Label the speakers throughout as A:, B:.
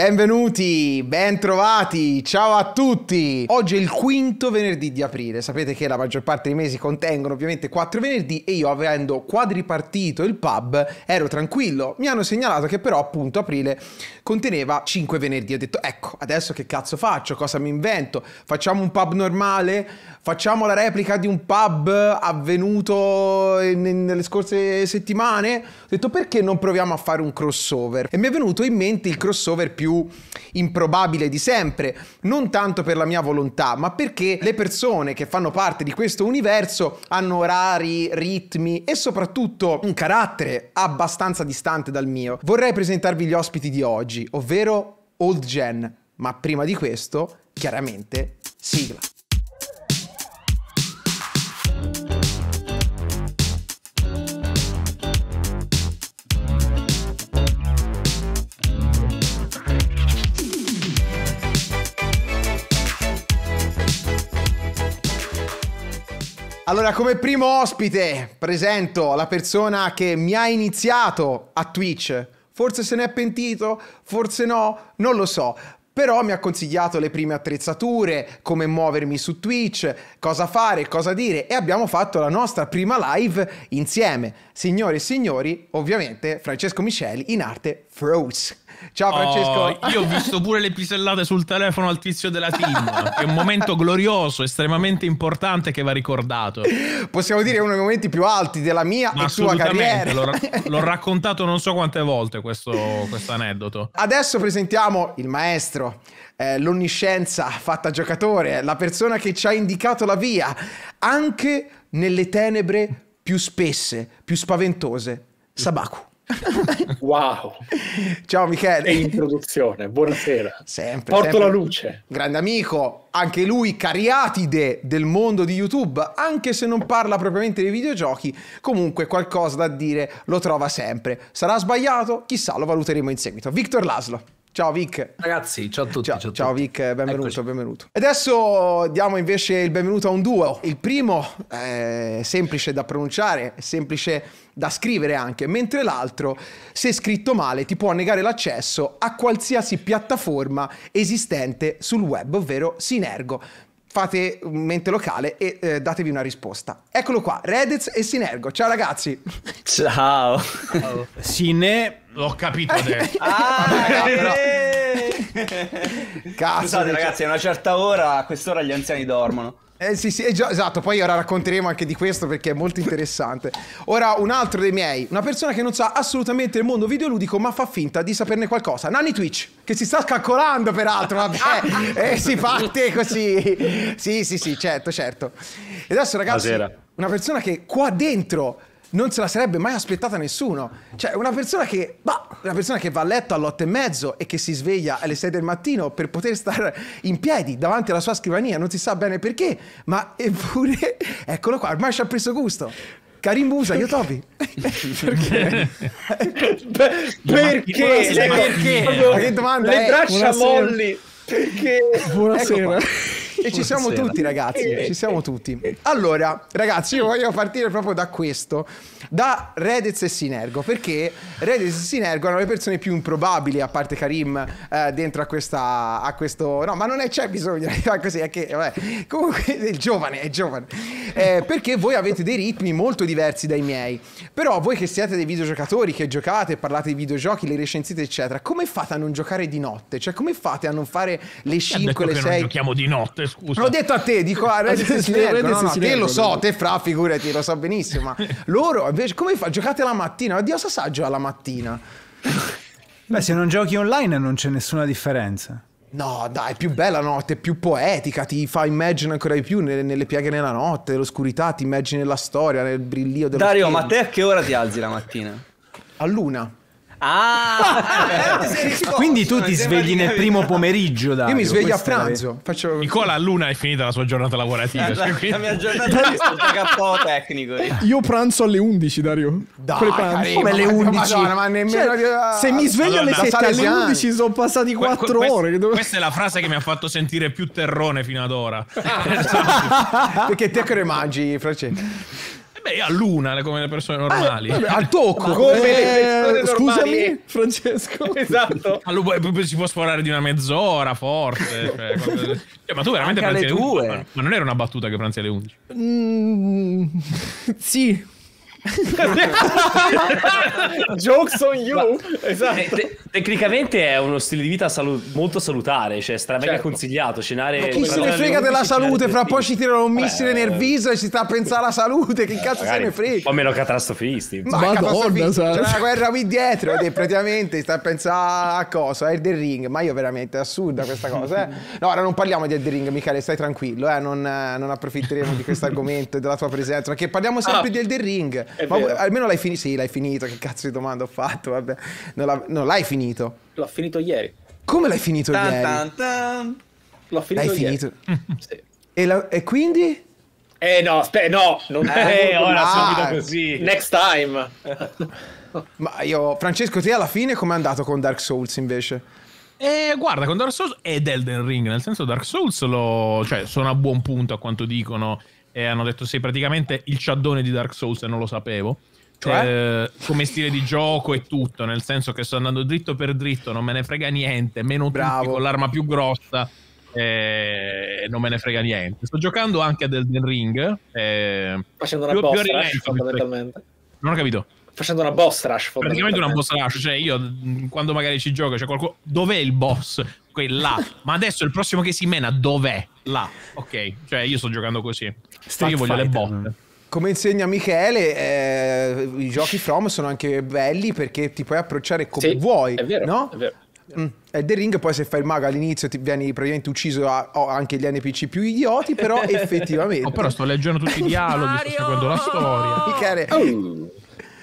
A: Benvenuti, bentrovati, ciao a tutti! Oggi è il quinto venerdì di aprile, sapete che la maggior parte dei mesi contengono ovviamente quattro venerdì e io avendo quadripartito il pub ero tranquillo, mi hanno segnalato che però appunto aprile conteneva cinque venerdì, ho detto ecco adesso che cazzo faccio, cosa mi invento, facciamo un pub normale, facciamo la replica di un pub avvenuto in, in, nelle scorse settimane, ho detto perché non proviamo a fare un crossover e mi è venuto in mente il crossover più più improbabile di sempre, non tanto per la mia volontà, ma perché le persone che fanno parte di questo universo hanno orari, ritmi e soprattutto un carattere abbastanza distante dal mio. Vorrei presentarvi gli ospiti di oggi, ovvero Old Gen, ma prima di questo, chiaramente, sigla. Allora, come primo ospite presento la persona che mi ha iniziato a Twitch. Forse se ne è pentito, forse no, non lo so. Però mi ha consigliato le prime attrezzature, come muovermi su Twitch, cosa fare, cosa dire e abbiamo fatto la nostra prima live insieme. Signore e signori, ovviamente Francesco Misceli in arte Froze. Ciao oh, Francesco. Oh, io ho
B: visto pure le pisellate sul telefono al tizio della team. è un momento glorioso, estremamente importante che va ricordato.
A: Possiamo dire uno dei momenti più alti della mia Ma e tua carriera. L'ho,
B: l'ho raccontato non so quante volte questo aneddoto.
A: Adesso presentiamo il maestro, eh, l'onniscienza fatta giocatore, la persona che ci ha indicato la via anche nelle tenebre più spesse, più spaventose. Sabaku. wow. Ciao Michele. E introduzione, buonasera. Sempre. Porto sempre. la luce. Grande amico, anche lui cariatide del mondo di YouTube, anche se non parla propriamente dei videogiochi, comunque qualcosa da dire lo trova sempre. Sarà sbagliato? Chissà, lo valuteremo in seguito. Victor Laszlo. Ciao Vic. Ragazzi, ciao a tutti. Ciao, ciao, a ciao tutti. Vic, benvenuto, Eccoci. benvenuto. E adesso diamo invece il benvenuto a un duo. Il primo è eh, semplice da pronunciare, è semplice da scrivere anche, mentre l'altro, se scritto male, ti può negare l'accesso a qualsiasi piattaforma esistente sul web, ovvero Sinergo. Fate mente locale e eh, datevi una risposta. Eccolo qua, Redez e Sinergo. Ciao ragazzi.
C: Ciao. ciao. Sine L'ho capito adesso.
A: ah, però... Cazzo,
D: Scusate ragazzi, a una certa ora, a quest'ora gli anziani dormono.
A: Eh sì, sì, eh, esatto, poi ora racconteremo anche di questo perché è molto interessante. Ora, un altro dei miei, una persona che non sa assolutamente il mondo videoludico ma fa finta di saperne qualcosa, Nanni Twitch, che si sta calcolando peraltro, vabbè, e eh, si parte così. Sì, sì, sì, certo, certo. E adesso ragazzi, Buonasera. una persona che qua dentro non se la sarebbe mai aspettata nessuno. Cioè, una persona che, bah, una persona che va a letto alle otto e mezzo e che si sveglia alle 6 del mattino per poter stare in piedi davanti alla sua scrivania, non si sa bene perché, ma eppure, eccolo qua, ormai ci ha preso gusto. Karim Busa, io Tobi.
E: perché? perché?
A: perché? Le, perché? che domanda Le braccia molli. Perché? Buonasera. Ecco e ci siamo tutti, ragazzi. Ci eh. siamo tutti. Allora, ragazzi, io voglio partire proprio da questo, da Redez e Sinergo, perché Redez e Sinergo erano le persone più improbabili, a parte Karim, eh, dentro a, questa, a questo. No, ma non è, c'è bisogno, così, è che. Vabbè. Comunque, è giovane, è giovane. Eh, perché voi avete dei ritmi molto diversi dai miei. Però voi che siete dei videogiocatori, che giocate, parlate di videogiochi, le recensite, eccetera, come fate a non giocare di notte? Cioè, come fate a non fare le 5, le 6? Non
B: giochiamo di notte te, scusa.
A: L'ho detto a te, dico a Reddit se si leggono. No, no, si te lo so, te fra, figurati, lo so benissimo. Ma loro invece, come fa? Giocate la mattina? Oddio, sa giocare la mattina. Beh, se non giochi online non c'è nessuna differenza. No, dai, è più bella notte, è più poetica, ti fa immagine ancora di più nelle, nelle piaghe della notte, nell'oscurità, ti immagini nella storia, nel brillio della Dario, schermo. ma te
D: a che ora ti alzi la
B: mattina? A
A: luna.
E: Ah, quindi tu ti svegli nel
F: primo pomeriggio. Dario, Io mi sveglio a pranzo.
B: Faccio... Nicola a luna è finita la sua giornata lavorativa. Eh, cioè, quindi... la mia
D: giornata è stata tecnico. Eh.
F: Io pranzo alle 11, Dario. Dai, Quelle pranzo. Come alle 11? Madonna, ma nemmeno... cioè, se mi sveglio Madonna, alle 7 alle 11 sono passati 4
B: que, que, ore. Questa, questa è la frase che mi ha fatto sentire più terrone fino ad ora.
A: Perché te cremaggi, Francesco.
B: Eh beh, a luna come le persone eh, normali. Ah, al tocco. come le eh, Scusami,
E: Francesco. Esatto.
B: Allora, si può sforare di una mezz'ora, forse. Cioè, cioè, ma tu veramente Anche pranzi alle 2? Ma, ma non era una battuta che pranzi alle 11?
F: Mm, sì.
A: Jokes
B: on you. Esatto. Te- tecnicamente è uno stile di vita salu-
G: molto salutare, cioè stramega certo. consigliato cenare. Ma chi se ne frega della
A: salute? Fra poi ci tirano un missile nel viso e si sta a pensare alla salute. Che cazzo se ne frega?
G: O meno catastrofisti. Ma
A: Madonna, c'è una guerra qui dietro ed è praticamente sta a pensare a cosa? Elden Ring. Ma io veramente è assurda questa cosa. Eh? No, ora non parliamo di Elden Ring, Michele, stai tranquillo, eh? non, non approfitteremo di questo argomento e della tua presenza, perché parliamo sempre ah. di Elden Ring. Ma almeno l'hai finito? Sì, l'hai finito. Che cazzo di domanda ho fatto? Vabbè. Non, non l'hai finito.
H: L'ho finito ieri.
A: Come l'hai finito tan, ieri? Tan,
H: tan. L'ho finito l'hai ieri. finito.
A: sì. e, la, e quindi?
H: Eh no, spe- no, non eh, ora così. Next time.
A: Ma io, Francesco, te alla fine com'è andato con Dark Souls invece? Eh,
B: guarda, con Dark Souls ed Elden Ring, nel senso Dark Souls lo, cioè, sono a buon punto a quanto dicono e hanno detto sei praticamente il ciaddone di Dark Souls e non lo sapevo. Cioè? Eh, come stile di gioco e tutto, nel senso che sto andando dritto per dritto, non me ne frega niente, meno Bravo. con l'arma più grossa eh, e eh, non me ne frega niente. Sto giocando anche ad Elden Ring, eh, facendo una più, boss più rush
H: fondamentalmente. Non ho capito. Facendo una boss rush Praticamente una boss
B: rush, cioè io mm, quando magari ci gioco c'è cioè qualcuno dov'è il boss? Quella. Ma adesso il prossimo che si mena dov'è? là. Ok, cioè io sto giocando così. Street io voglio le botte.
A: Come insegna Michele, eh, i giochi From sono anche belli perché ti puoi approcciare come sì, vuoi, è vero, no? È vero. Mm. E The Ring poi se fai il mago all'inizio ti vieni praticamente ucciso a, oh, anche gli NPC più idioti, però effettivamente... Oh, però sto
B: leggendo tutti i dialoghi, sto seguendo la storia.
A: Michele, oh.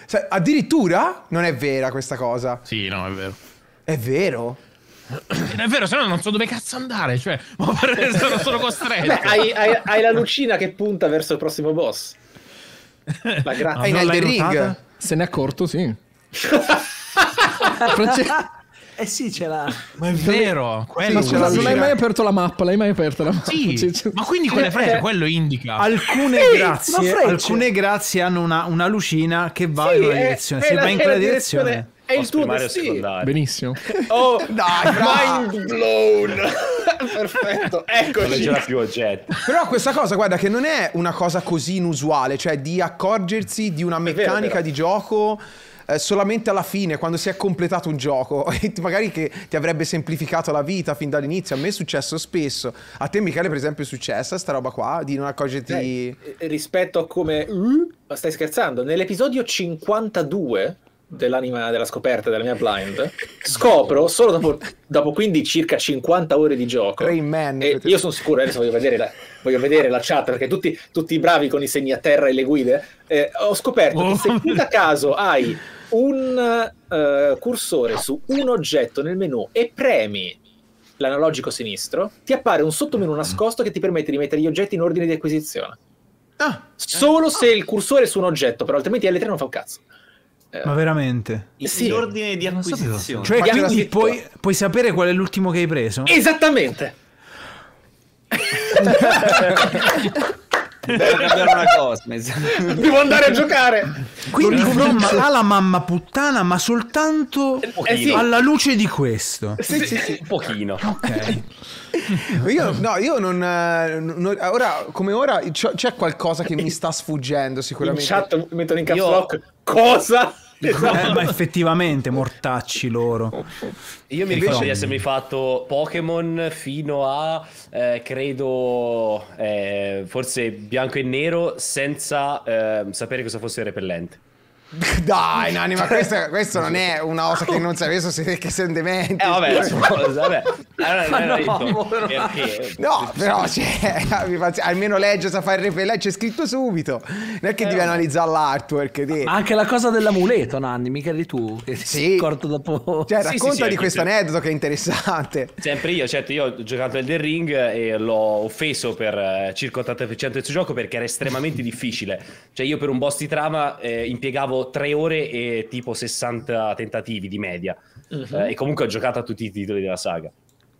A: cioè, addirittura non è vera questa cosa. Sì, no, è vero. È vero?
B: È vero, se no non so dove cazzo andare. Cioè, sono, sono costretto. Beh, hai, hai, hai, la lucina
H: che punta verso il prossimo boss. La grazia. Ah, hai in Elden Ring.
F: Se è accorto, sì.
I: Francesco. Eh sì, ce l'ha.
F: Ma è vero. Quello sì, non hai mai aperto la mappa, l'hai mai aperta la mappa? Sì, c'è, c'è. ma quindi quelle eh, frecce, eh,
I: quello
C: indica. Alcune, sì, grazie, alcune grazie hanno una, una lucina che va sì, in una direzione. Se è va in quella direzione, direzione è
A: il tuo destino. Benissimo. Oh, dai, mind blown. Perfetto, eccoci. Non c'era
B: più oggetto.
A: Però questa cosa, guarda, che non è una cosa così inusuale, cioè di accorgersi di una meccanica vero, di gioco eh, solamente alla fine, quando si è completato un gioco, magari che ti avrebbe semplificato la vita fin dall'inizio. A me è successo spesso. A te, Michele, per esempio, è successa sta roba qua di non accorgerti. Eh, rispetto a come. Uh, ma stai scherzando? Nell'episodio 52
H: della scoperta della mia blind, scopro solo dopo, dopo quindi circa 50 ore di gioco. Man, e cioè, io sono sicuro, adesso voglio vedere la, voglio vedere la chat perché tutti, tutti bravi con i segni a terra e le guide. Eh, ho scoperto oh. che se oh. tu da caso hai un uh, cursore su un oggetto nel menu e premi l'analogico sinistro, ti appare un sottomenu nascosto che ti permette di mettere gli oggetti in ordine di acquisizione. Ah, solo eh. se il cursore è su un oggetto, però altrimenti L3 non fa un cazzo.
E: Eh,
C: Ma veramente? Eh sì. L'ordine di acquisizione. Cioè, di quindi
H: puoi, puoi sapere qual è l'ultimo che hai preso? Esattamente.
D: Devo cambiare una cosa. Devo andare a
H: giocare.
C: Quindi From ha
H: la
A: mamma puttana, ma soltanto eh sì. alla luce di
C: questo. Sì, sì,
A: sì.
D: Un
G: pochino. Ok.
A: io, no, io eh, non, non, Ora, come ora, c'è qualcosa che mi sta sfuggendo sicuramente. In chat mettono in caps lock. Io... Cosa? Esatto. Eh, ma effettivamente mortacci loro. Io mi ricordo di
H: essermi fatto
G: Pokémon fino a eh, credo eh, forse bianco e nero senza ehm, sapere cosa fosse il repellente.
A: Dai, Nani, ma questa, questo, non è una cosa che non sai, adesso si vede che sei un demente. Eh, vabbè, scusa,
G: vabbè.
E: Allora, non no, detto, no, però
A: c'è, cioè, almeno legge sa fare il replay, c'è scritto subito. Non è che eh, devi analizzare l'artwork. Te. Ma anche la cosa dell'amuleto, Nanni, mica di tu che sì. sei accorto dopo. Cioè, racconta sì, sì, di questo
I: aneddoto che è interessante.
G: Sempre io, certo, io ho giocato Elden Ring e l'ho offeso per eh, circa 80% del suo gioco perché era estremamente difficile. Cioè, io per un boss di trama eh, impiegavo 3 ore e tipo 60 tentativi di media. Uh-huh. e comunque ho giocato a tutti i titoli della saga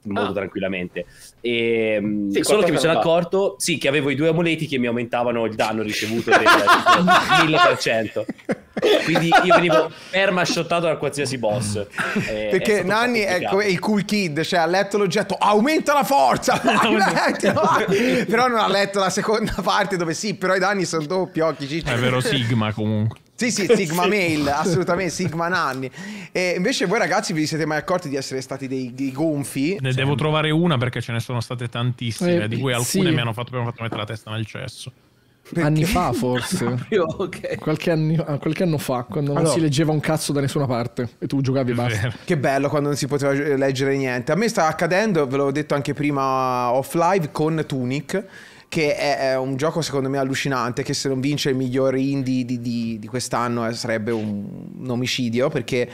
G: molto ah. tranquillamente. E, sì, solo che mi sono accorto sì, che avevo i due amuleti che mi aumentavano il danno ricevuto del 1000%. Quindi io venivo permashottato da qualsiasi boss. Eh, Perché è Nanni è
A: il cool kid, cioè ha letto l'oggetto, aumenta la forza! però non ha letto la seconda parte dove sì, però i danni sono doppi, occhi cicci. È vero Sigma comunque. Sì, sì, Sigma Mail, assolutamente, Sigma Nanni. E invece voi ragazzi vi siete mai accorti di essere stati dei, dei gonfi? Ne sì. devo
B: trovare una perché ce ne sono state tantissime, eh, di cui alcune sì. mi hanno fatto, mi fatto mettere la testa nel cesso.
F: Perché? Anni fa forse, okay. qualche, anno, qualche, anno fa, quando allora. non si
A: leggeva un cazzo da nessuna parte e tu giocavi e basta. Che bello quando non si poteva eh, leggere niente. A me sta accadendo, ve l'ho detto anche prima off live, con Tunic che è, è, un gioco secondo me allucinante, che se non vince il miglior indie di, di, di quest'anno eh, sarebbe un, un omicidio, perché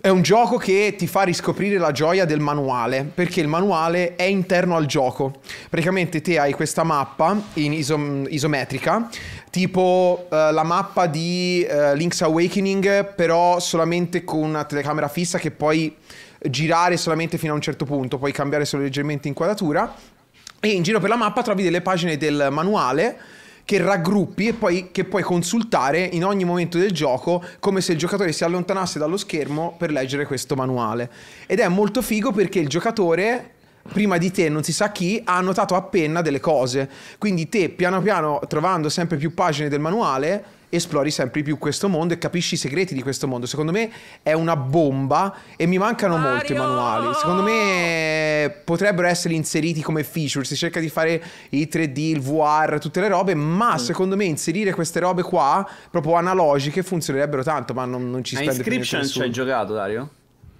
A: è un gioco che ti fa riscoprire la gioia del manuale, perché il manuale è interno al gioco. Praticamente te hai questa mappa in isom- isometrica, tipo eh, la mappa di eh, Link's Awakening, però solamente con una telecamera fissa che puoi girare solamente fino a un certo punto, puoi cambiare solo leggermente inquadratura e in giro per la mappa trovi delle pagine del manuale che raggruppi e poi, che puoi consultare in ogni momento del gioco come se il giocatore si allontanasse dallo schermo per leggere questo manuale. Ed è molto figo perché il giocatore prima di te, non si sa chi, ha annotato appena delle cose. Quindi te, piano piano, trovando sempre più pagine del manuale, esplori sempre più questo mondo e capisci i segreti di questo mondo. Secondo me è una bomba e mi mancano Mario! molti manuali. Secondo me potrebbero essere inseriti come feature, si cerca di fare i 3D, il VR, tutte le robe, ma mm. secondo me inserire queste robe qua, proprio analogiche, funzionerebbero tanto, ma non, non ci spende Inscription ci hai
D: giocato, Dario?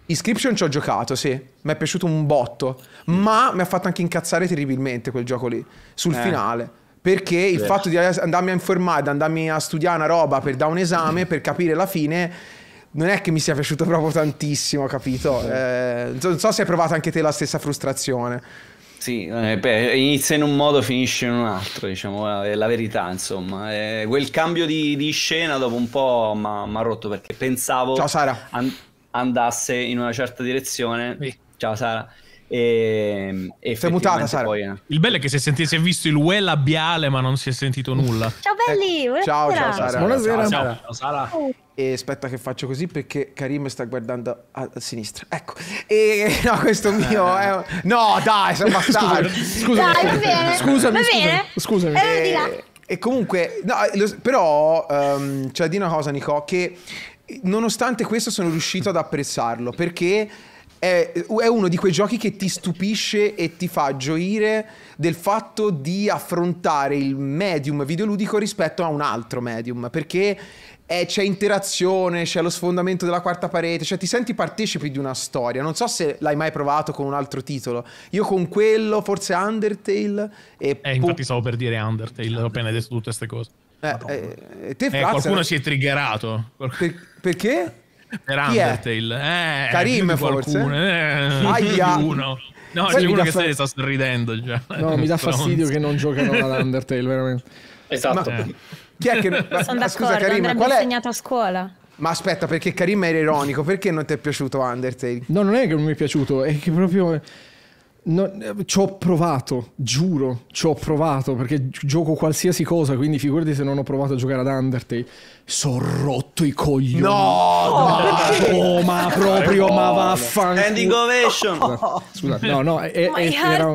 A: Inscription ci ho giocato, sì. Mi è piaciuto un botto. Mm. Ma mi ha fatto anche incazzare terribilmente quel gioco lì. Sul eh. finale. Perché il fatto di andarmi a informare, di andarmi a studiare una roba per dare un esame, per capire la fine, non è che mi sia piaciuto proprio tantissimo, capito? Eh, non so se hai provato anche te la stessa frustrazione.
D: Sì, eh, beh, inizia in un modo, finisce in un altro, diciamo, è la verità, insomma. Eh, quel cambio di, di, scena dopo un po' mi ha rotto perché pensavo Ciao, an andasse in una certa direzione. Sì. Ciao Sara. E, e Sei mutata, Sara. Poi, eh.
B: Il bello è che si è, sentito, si è visto il UE labiale, ma non si è sentito nulla.
E: Ciao belli, ecco. buonasera. Ciao, ciao Sara. Buonasera. Ciao, ciao Sara. Oh.
A: E aspetta che faccio così perché Karim sta guardando a, a sinistra. Ecco. E no, questo mio è... No, dai, sei bastardo. Scusa. Dai, va bene. Scusami, va bene. Scusami. Eh, di là. E comunque, no, però um, ehm, c'è cioè, di una cosa, Nico, che nonostante questo sono riuscito ad apprezzarlo perché è, è, uno di quei giochi che ti stupisce e ti fa gioire del fatto di affrontare il medium videoludico rispetto a un altro medium, perché è, c'è interazione, c'è lo sfondamento della quarta parete, cioè ti senti partecipi di una storia. Non so se l'hai mai provato con un altro titolo. Io con quello, forse Undertale. E eh,
B: po- infatti stavo per dire Undertale, ho appena detto tutte queste cose.
A: Eh, eh, te, eh, Frazza, qualcuno si
B: è triggerato.
A: Per- perché?
F: per
B: Undertale. Eh, Karim forse? Eh, Aia. Uno.
F: No, c'è uno che fa... sta
B: sorridendo già. No, mi dà fastidio che non giocano ad
F: Undertale, veramente. Esatto. Ma, eh.
H: Chi è che...
B: Ma, Sono
J: ma, scusa, Karim, andrebbe qual è... insegnato a scuola.
A: Ma aspetta, perché Karim era ironico, perché non ti è piaciuto Undertale? No, non è che non mi è piaciuto, è che proprio
F: non, ci ho provato, giuro, ci ho provato perché gioco qualsiasi cosa, quindi figurati se non ho provato a giocare ad Undertale. Sono rotto i coglioni. No, no, no ma proprio, ma vaffanculo.
D: Ending ovation.
F: Scusa, no, no, è, è, era,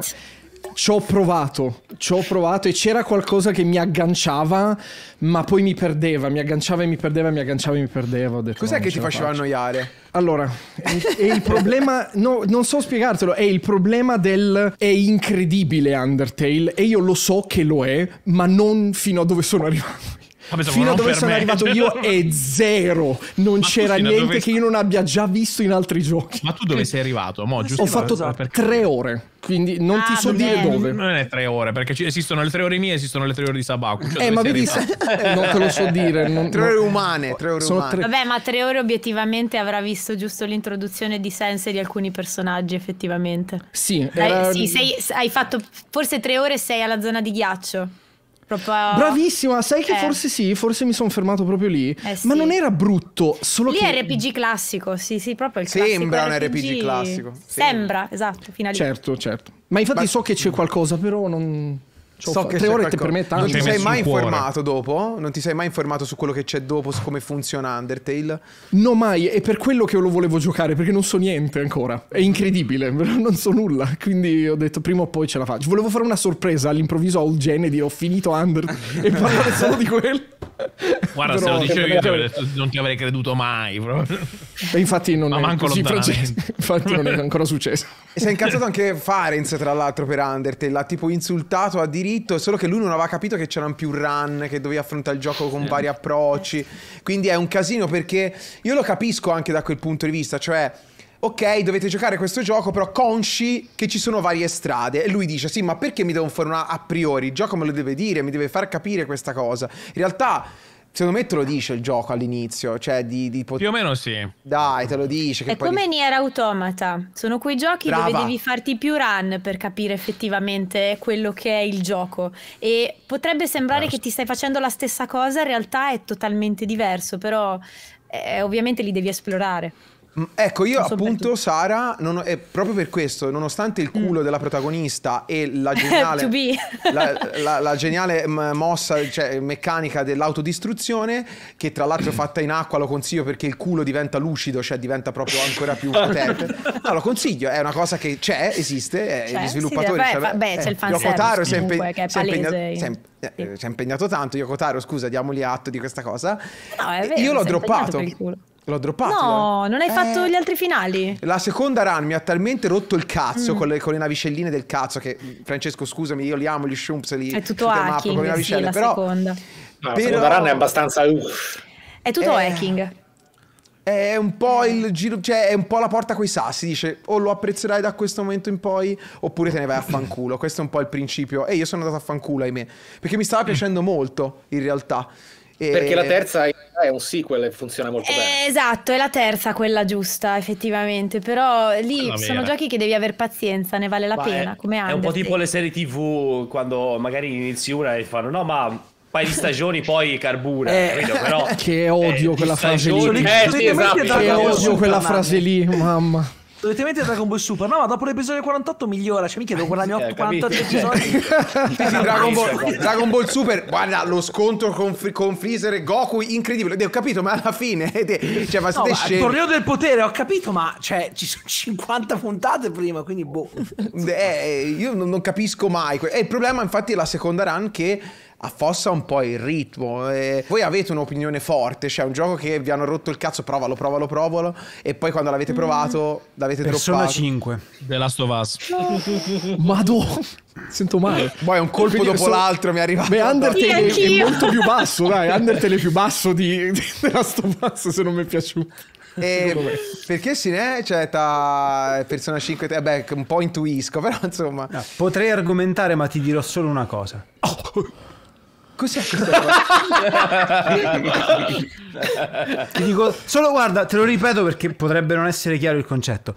F: ci ho provato, ci ho provato e c'era qualcosa che mi agganciava, ma poi mi perdeva, mi agganciava e mi perdeva, mi agganciava e mi perdeva. Detto, Cos'è che
A: ti faceva faccio. annoiare? Allora, è, il problema,
F: no, non so spiegartelo, è il problema del è incredibile Undertale e io lo so che lo è, ma non fino a dove sono arrivato fino a dove sono me. arrivato io è zero. Non Ma c'era niente dove... che io non abbia già visto in altri giochi. Ma tu dove sei arrivato? Mo, giusto Ho fatto tre ore.
A: Quindi non ah, ti so dire dove.
B: Non è tre ore, perché esistono le tre ore mie esistono le tre ore di Sabaku. Cioè eh, ma vedi, se...
A: Eh, non te lo so dire. Non, tre ore umane. Tre ore
J: sono umane. Tre... Vabbè, ma tre ore obiettivamente avrà visto giusto l'introduzione di sense di alcuni personaggi, effettivamente.
F: Sì, Dai, sì sei,
J: hai fatto forse tre ore e sei alla zona di ghiaccio. Proprio... Bravissima, sai che eh. forse
F: sì, forse mi sono fermato proprio lì. Eh sì. Ma non era brutto, solo lì che. è
J: RPG classico, sì, sì, proprio il Sembra un RPG, RPG classico. Sembra, sì. esatto, fino a lì. Certo,
A: certo.
F: Ma infatti Ma... so che c'è qualcosa, però non. Cioè, so tre ore per me tanto. Non ti sei mai informato
A: dopo? Non ti sei mai informato su quello che c'è dopo, su come funziona Undertale?
F: No, mai. È per quello che lo volevo giocare, perché non so niente ancora. È incredibile, non so nulla. Quindi ho detto, prima o poi ce la faccio. Volevo fare una sorpresa all'improvviso al gene di ho finito Undertale e parlare solo di quello. Guarda,
B: Però, se lo dicevo io avrei, non ti avrei creduto mai.
A: Proprio.
F: E infatti non, Ma è, così infatti non è ancora successo. E si è incazzato
A: anche Farenz, tra l'altro, per Undertale. L'ha tipo insultato a dire diritto, solo che lui non aveva capito che c'erano più run, che dovevi affrontare il gioco con sì. vari approcci. Quindi è un casino perché io lo capisco anche da quel punto di vista, cioè ok, dovete giocare questo gioco, però consci che ci sono varie strade. E lui dice, sì, ma perché mi devo fare una a priori? Il gioco me lo deve dire, mi deve far capire questa cosa. In realtà Secondo me te lo dice il gioco all'inizio, cioè di, di pot- Più o meno sì. Dai, te lo dice. Che è come di...
J: Nier Automata. Sono quei giochi Brava. dove devi farti più run per capire effettivamente quello che è il gioco. E potrebbe sembrare Verso. che ti stai facendo la stessa cosa, in realtà è totalmente diverso, però eh, ovviamente li devi esplorare.
A: Mm, ecco, io appunto Sara, non, eh, proprio per questo, nonostante il culo mm. della protagonista e la geniale, la, la, la geniale mossa cioè, meccanica dell'autodistruzione, che tra l'altro fatta in acqua lo consiglio perché il culo diventa lucido, cioè diventa proprio ancora più potente. No, lo consiglio, è una cosa che c'è, esiste, cioè, gli sviluppatori... Sì, beh, beh, c'è il fan Yokotaro service che è palese. Eh, sì. ci ha impegnato tanto. Yokotaro, scusa, diamogli atto di questa cosa.
E: No, vero, io l'ho droppato.
A: L'ho droppato. No,
J: non hai eh. fatto gli altri finali. La
A: seconda run mi ha talmente rotto il cazzo mm. con, le, con, le, navicelline del cazzo che mm, Francesco scusami, io li amo gli shumps lì. È tutto hacking, map, sì, la però, seconda. però... La seconda run è
H: abbastanza uff.
J: È tutto eh. hacking.
A: È un po' eh. il giro, cioè è un po' la porta coi sassi, dice o lo apprezzerai da questo momento in poi oppure te ne vai a fanculo. Questo è un po' il principio. E io sono andato a fanculo, ahimè, perché mi stava mm. piacendo molto in realtà. E... Perché la terza
H: è un sequel e funziona molto eh, bene.
J: Esatto, è la terza quella giusta, effettivamente. Però lì sono giochi che devi aver pazienza, ne vale la ma pena. È, come è un po' tipo
G: le serie TV quando magari inizi una e fanno: no, ma paio di stagioni poi carbura eh, credo, però,
F: che odio eh, quella frase lì eh, sì, esatto. che odio esatto. quella frase lì mamma
I: dovete mettere Dragon Ball Super, no, ma dopo l'episodio 48
A: migliora. Cioè, mica devo guardarmi 8, eh, 48
E: cioè, episodi. Cioè, Dragon, Ball, cioè,
A: Dragon, Ball, Super, guarda lo scontro con, con Freezer e Goku, incredibile. Ho capito, ma alla fine, cioè, ma siete no, scemi. Torneo del potere, ho capito, ma cioè, ci sono 50 puntate prima, quindi boh. Eh, io non capisco mai. E il problema, infatti, è la seconda run che affossa un po' il ritmo. E eh. voi avete un'opinione forte, cioè un gioco che vi hanno rotto il cazzo, provalo, provalo, provalo, e poi quando l'avete mm. provato mm. l'avete Persona droppato. Persona
B: 5, The Last of Us.
F: No. Madonna, sento male. Poi un colpo Quindi dopo sono... l'altro mi è arrivato. Beh, Undertale è, è molto più basso, dai, Undertale è
A: più basso di, di The Last of Us, se non mi è piaciuto. E eh, perché si ne è? Cioè, ta Persona 5, te, beh, un po' intuisco, però insomma. No,
C: potrei argomentare, ma ti dirò solo una cosa. Oh.
E: Cos'è questa cosa?
C: Ti dico, solo guarda, te lo ripeto perché potrebbe non essere chiaro il concetto.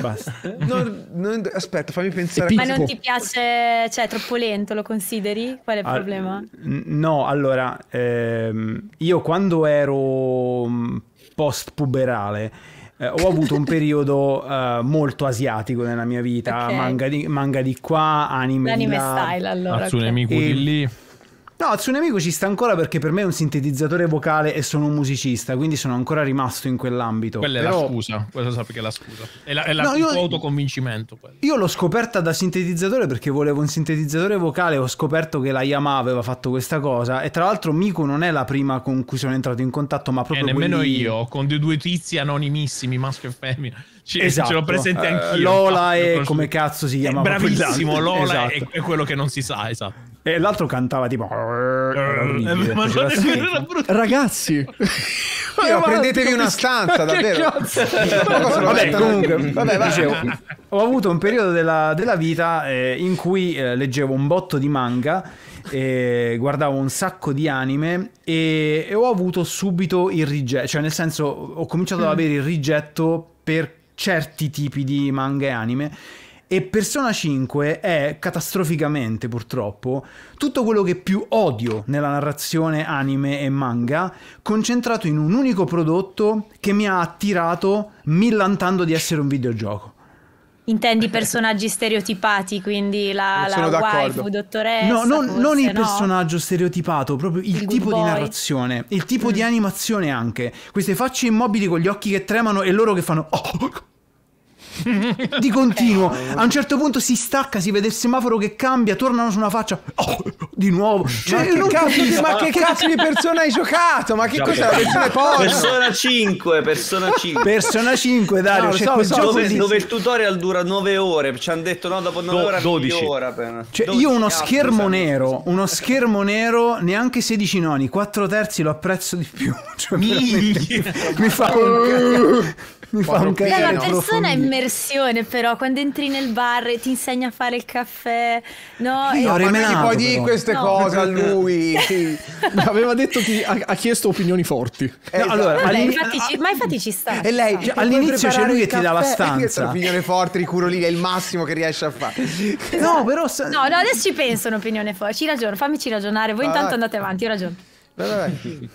C: Basta. Non, non, aspetta, fammi pensare. Ma non ti
J: piace, cioè, è troppo lento, lo consideri? Qual è il All, ah, problema?
C: No, allora, ehm, io quando ero mm, post-puberale eh, ho avuto un periodo eh, molto asiatico nella mia vita, okay. manga, di, manga, di, qua, anime anime di là. style allora. Hatsune okay. Miku e... di lì. No, Tsunemico ci sta ancora perché per me è un sintetizzatore vocale e sono un musicista, quindi sono ancora rimasto in quell'ambito. Quella Però... è la
B: scusa, quella so perché è la scusa. È, la, è la, no, io... autoconvincimento.
C: Quello. Io l'ho scoperta da sintetizzatore perché volevo un sintetizzatore vocale, ho scoperto che la Yamaha aveva fatto questa cosa e tra l'altro Miku non è la prima con cui sono entrato in contatto, ma proprio... E eh, nemmeno quelli... io,
B: con dei due tizi anonimissimi, maschio e femmina. C- esatto. Ce l'ho presente eh, anch'io.
C: Lola è ah, come cazzo si chiama? Bravissimo, Lola esatto.
B: è quello che non si sa, esatto.
C: E l'altro cantava tipo... Eh, ma non sì. Ragazzi!
E: Io, prendetevi una stanza, davvero. Vabbè, comunque, mm, vabbè, dicevo,
C: ho avuto un periodo della, della vita eh, in cui eh, leggevo un botto di manga, eh, guardavo un sacco di anime e, e ho avuto subito il rigetto, cioè nel senso ho cominciato ad mm. avere il rigetto per certi tipi di manga e anime e Persona 5 è catastroficamente, purtroppo, tutto quello che più odio nella narrazione anime e manga, concentrato in un unico prodotto che mi ha attirato millantando di essere un videogioco.
J: Intendi personaggi stereotipati, quindi la, la waifu, dottoressa. No, non, forse,
C: non il no? personaggio stereotipato, proprio il, il tipo di narrazione, il tipo mm. di animazione anche. Queste facce immobili con gli occhi che tremano e loro che fanno... Oh, oh, oh di continuo. A un certo punto si stacca, si vede il semaforo che cambia, tornano su una faccia. Oh,
A: di nuovo. Cioè, ma, che cazzo, di, ma che cazzo di persona hai giocato? Ma che Gioca. cos'è la versione porno?
D: Persona 5, Persona 5. Persona
C: 5, Dario. No, cioè, so, so, dove, dove,
D: il tutorial dura 9 ore. Ci hanno detto no, dopo 9 Do, ore 12. Per... Cioè, 12 io uno cazzo, schermo
C: nero, uno schermo nero, neanche 16 noni, 4 terzi lo apprezzo di più. Cioè, mi fa un
E: cazzo mi fa un casino. la persona è
J: immersione però, quando entri nel bar e ti insegna a fare il caffè, no? Io no, e... ma non poi di queste no. cose a lui. Sì.
F: Aveva detto che ha, ha chiesto opinioni forti. Eh, no,
A: allora,
J: esatto. vabbè, infatti ci, ma infatti ci sta. E lei cioè, cioè all'inizio c'è lui che ti dà la stanza.
A: Opinione forte, ricuro lì, è il massimo che riesce a fare.
J: No, però... Se... No, no, adesso ci penso un'opinione forte, ci ragiono, fammici ragionare, voi ah, intanto andate avanti, io ragiono.
A: Vai, vai, vai.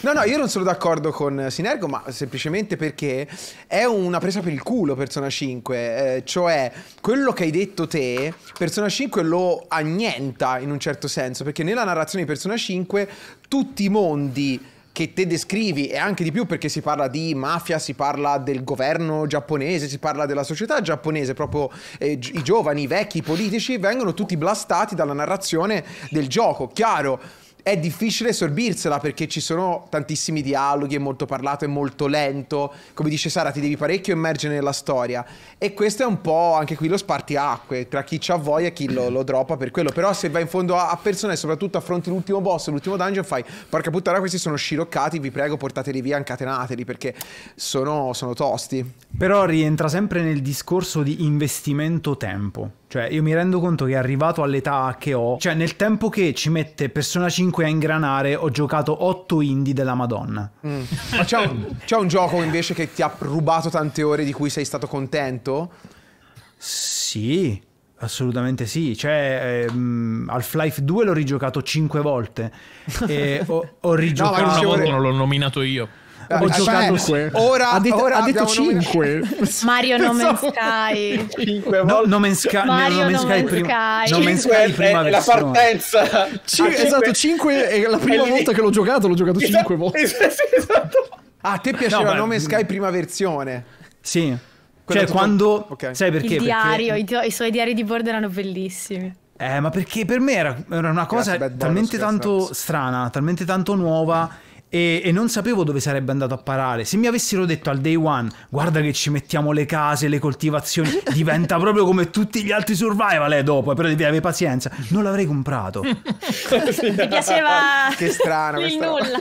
A: No, no, io non sono d'accordo con Sinergo, ma semplicemente perché è una presa per il culo Persona 5. Eh, cioè, quello che hai detto te, Persona 5 lo annienta in un certo senso, perché nella narrazione di Persona 5 tutti i mondi che te descrivi e anche di più perché si parla di mafia, si parla del governo giapponese, si parla della società giapponese, proprio eh, i giovani, i vecchi, i politici vengono tutti blastati dalla narrazione del gioco. Chiaro, è difficile sorbirsela perché ci sono tantissimi dialoghi, è molto parlato, è molto lento. Come dice Sara, ti devi parecchio immergere nella storia. E questo è un po' anche qui lo spartiacque tra chi c'ha voglia e chi lo, lo droppa per quello. Però se vai in fondo a, a persone e soprattutto affronti l'ultimo boss, l'ultimo dungeon, fai porca puttana, questi sono sciroccati, vi prego portateli via, incatenateli perché sono, sono tosti.
C: Però rientra sempre nel discorso di investimento tempo. Cioè, io mi rendo conto che arrivato all'età che ho, cioè nel tempo che ci mette Persona 5 a ingranare, ho giocato 8 indie della Madonna.
E: Mm.
A: Ma c'è un, c'è un gioco invece che ti ha rubato tante ore di cui sei stato contento?
C: Sì. Assolutamente sì, cioè ehm, Half-Life 2 l'ho
B: rigiocato 5 volte e ho, ho rigiocato... No, una volta non l'ho nominato io.
A: Ah, ho ah, giocato cioè, ora, ha, det- ora ha detto 5
J: Mario Nomen Sky 5 no, No Sky Mario No Sky, prima, no Sky prima la
A: partenza ah, Cin- esatto 5 è la prima è volta che l'ho giocato l'ho giocato 5 esatto, volte esatto. ah a te piaceva no, No Sky prima versione sì Quello cioè tipo... quando okay. sai
C: perché il diario
J: perché... I, i suoi diari di bordo erano bellissimi
C: eh, ma perché per me era, era una cosa Grazie, talmente tanto strana, talmente tanto nuova e, e, non sapevo dove sarebbe andato a parare. Se mi avessero detto al day one, guarda che ci mettiamo le case, le coltivazioni, diventa proprio come tutti gli altri survival, eh, dopo, però devi avere pazienza, non l'avrei comprato. Mi
E: piaceva che strano il nulla.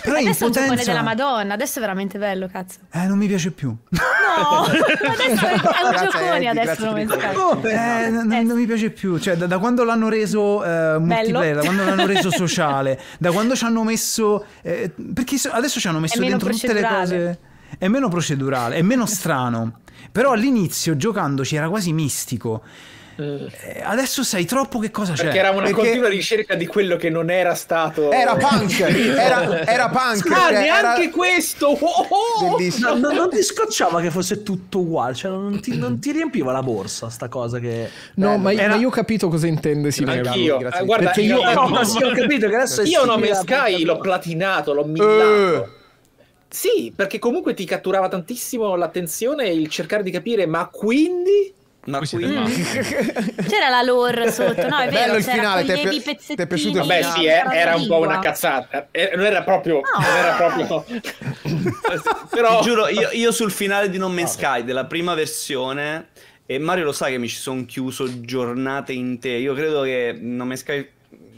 E: Però adesso in potenza... è un della
J: Madonna, adesso è veramente bello, cazzo. Eh, non mi piace più. No, adesso è un giocone, adesso oh, non mi piace.
C: Eh, non, eh. non mi piace più, cioè da, da quando l'hanno reso eh, multiplayer, da quando l'hanno reso sociale, da quando ci hanno messo... Eh, perché adesso ci hanno messo dentro tutte le cose. È meno procedurale, è meno strano. Però all'inizio, giocandoci, era quasi mistico. Eh, adesso sai troppo che cosa perché c'è. Era una perché... continua
H: ricerca di quello che non era stato. Era punk,
A: era, era punk. Ma ah, cioè,
C: neanche era...
H: questo. Oh, oh. No, oh! no, non
I: ti scocciava che fosse tutto uguale, cioè non ti, non ti riempiva la borsa, sta cosa che.
F: No, ma, era... ma, io ho capito cosa intende. Sì, anch'io. Eh, perché io, io... No, sì, ho capito che adesso io è. Io
I: Sky
H: l'ho platinato, l'ho millato. Uh. Sì, perché comunque ti catturava tantissimo l'attenzione e il cercare di capire, ma quindi ma qui...
J: C'era la lore sotto, no? È vero, Bello il finale, ti è, pi- è piaciuto? Beh, sì, eh, era un po' una
H: cazzata. Eh, non era proprio... No. Non era proprio...
D: Però... Ti giuro, io, io, sul finale di Non Man's Sky, della prima versione, e Mario lo sa che mi ci sono chiuso giornate in te. io credo che Non Man's Sky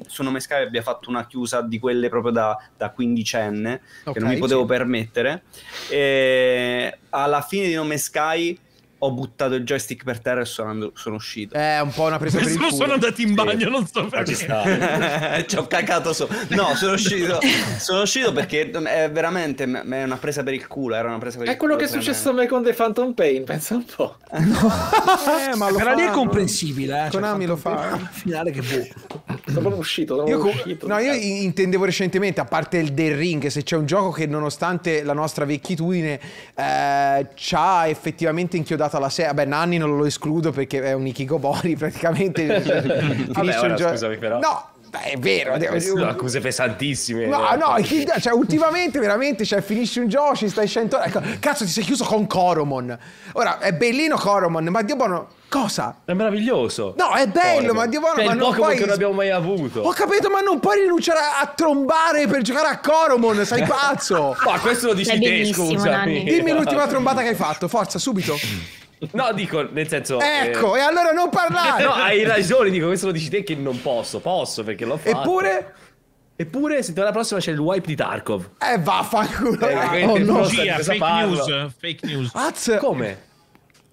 D: su Nome Sky abbia fatto una chiusa di quelle proprio da, da quindicenne okay, che non mi potevo sì. permettere e alla fine di Nome Sky ho buttato il joystick per terra e sono, sono uscito.
A: È eh, un po' una presa per il culo. Sono andato in bagno, sì. non ah, sto facendo.
D: Ci ho cacato sopra. No, sono uscito, sono uscito perché è veramente è una presa per il culo. Era una presa per è il quello che è successo
H: a me con The Phantom Pain, pensa un po'. No.
I: Eh, ma lo Però lì è
A: comprensibile. Eh. Cioè, Konami lo fa. Finale che boh. Sono proprio uscito. Sono io, uscito no, io intendevo recentemente, a parte il The Ring, se c'è un gioco che nonostante la nostra vecchitudine eh, ci ha effettivamente inchiodato arrivata la serie. Beh, Nanni non lo escludo perché è un Ikigobori praticamente. Vabbè, ora, gio- scusami, però. No,
G: Beh, è vero. Eh, sono accuse pesantissime. No, no,
A: cioè, ultimamente veramente cioè, finisci un gioco, ci stai 100 Ecco, cazzo, ti sei chiuso con Coromon. Ora, è bellino Coromon, ma Dio buono. Cosa? È meraviglioso. No, è bello, Coromon. ma Dio buono. Cioè, ma il non Pokémon puoi... che non abbiamo
G: mai avuto. Ho
A: capito, ma non puoi rinunciare a, a trombare per giocare a Coromon. Sei pazzo. ma questo lo dici te, scusa. Dimmi l'ultima trombata che hai fatto. Forza, subito.
G: No, dico, nel senso... Ecco, eh... e
A: allora non parlare! no, hai
G: ragione, dico, questo lo dici te che non posso, posso perché l'ho fatto. Eppure... Eppure settimana prossima c'è il wipe di Tarkov. Eh vaffanculo. Eh, ah,
E: oh, no. Gia, fake parlo. news, fake news.
F: Az... Come?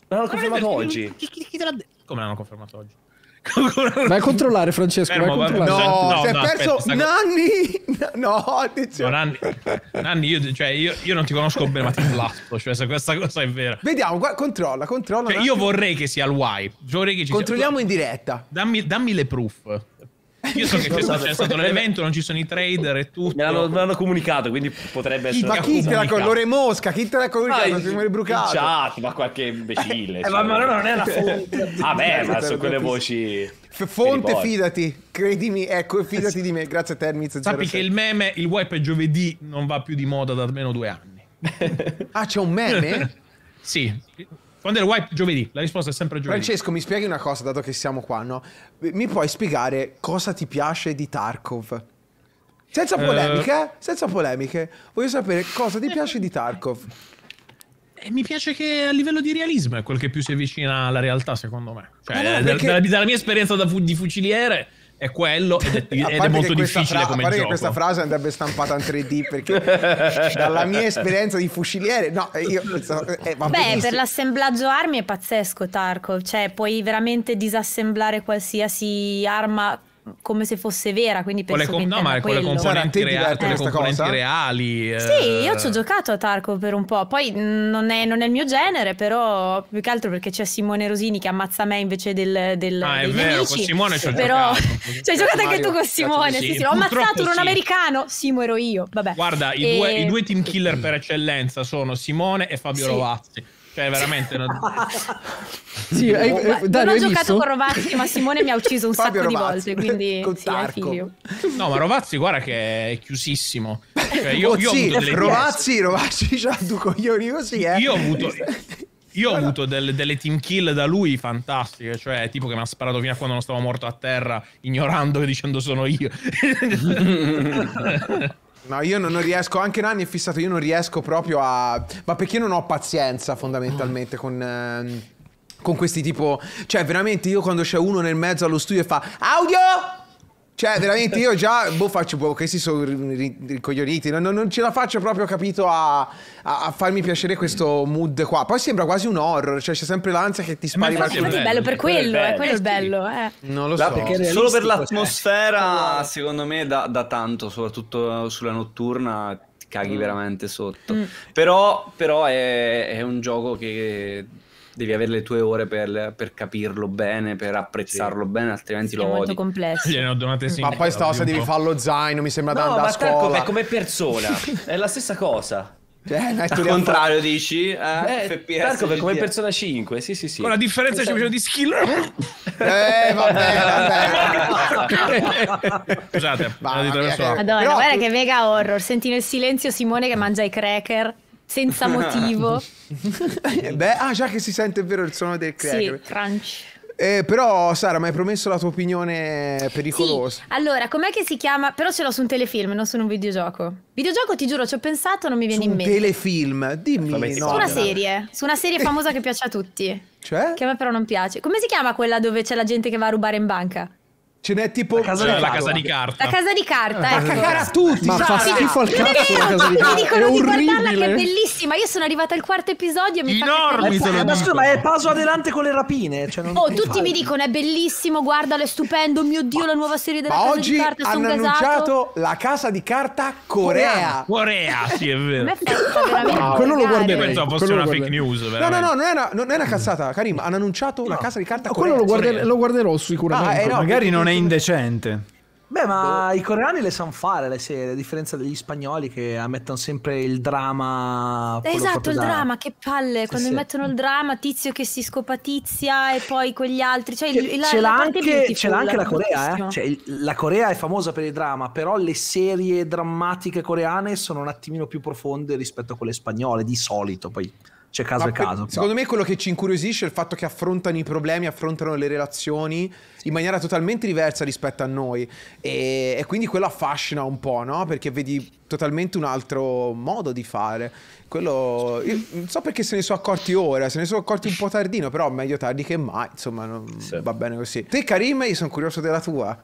F: L'hanno confermato oggi. Chi,
B: chi, chi Come l'hanno confermato oggi?
F: Vai a controllare, Francesco. Fermo, vai a controllare. No,
B: no, si è no, perso aspetta,
A: Nanni. No, attenzione. No,
B: Nanni, Nanni io, cioè, io, io, non ti conosco bene, ma ti blaspo. Cioè, se questa cosa è vera.
A: Vediamo, qua, controlla, controlla. Cioè, io vorrei
B: che sia il wipe. Vorrei che ci Controlliamo
A: sia... in diretta. Dammi, dammi le proof. Io so
B: che c'è stato, c'è stato l'evento, non ci sono i trader e tutto. Me l'hanno, me l'hanno comunicato, quindi potrebbe essere. Ma chi te l'ha con l'ore
A: mosca? Chi te l'ha comunicato? Ah, Siamo brucato. Chat,
B: ma qualche imbecille. Eh, cioè.
A: Ma allora
E: non è la fonte.
A: Vabbè, ah, ma sono quelle voci. Fonte, fidati, credimi, ecco, eh, fidati di me. Grazie a te, Miz. Sappi che il
B: meme, il wipe giovedì non va più di moda da almeno due anni. ah, c'è un meme? sì, quando è il wipe? Giovedì. La risposta è
A: sempre giovedì. Francesco, mi spieghi una cosa, dato che siamo qua, no? Mi puoi spiegare cosa ti piace di Tarkov? Senza eh. polemiche, uh... senza polemiche. Voglio sapere cosa ti piace di Tarkov. E eh, mi piace che a livello di realismo
B: è quel che più si avvicina alla
A: realtà, secondo me. Cioè, ah, perché... dalla,
B: dalla, mia esperienza fu di fuciliere, è quello ed è, ed è molto difficile fra- come a gioco. che questa frase
A: andrebbe stampata in 3D perché dalla mia esperienza di fuciliere, no, eh, io eh, Beh, benissimo. per
J: l'assemblaggio armi è pazzesco Tarkov, cioè puoi veramente disassemblare qualsiasi arma come se fosse vera. Quindi penso con le com- no, ma con le componenti, rea- con le componenti
B: reali. Eh. Sì, io ci ho
J: giocato a Tarkov per un po'. Poi non è, non è, il mio genere, però più che altro perché c'è Simone Rosini che ammazza me invece del. del ah, è vero, nemici. con Simone ci ho però... giocato. ci cioè, hai giocato anche tu con Simone. Sì, sì, sì. L'ho ammazzato un americano. Simo ero io. Vabbè. Guarda, e... i, due, i, due,
B: team killer per eccellenza sono Simone e Fabio Rovazzi cioè, veramente. Non...
J: sì, hai, eh, Dario, non ho giocato visto? con Rovazzi, ma Simone mi ha ucciso un Fabio sacco Rovazzi, di volte. Quindi con sì, figlio.
B: No, ma Rovazzi, guarda che è chiusissimo. Cioè, io, oh, io sì, ho avuto Rovazzi,
A: Rovazzi, c'ha due coglioni così, eh. Io ho avuto.
B: Io ho avuto del, delle team kill da lui fantastiche, cioè tipo che mi ha sparato fino a quando non stavo morto a terra, ignorando e dicendo sono io.
A: No, io non, riesco, anche Nanni è fissato, io non riesco proprio a... Ma perché io non ho pazienza fondamentalmente con... Ehm, con questi tipo... Cioè veramente io quando c'è uno nel mezzo allo studio e fa... Audio! Cioè, veramente io già, boh, faccio, boh, questi sono ricoglioniti, non, non, ce la faccio proprio, capito, a, a, a, farmi piacere questo mood qua. Poi sembra quasi un horror, cioè c'è sempre l'ansia che ti spari. Ma, ma è bello, bello per quello, è quello è bello. è bello eh. Non lo so. Solo per l'atmosfera,
D: cioè. secondo me, da, da tanto, soprattutto sulla notturna, ti caghi mm. veramente sotto. Mm. Però, però è, è un gioco che devi avere le tue ore per, per capirlo bene, per apprezzarlo sì. bene, altrimenti sì, lo è molto
J: complesso. Gliene ho donate sì. Mm. Ma poi
D: sta
A: cosa devi fare lo zaino, mi sembra no, da andare a scuola. come persona,
D: è la stessa cosa.
G: Cioè, eh, no, Al contrario dici? Eh, eh FPS, come eh. Persona 5, sì sì sì. Con la differenza
I: c'è bisogno esatto. di skill. Eh, eh, vabbè, vabbè.
A: Scusate, Madonna, guarda
J: che mega horror, Senti nel silenzio Simone che mangia i cracker senza motivo.
A: Eh, beh, ah, già che si sente vero il suono del crack. Sì,
J: crunch.
A: Eh, però Sara, mi hai promesso la tua opinione pericolosa. Sì.
J: Allora, com'è che si chiama? Però ce l'ho su un telefilm, non su un videogioco. Videogioco, ti giuro, ci ho pensato, non mi viene su in mente. Un
A: telefilm, dimmi. no. Su una serie,
J: su una serie famosa che piace a tutti. Cioè? Che a me però non piace. Come si chiama quella dove c'è la gente che va a rubare in banca?
A: Ce n'è tipo la casa, cioè, la casa di carta. La
J: casa di carta, Eh. cagare a tutti,
E: fa schifo al cazzo la casa di carta. Mi dicono di guardarla che è
J: bellissima. Io sono arrivata al quarto episodio e mi
I: Enormi, fa Ma scusa, ma è paso adelante con le
A: rapine, cioè non Oh, tutti fare. mi dicono
J: è bellissimo, guardalo, è stupendo. Mio Dio, ma, la nuova serie della casa oggi di carta hanno gasato. annunciato
A: la casa di carta Corea. Corea, sì, è vero. no, quello lo guarderei. Pensavo fosse una fake news, No, no, no, non è una cazzata, Karim, hanno annunciato la casa di carta Corea. Quello lo guarderò sicuramente. Ah, eh, Magari non è
C: indecente.
I: Beh, ma boh. i coreani le sanno fare le serie, a differenza degli spagnoli che ammettono sempre il dramma. Esatto, il da... dramma,
J: che palle, sì, quando sì. mettono il dramma, tizio che si scopa tizia e poi quegli altri. Cioè, il, ce l'ha anche, anche, la Corea, eh?
I: cioè, la Corea è famosa per il dramma, però le serie drammatiche coreane sono un attimino più profonde rispetto a quelle spagnole, di solito poi c'è caso Ma e caso. Per, secondo me
A: quello che ci incuriosisce è il fatto che affrontano i problemi, affrontano le relazioni in maniera totalmente diversa rispetto a noi e, e quindi quello affascina un po', no? Perché vedi totalmente un altro modo di fare. Quello, non so perché se ne sono accorti ora, se ne sono accorti un po' tardino, però meglio tardi che mai, insomma, non, sì. va bene così. Te Karim, io sono curioso della tua.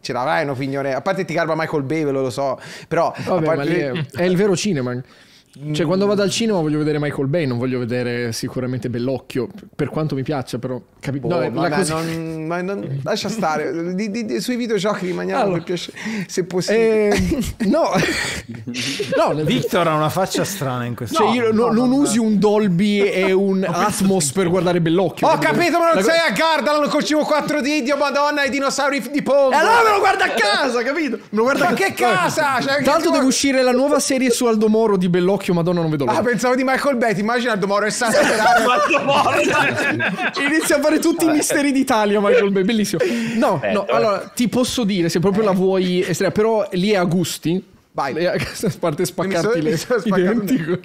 A: Ce l'avrai un'opinione, a parte ti garba Michael Bay, ve lo so, però... Vabbè, parte... è, è il vero cinema.
F: Cioè, quando vado al cinema voglio vedere Michael Bay, non voglio vedere sicuramente Bellocchio, per quanto mi piaccia, però capito. Oh, no, ma, cosa...
A: non, ma non... lascia stare, di, di, di, sui videogiochi rimaniamo allora, piace, se possibile. Eh, no,
F: no nel... Victor ha una faccia strana in questo no, Cioè, io no, non usi un Dolby e un Atmos per guardare Bellocchio. Ho capito, ma non sei a
A: Gardaland col Cibo 4D, Dio Madonna, i dinosauri di Pongo. E allora me lo guarda a casa,
F: capito? Me lo guarda ma a... che casa? Cioè, Tanto che... devo uscire la nuova serie su Aldomoro di Bellocchio occhio, madonna, non vedo l'ora. Ah, pensavo di Michael Betty, immagina Domoro e Santa Inizia a fare tutti i misteri d'Italia, Michael Betty, bellissimo. No, eh, no, eh. allora, ti posso dire, se proprio la eh. vuoi estrema, però lì è a gusti. Vai. A parte spaccarti le identico.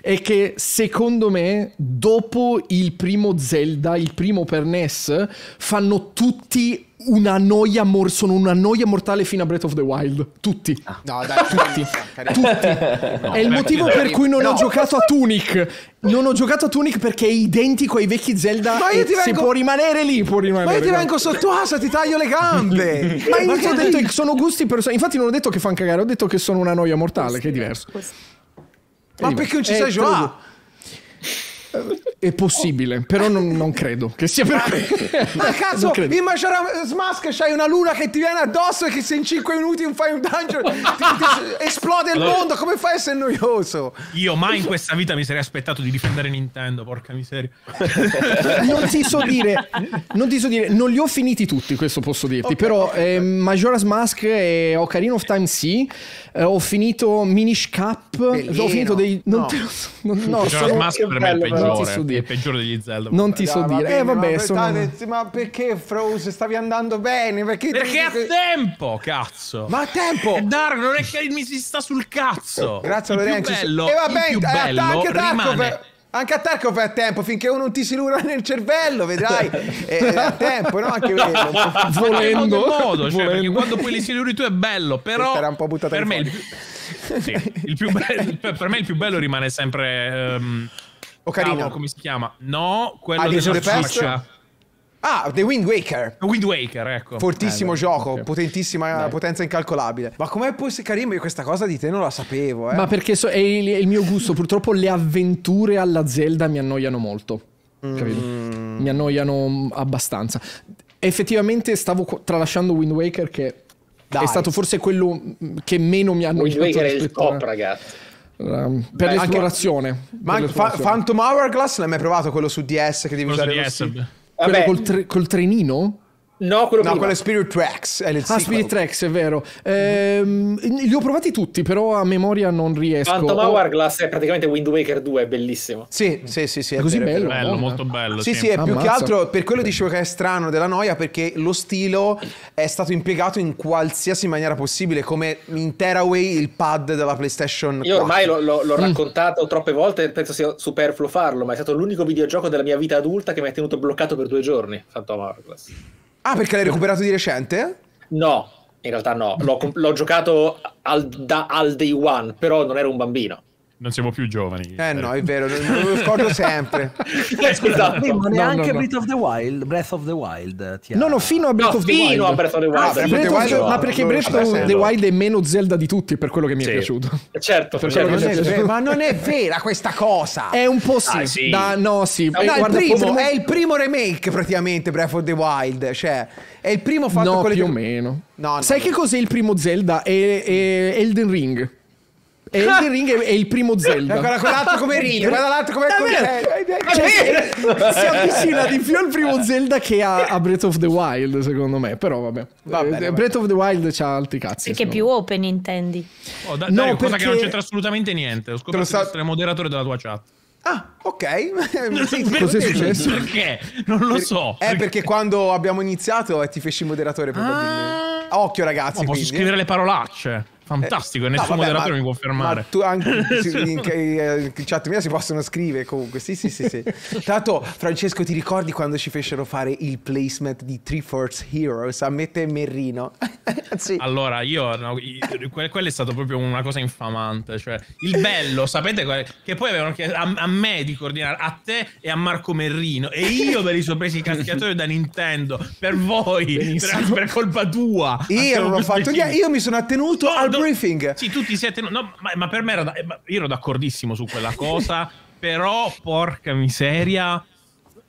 F: È che secondo me, dopo il primo Zelda, il primo per NES, fanno tutti una noia mor- sono una noia mortale fino a Breath of the Wild. Tutti. Ah. No, dai, tutti. tutti.
E: No, è il motivo per cui non
F: no. ho giocato a Tunic. Non ho giocato a Tunic perché è identico ai vecchi Zelda. Ma io ti vengo... Se può rimanere lì, può rimanere. Ma io ti vengo no. sotto
A: casa, ti taglio le gambe. Ma io ti ho detto che sono
F: gusti personali. Infatti, non ho detto che fanno cagare, ho detto che sono una noia mortale, Questo che è diverso. Questo. Ma perché non ci eh, sei giocato? È possibile, però non, non credo che
E: sia per questo. A caso, in
A: Majora's Mask c'hai una luna che ti viene addosso e che se in 5 minuti fai un dungeon ti, ti esplode il mondo, come fai a essere noioso?
B: Io mai in questa vita mi sarei aspettato di difendere Nintendo, porca miseria.
F: non ti so dire, non ti so dire, non li ho finiti tutti, questo posso dirti, okay, però Eh, Majora's Mask e Ocarina of Time sì, eh, ho finito Minish Cap, Bellino. ho finito dei... Non no, te lo so,
A: non, no, sono... Mask
B: per me è non ti so dire. Il peggiore degli Zelda. Non ti so dire. eh, vabbè, ma, sono...
A: ma perché Froze stavi andando bene? Perché, perché ha tempo, cazzo. Ma ha tempo. E eh, Dark non è che mi si sta sul cazzo. Grazie Lorenzo. E eh, vabbè, più bello anche Dark anche a Tarkov è a tempo finché uno non ti si lura nel cervello vedrai è, è a tempo no? anche no, volendo in modo cioè, volendo. quando poi li si
B: siluri tu è bello però per me, il, sì, il bello, per me il più bello rimane sempre um, Ocarina. Oh, Cavolo, come si chiama? No, quello ah, della Switch.
F: Ah, The
A: Wind Waker. Wind Waker, ecco. Fortissimo eh, gioco, okay. potentissima Dai. potenza incalcolabile. Ma com'è possibile, Karim? Io questa cosa di te non la sapevo. Eh. Ma perché
F: so, è, il, è il mio gusto. Purtroppo le avventure alla Zelda mi annoiano molto. Mm. Mi annoiano abbastanza. Effettivamente stavo tralasciando Wind Waker che Dai. è
A: stato forse quello che meno mi ha annoiato. Wind Waker è il top, a... ragazzi. Ehm, per, Beh, l'esplorazione, anche... per ma l'esplorazione. Phantom Hourglass l'hai mai provato quello su DS che devi quello usare? DS. Quello col, tre, col trenino? No, quello, no, prima. quello è Spirit Tracks. È ah, sequel. Spirit Tracks, è
F: vero. Ehm, li ho provati tutti, però a memoria non riesco. Phantom Hourglass
H: è praticamente Wind Waker 2, è bellissimo. Sì, sì, sì, sì è, è così vero, bello. bello molto bello. Sì, sì, sì è Ammazza. più che altro,
A: per quello dicevo che è strano della noia, perché lo stilo è stato impiegato in qualsiasi maniera possibile, come in Tearaway il pad della PlayStation 4. Io ormai lo, lo, l'ho mm.
H: raccontato troppe volte, penso sia superfluo farlo, ma è stato l'unico videogioco della mia vita adulta che mi ha tenuto bloccato per due giorni, Phantom Hourglass.
A: Ah, perché l'hai recuperato di recente?
H: No, in realtà no. L'ho, l'ho giocato al, da, al day one, però non ero un bambino
A: non siamo più giovani. Eh, eh. no, è vero, lo ricordo sempre. eh, scusate, esatto. ma neanche no, no, Breath
I: no. of the Wild, Breath of the Wild. Eh, Tiara. No, no, fino a Breath of the Wild. Fino a Breath of the ah, Wild.
A: ma perché Breath
F: of the Wild è meno Zelda di tutti, per quello che mi sì. Eh, certo,
H: certo. è piaciuto. Certo,
I: per
F: certo. Non è vero, ma
A: non è vera questa cosa. È un po' sì. Ah, sì. Da, no, sì. No, il primo, è il primo remake praticamente Breath of the Wild, cioè è il primo fatto no, più o meno. No, Sai che cos'è il primo Zelda? È, Elden Ring. E Elden Ring è, il primo Zelda. E
F: guarda quell'altro come ride, guarda l'altro come...
E: Cioè, si avvicina di
F: più al primo Zelda che a, a, Breath of the Wild, secondo me. Però vabbè. vabbè, eh, vabbè. Breath of the Wild c'ha altri cazzi.
J: Perché più open intendi. Oh, da, no, dai, perché... cosa che non c'entra
B: assolutamente niente. Ho scoperto sa... di essere moderatore della tua chat.
J: Ah, ok. sì,
B: Cos'è successo? Perché? Non lo per, so. È
A: eh, perché? quando abbiamo iniziato ti feci moderatore probabilmente. Ah, Occhio ragazzi. Ma posso quindi. Eh.
B: scrivere le parolacce. Fantastico, eh, nessuno no, vabbè, della ma, mi può fermare. tu anche in,
A: in, in, chat mia si possono scrivere comunque. Sì, sì, sì, sì. Tanto, Francesco, ti ricordi quando ci fecero fare il placement di Three Force Heroes a Mette e Merrino?
E: sì. Allora,
B: io no, quella è stata proprio una cosa infamante. Cioè, il bello, sapete Che poi avevano chiesto a, a, me di coordinare, a te e a Marco Merrino. E io ve li sono presi il cascatori da Nintendo per voi, per, per, colpa tua. Io non ho fatto
A: io mi sono attenuto al no,
B: Sì, tutti siete. No, ma, ma, per me era. Da, eh, io ero d'accordissimo su quella cosa. però, porca miseria.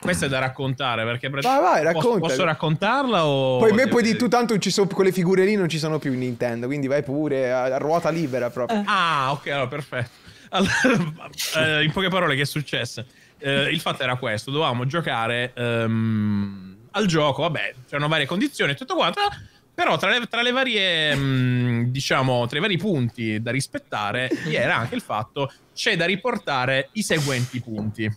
B: Questa è da raccontare perché vai, vai, raccontala. posso, posso raccontarla o...
A: Poi me poi di tu tanto ci sono, quelle figure lì non ci sono più in Nintendo, quindi vai pure a, a ruota libera proprio. Eh.
B: Ah, ok, allora perfetto. Allora, eh, in poche parole che è successo? Eh, il fatto era questo, dovevamo giocare um, al gioco, vabbè, c'erano varie condizioni e tutto quanto però tra le, tra le varie, mm, diciamo, tra i vari punti da rispettare, vi era anche il fatto c'è da riportare i seguenti punti.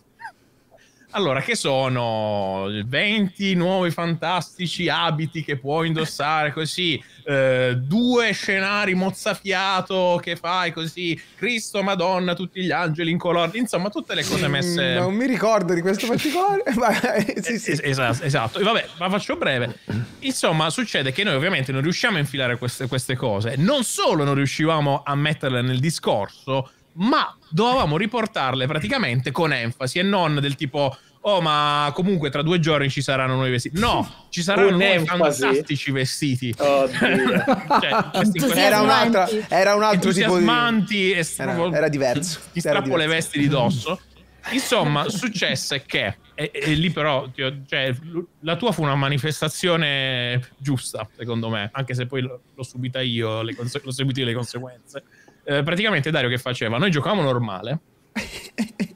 B: Allora, che sono 20 nuovi fantastici abiti che puoi indossare così, eh, due scenari mozzafiato che fai così, Cristo, Madonna, tutti gli angeli in colore, insomma tutte le cose mm, messe... Mm, non
A: mi ricordo di questo particolare. Eh, sì, sì.
B: Esatto, esatto. E vabbè, ma faccio breve. Insomma, succede che noi ovviamente non riusciamo a infilare queste, queste cose, non solo non riuscivamo a metterle nel discorso, ma dovevamo riportarle praticamente con enfasi e non del tipo oh ma comunque tra due giorni ci saranno nuovi vestiti no ci saranno nuovi fantastici vestiti oh,
A: cioè, era, un'altra, era un altro tipo di era, era diverso ti strappo le vesti
B: di dosso insomma successe che e, e lì però ho, cioè, la tua fu una manifestazione giusta secondo me anche se poi l'ho, subita io le, l'ho seguito io le conseguenze eh, praticamente Dario che faceva? Noi giocavamo normale.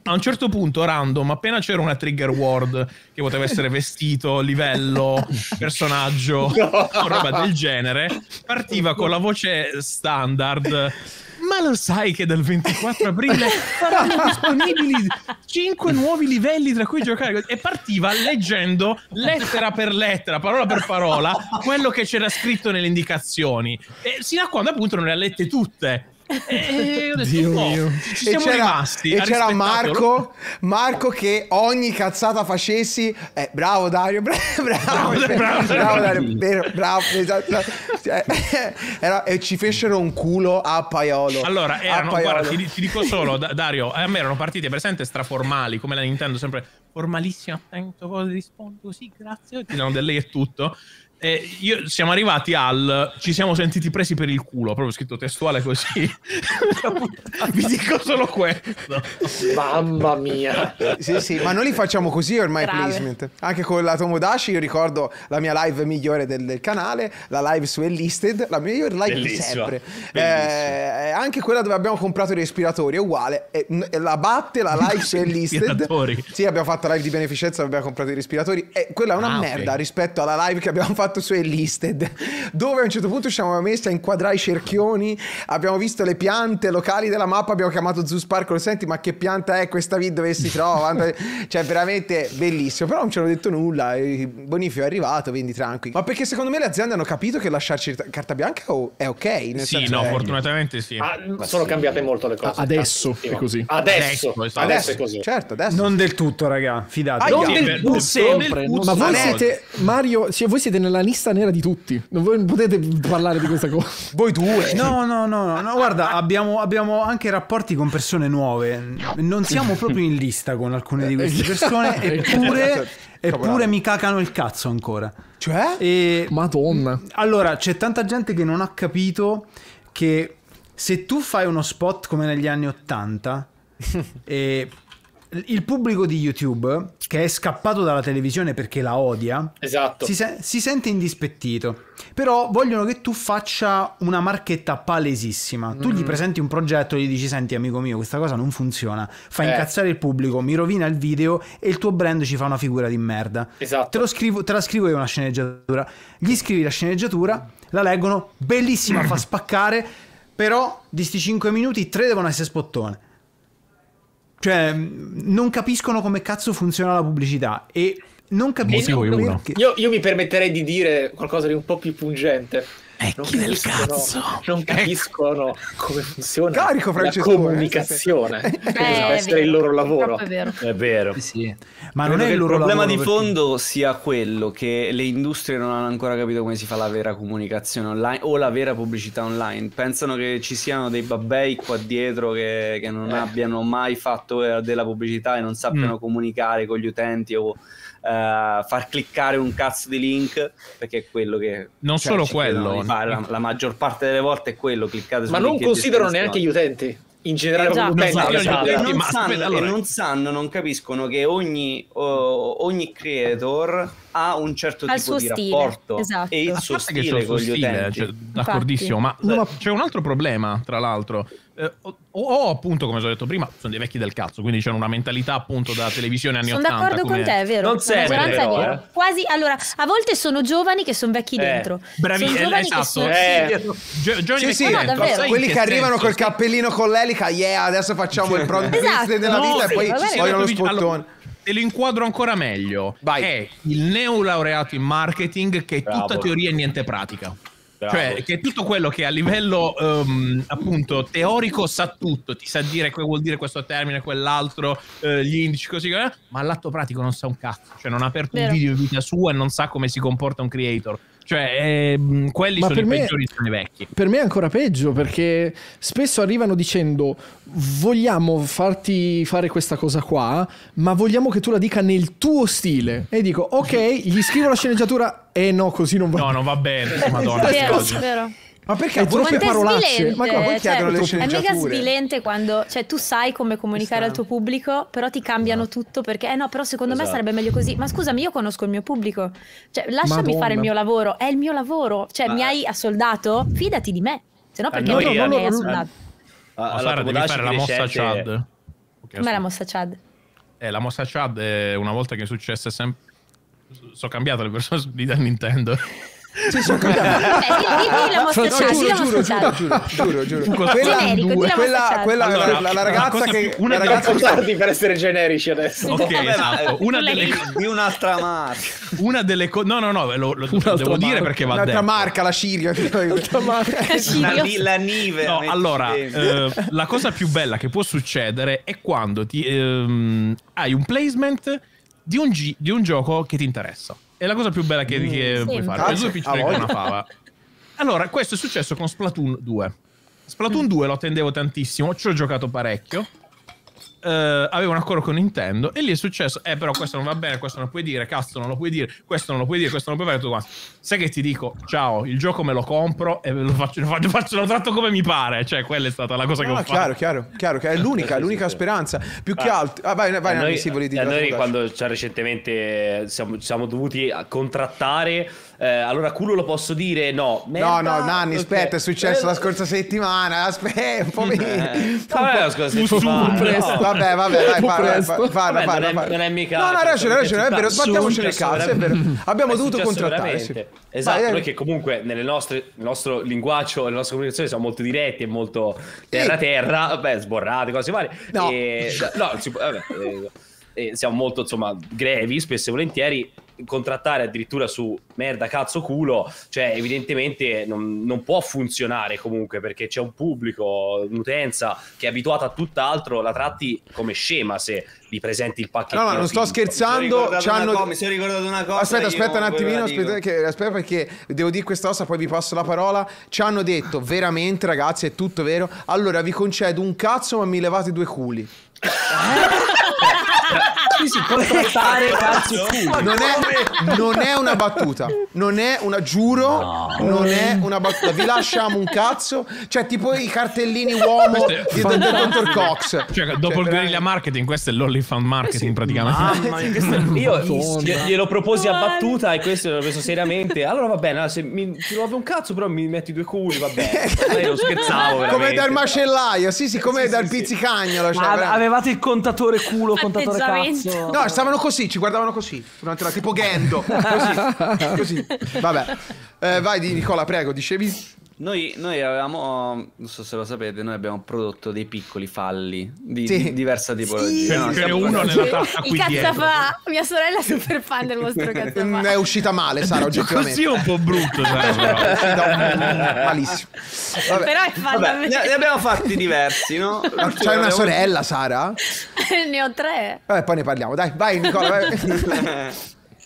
B: A un certo punto, random, appena c'era una trigger word che poteva essere vestito, livello, personaggio, no. roba del genere, partiva con la voce standard. Ma lo sai che dal 24 aprile saranno disponibili 5 nuovi livelli tra cui giocare? E partiva leggendo lettera per lettera, parola per parola, quello che c'era scritto nelle indicazioni. E sino a quando appunto non le ha lette tutte.
E: E, eh, detto, Dio no, mio. Ci e c'era,
B: e c'era Marco,
A: Marco che ogni cazzata facessi, eh, bravo Dario, bravo, cioè, bravo, bravo, bravo Dario, vero, bravo, esatto, cioè, era, e ci fecero un culo a Paiolo. Allora, erano, Paiolo. Guarda, ti, ti, dico solo,
B: Dario, a me erano partite presente straformali, come la Nintendo sempre formalissima, attento, rispondo, sì,
E: grazie, ti
B: danno del lei e tutto. E eh, io, siamo arrivati al ci siamo sentiti presi per il culo, proprio scritto testuale così.
E: Vi dico
A: solo questo.
H: Mamma mia.
A: Sì, sì, ma noi li facciamo così ormai Grave. placement. Anche con la Tomodashi io ricordo la mia live migliore del, del canale, la live su Enlisted, la migliore live Bellissima. di sempre. Eh, anche quella dove abbiamo comprato i respiratori è uguale, e, e la batte la live su Enlisted. sì, abbiamo fatto live di beneficenza, abbiamo comprato i respiratori e quella è una ah, merda okay. rispetto alla live che abbiamo fatto fatto su Enlisted, dove a un certo punto ci siamo messi a inquadrare i cerchioni, abbiamo visto le piante locali della mappa, abbiamo chiamato Zeus Park, lo senti, ma che pianta è questa vid dove si trova? cioè, veramente bellissimo, però non ci hanno detto nulla, Bonifico è arrivato, quindi tranquillo. Ma perché secondo me le aziende hanno capito che lasciarci carta bianca è ok? Nel sì, no, è...
H: fortunatamente sì. Ah, sono sì. cambiate molto le
A: cose. Adesso è così. Adesso,
H: adesso,
C: esatto. adesso è così. Certo, adesso. Non del tutto, raga, fidatevi. Ah, non, non del tutto, sempre. ma voi siete,
F: Mario, se voi siete nella nella lista nera di tutti. Non voi potete parlare di questa cosa. Voi due? No,
C: no, no. no guarda, abbiamo, abbiamo, anche rapporti con persone nuove. Non siamo proprio in lista con alcune di queste eh, persone, esatto. eppure, eh, certo. eppure mi cacano il cazzo ancora. Cioè? E, Madonna. Allora, c'è tanta gente che non ha capito che se tu fai uno spot come negli anni 80 e il pubblico di YouTube, che è scappato dalla televisione perché la odia, esatto. si, se- si, sente indispettito. Però vogliono che tu faccia una marchetta palesissima. Mm. Tu gli mm. presenti un progetto e gli dici: Senti, amico mio, questa cosa non funziona. Fa eh. incazzare il pubblico, mi rovina il video e il tuo brand ci fa una figura di merda. Esatto. Te, scrivo, te la scrivo io una sceneggiatura. Gli scrivi la sceneggiatura, la leggono, bellissima, fa spaccare. Però di sti 5 minuti, 3 devono essere spottone. Cioè, mm, non capiscono come cazzo funziona la pubblicità e non capisco io,
H: io, mi permetterei di dire qualcosa di un po' più pungente. È non chi del cazzo? Non ecco. capiscono ecco. come funziona Carico, Francesco, la comunicazione. Eh, che
E: esatto. essere il loro lavoro. È vero. È
D: vero. Eh sì. Ma non, non è il loro Il problema di fondo perché... sia quello che le industrie non hanno ancora capito come si fa la vera comunicazione online o la vera pubblicità online. Pensano che ci siano dei babbei qua dietro che, che non eh. abbiano mai fatto eh, della pubblicità e non sappiano mm. comunicare con gli utenti o eh, far cliccare un cazzo di link, perché è quello che... Non cioè, solo quello. Fare, la, la, maggior parte delle volte è quello, cliccate su Ma non considerano neanche gli
H: utenti in generale esatto.
D: non, sanno, non, capiscono che ogni, uh, ogni creator
B: ha un certo Al tipo di stile. rapporto esatto. e il esatto. suo stile con suo gli stile, utenti cioè, d'accordissimo ma c'è un altro problema tra l'altro eh, o, o, appunto, come ho detto prima, sono dei vecchi del cazzo, quindi c'è una mentalità appunto da televisione anni sono 80. Sono d'accordo come... con te, è vero. Non serve, però, è vero. Eh?
J: Quasi, allora, a volte sono giovani che sono vecchi eh, dentro. Bravi, sono eh, giovani esatto. Sono... Eh.
A: giovani sì, sì. No, no, Quelli che, che arrivano col cappellino con l'elica, yeah, adesso facciamo il prom esatto. della vita sì, e poi ci vogliono lo spottone. Allora,
B: te lo inquadro ancora meglio. Vai. È il neolaureato in marketing che è Bravo. tutta teoria e niente pratica. Bravo. Cioè, che è tutto quello che a livello um, appunto teorico sa tutto, ti sa dire che vuol dire questo termine, quell'altro, eh, gli indici, così, ma all'atto pratico non sa un cazzo, cioè non ha aperto Vero. un video di vita sua e non sa come si comporta un creator. Cioè, eh, mm, quelli Ma sono i me, peggiori sono i vecchi.
F: Per me è ancora peggio perché spesso arrivano dicendo vogliamo farti fare questa cosa qua, ma vogliamo che tu la dica nel tuo stile. E dico, ok, gli scrivo la sceneggiatura. Eh no, così non va bene. No, non va bene, madonna. Vero, vero. Ma perché ha troppe parolacce? Svilente. Ma qua poi cioè, chiedono le sceneggiature. È mega
J: svilente quando, cioè tu sai come comunicare al tuo pubblico, però ti cambiano no. Esatto. tutto perché, eh no, però secondo esatto. me sarebbe meglio così. Ma scusami, io conosco il mio pubblico, cioè lasciami Madonna. fare il mio lavoro, è il mio lavoro, cioè Ma... mi hai assoldato, fidati di me, Sennò eh, perché noi, non mi hai assoldato.
G: Allora devi fare la mossa scelte... Chad.
B: Okay, Com'è
J: la mossa Chad?
B: Eh, la mossa Chad è una volta che è successa sempre... Sono cambiato le persone di Nintendo.
J: Sì, sono giuro,
B: giuro, giuro, giuro, giuro. Quella, generico, quella, quella allora, la, la ragazza che più, una la ragazza
A: scusati
H: per essere generici adesso.
A: Ok, esatto.
B: una delle di un'altra marca. Una delle cose No, no, no, lo, lo devo dire perché va un'altra detto.
A: marca, la Siria. La, la
B: Nive. No, allora, eh, la cosa più bella che può succedere è quando ti ehm, hai un placement di un, gi- di un gioco che ti interessa. È la cosa più bella che, mm, che puoi fare. Due piccioni ah, con una fava. Allora, questo è successo con Splatoon 2. Splatoon 2 mm. lo attendevo tantissimo, ci ho giocato parecchio eh, aveva un accordo con Nintendo e lì è successo, eh però questo non va bene, questo non puoi dire, cazzo non lo puoi dire, questo non lo puoi dire, questo non lo puoi fare, tu quanto. Sai che ti dico, ciao, il gioco me lo compro e lo faccio, lo, faccio, faccio, lo tratto come mi
A: pare, cioè quella è stata la cosa no, che ho chiaro, fatto. Chiaro, chiaro, chiaro, è l'unica, l'unica speranza, più ah, che altro...
G: Ah, vai, vai, vai, noi, sì, volevi dire. Noi quando cioè, recentemente siamo, siamo dovuti contrattare eh, allora culo lo posso dire? No. Merda. No, no, Nanni, okay. aspetta,
A: è successo eh, la scorsa settimana, aspetta, un po' meno. Eh, vabbè, la scorsa settimana. Vabbè, vabbè, dai, parla, parla, parla, non, è mica... No, no, ragione, ragione, è vero, sbattiamoci le cazzo, è vero. Abbiamo dovuto contrattare. Esatto, Vai, perché
G: comunque nel nostro linguaggio, nella nostra comunicazione siamo molto diretti e molto terra-terra, vabbè, sborrate, cose varie. No. E, no, si può, vabbè, eh, eh, siamo molto, insomma, grevi, spesso e volentieri contrattare addirittura su merda, cazzo, culo, cioè evidentemente non, non può funzionare comunque perché c'è un pubblico, un'utenza che è abituata a tutt'altro, la tratti come scema se gli presenti il pacchetto. No, no, non sto finto. scherzando. Mi sono, co- mi sono
A: ricordato una cosa. Aspetta, aspetta un attimino. Aspetta, che, aspetta, perché devo dire questa cosa, poi vi passo la parola. Ci hanno detto veramente, ragazzi, è tutto vero. Allora vi concedo un cazzo, ma mi levate due culi. Sì, si può cazzo Non è, non è una battuta. Non è una, giuro, no. non è una battuta. Vi lasciamo un cazzo. Cioè, tipo i cartellini uomo è... di Dr. Cox. Cioè, dopo cioè, il guerriglia
B: marketing, questo è l'OnlyFans marketing sì, praticamente. Mamma mia, io Madonna. glielo proposi a
G: battuta e questo l'ho preso seriamente. Allora va bene, allora, se mi ti un cazzo, però mi metti due culi, va bene.
E: Allora, io scherzavo. Veramente. Come dal
A: macellaio, sì, sì, come sì, dal sì, pizzicagnolo. Cioè, avevate il contatore culo, contatore cazzo senso... No, stavano così, ci guardavano così, durante la... tipo Gendo, così, così. Vabbè, eh, vai di Nicola, prego, dicevi...
D: Noi, noi, avevamo, non so se lo sapete, noi abbiamo prodotto dei piccoli falli di, sì. di diversa
J: tipologia. Sì, no, uno nella tazza qui cazzafà, mia sorella è super fan del vostro cazzafà.
A: È uscita male, Sara, oggettivamente. Così è un po' brutto, Sara, però. malissimo.
E: Vabbè. Però è fan Vabbè, ne
A: abbiamo fatti diversi, no? no C'hai una sorella, Sara?
J: ne ho tre.
A: Vabbè, poi ne parliamo. Dai, vai Nicola, vai.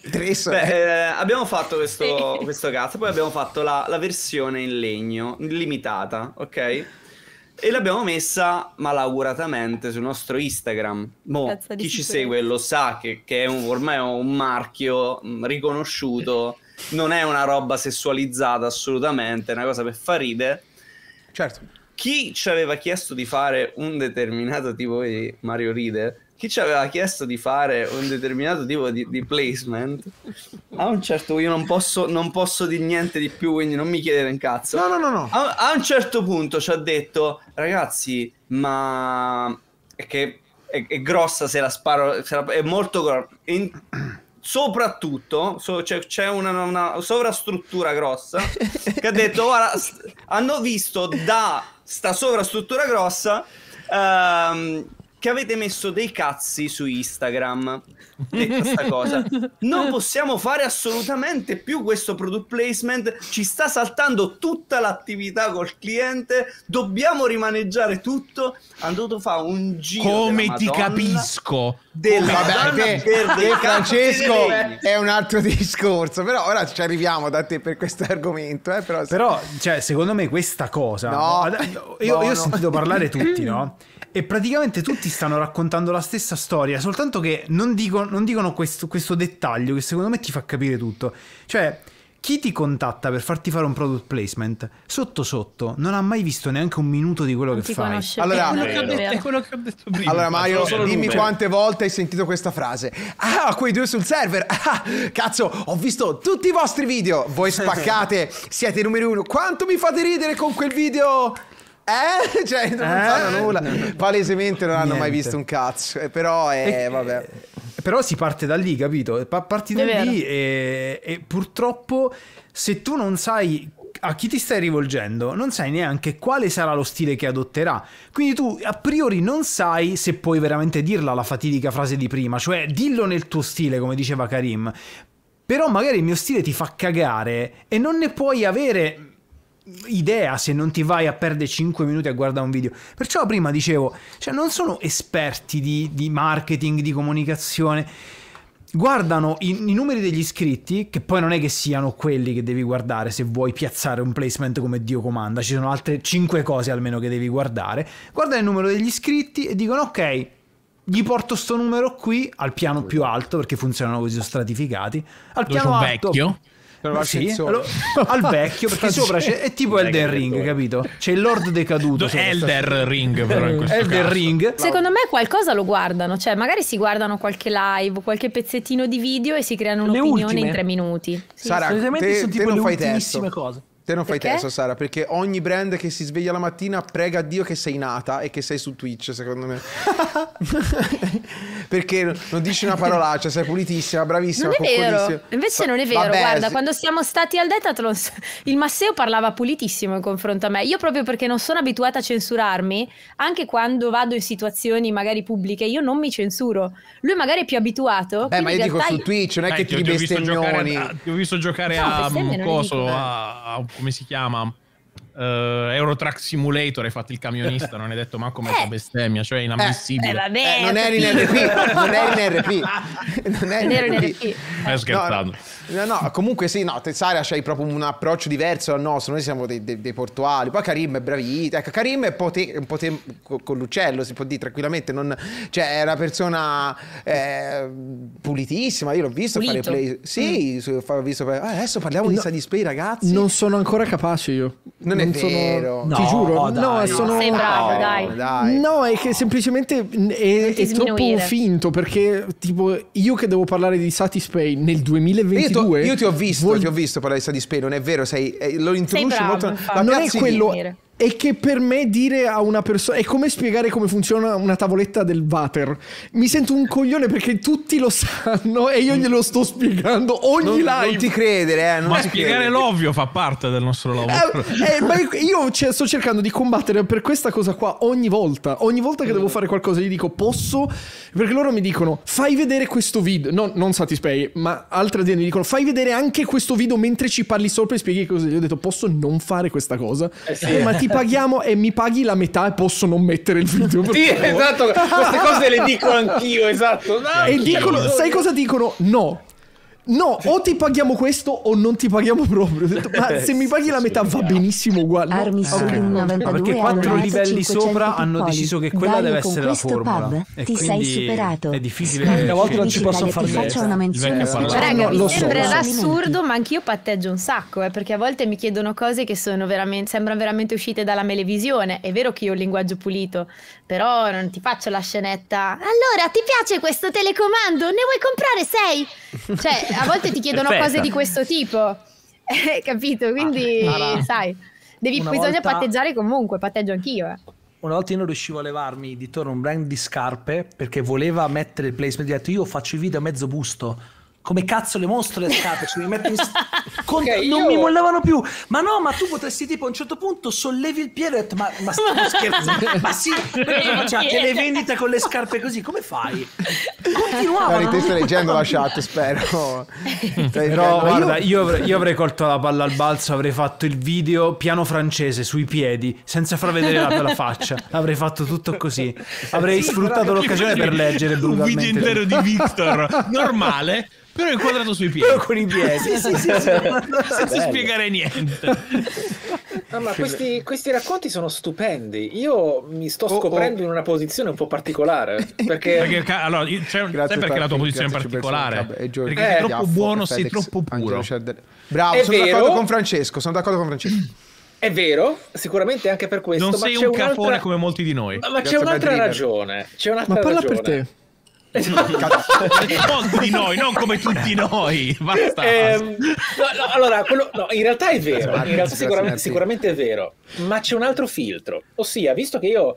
A: Beh,
D: eh, abbiamo fatto questo, sì. questo, cazzo, poi abbiamo fatto la, la, versione in legno, limitata, ok? E l'abbiamo messa malauguratamente sul nostro Instagram. Mo, chi ci segue lo sa che, che è un, ormai è un marchio mm, riconosciuto, non è una roba sessualizzata assolutamente, è una cosa per far ridere. Certo. Chi ci aveva chiesto di fare un determinato tipo di Mario Ride chi ci aveva chiesto di fare un determinato tipo di, di placement, a un certo punto, io non posso, non posso dire niente di più, quindi non mi chiedere un cazzo. No, no, no, no. A, a un certo punto ci ha detto, ragazzi, ma è che è, è grossa se la sparo, se la, è molto grossa. In, soprattutto so, cioè, c'è una, una, sovrastruttura grossa che ha detto guarda st- hanno visto da sta sovrastruttura grossa ehm, che avete messo dei cazzi su Instagram. Detta sta cosa. Non possiamo fare assolutamente più questo product placement, ci sta saltando tutta l'attività col cliente, dobbiamo rimaneggiare tutto. Hanno dovuto fare un giro Come ti Madonna, capisco.
B: Della Vabbè, te, te Francesco
A: è un altro discorso, però ora ci arriviamo da te per questo argomento, eh, però, però cioè, secondo me questa
C: cosa no,
A: no, io, io ho sentito parlare tutti,
C: no? e praticamente tutti stanno raccontando la stessa storia, soltanto che non, dico, non dicono questo, questo dettaglio che secondo me ti fa capire tutto. Cioè, chi ti contatta per farti fare un product placement sotto sotto
A: non ha mai visto neanche un minuto di quello non che fai. Allora, è quello, che detto, è
I: quello, che ho detto, prima.
A: Allora, Mario, dimmi numeri. quante volte hai sentito questa frase. Ah, quei due sul server. Ah, cazzo, ho visto tutti i vostri video. Voi spaccate, siete numero uno. Quanto mi fate ridere con quel video? Eh? Cioè, non eh? sanno nulla. Palesemente non hanno Niente. mai visto un cazzo. Eh, però, è, vabbè. Però si parte da lì, capito? Parti da lì
C: e, e purtroppo se tu non sai a chi ti stai rivolgendo non sai neanche quale sarà lo stile che adotterà. Quindi tu a priori non sai se puoi veramente dirla la fatidica frase di prima, cioè dillo nel tuo stile, come diceva Karim. Però magari il mio stile ti fa cagare e non ne puoi avere idea se non ti vai a perdere 5 minuti a guardare un video. Perciò prima dicevo, cioè non sono esperti di, di marketing, di comunicazione. Guardano i, i, numeri degli iscritti, che poi non è che siano quelli che devi guardare se vuoi piazzare un placement come Dio comanda, ci sono altre 5 cose almeno che devi guardare. Guardano il numero degli iscritti e dicono ok, gli porto sto numero qui al piano più alto perché funzionano così stratificati. Al piano alto. Vecchio ma sì, allo, al vecchio, perché sopra c'è, è tipo Elden Ring, capito?
B: C'è il Lord Decaduto. Do, Elder Ring, però in
E: questo
J: Elder caso. Ring. Secondo me qualcosa lo guardano, cioè magari si guardano qualche live, qualche pezzettino di video e si creano un'opinione in tre minuti. Sì, Sara, te, sono tipo te non le fai testo. cose.
A: Te non perché? fai testo, Sara, perché ogni brand che si sveglia la mattina prega a Dio che sei nata e che sei su Twitch, secondo me. perché non dici una parolaccia, sei pulitissima, bravissima. Non è vero. Invece
J: non è vero, Vabbè, guarda, sì. quando siamo stati al Detatron, il Masseo parlava pulitissimo in confronto a me. Io proprio perché non sono abituata a censurarmi, anche quando vado in situazioni magari pubbliche, io non mi censuro. Lui magari è più abituato. Beh, ma io dico su Twitch,
A: non è Dai, che ti, ti bestemmioni.
B: Ti ho visto giocare a, no, a, a, a come si chiama? Uh, Eurotrack Simulator hai fatto il camionista, non hai detto ma come eh. bestemmia, cioè inammissibile. Eh, eh, non
A: eri in RP, non eri in RP. non eri in RP. Stai eh, scherzando. No, no. No, eh, no, comunque sì, no, te, Sara c'hai proprio un approccio diverso dal nostro, noi siamo dei, dei, dei portuali, poi Karim è bravita, ecco, Karim è pote, un po' con l'uccello, si può dire tranquillamente, non, cioè è una persona eh, pulitissima, io l'ho visto Pulito. fare play, sì, mm. su, ho visto, ah, adesso parliamo no, di Sadie ragazzi.
F: Non sono ancora capace io. Non, non è sono, vero. No, ti giuro, no, dai, sono... Sei bravo, dai. dai. No, è che semplicemente è, è troppo finto perché tipo io che devo parlare di Satisfay nel 2022 due. Io ti ho
A: visto, vuol... ti ho visto Paradiso di Spey, non è vero, sei, eh, lo introduci molto. Bravo, la non è quello
F: e che per me dire a una persona è come spiegare come funziona una tavoletta del water. Mi sento un coglione perché tutti lo sanno e io glielo sto spiegando ogni non, live. Non ti credere, eh, non ma spiegare credere.
B: l'ovvio fa parte del nostro lavoro.
F: Eh, eh, ma io c- cioè, sto cercando di combattere per questa cosa qua ogni volta. Ogni volta che devo fare qualcosa gli dico posso perché loro mi dicono fai vedere questo video, no, non Satispay, ma altre aziende mi dicono fai vedere anche questo video mentre ci parli sopra e spieghi cosa. Gli ho detto posso non fare questa cosa. Eh sì. ma ti paghiamo e mi paghi la metà e posso non mettere il video. sì, esatto, queste cose le dico anch'io, esatto. No, e dicono, sai cosa dicono? No, No, o ti paghiamo questo o non ti paghiamo proprio. Detto, ma eh, se mi paghi la metà va benissimo uguale. No? Armi okay.
E: 92 Perché quattro livelli sopra hanno deciso che quella deve essere la formula. Pub, e ti sei superato. È difficile. Una volta non ci posso far vedere. Faccio una menzione speciale. Cioè, Raga, mi sembrerà
J: assurdo, ma anch'io patteggio un sacco, eh, perché a volte mi chiedono cose che veramente, sembrano veramente uscite dalla televisione. È vero che io ho il linguaggio pulito, però non ti faccio la scenetta. Allora, ti piace questo telecomando? Ne vuoi comprare sei? Cioè, a volte ti chiedono cose di questo tipo. Eh, capito? Ah, Quindi, ah, sai, devi, bisogna volta... patteggiare comunque, patteggio anch'io. Eh.
I: Una volta io non riuscivo a levarmi di torno un brand di scarpe perché voleva mettere il placement diretto. Io faccio i video a mezzo busto come cazzo le mostro le scarpe, cioè, mi in...
E: Contra... okay, non io... mi mollavano
I: più. Ma no, ma tu potresti tipo a un certo punto sollevi il piede e detto, ma, ma scherzando, ma sì, perché cioè, televendita con le scarpe così, come
E: fai? Continuavo. No, ti stai leggendo la
A: chat, spero. Però guarda, io... Io,
C: avrei, io... avrei, colto la palla al balzo, avrei fatto il video piano francese sui piedi, senza far vedere la bella faccia. Avrei fatto tutto così. Avrei sì, sfruttato l'occasione per leggere un video intero di Victor, normale
B: però inquadrato sui piedi. Però con i piedi.
H: sì, sì, sì, Senza
I: spiegare niente.
H: No, ma questi, questi, racconti sono stupendi. Io mi sto oh, oh. scoprendo oh. in una posizione un po' particolare. Perché, perché allora, io, cioè, grazie, perché la tua posizione è particolare? Perché eh, sei troppo Diaffo, buono, sei troppo
A: puro. Bravo, è sono vero. d'accordo con Francesco. Sono d'accordo con Francesco.
H: È vero, sicuramente anche per questo. Non sei un capone come molti di noi.
A: Ma Grazie c'è un'altra
H: ragione. C'è un'altra ma parla ragione. per te di esatto. noi, non come tutti noi. Basta. Eh, no, no, allora, quello, no, in realtà è vero, esatto, in realtà sicuramente, sicuramente è vero, ma c'è un altro filtro, ossia, visto che io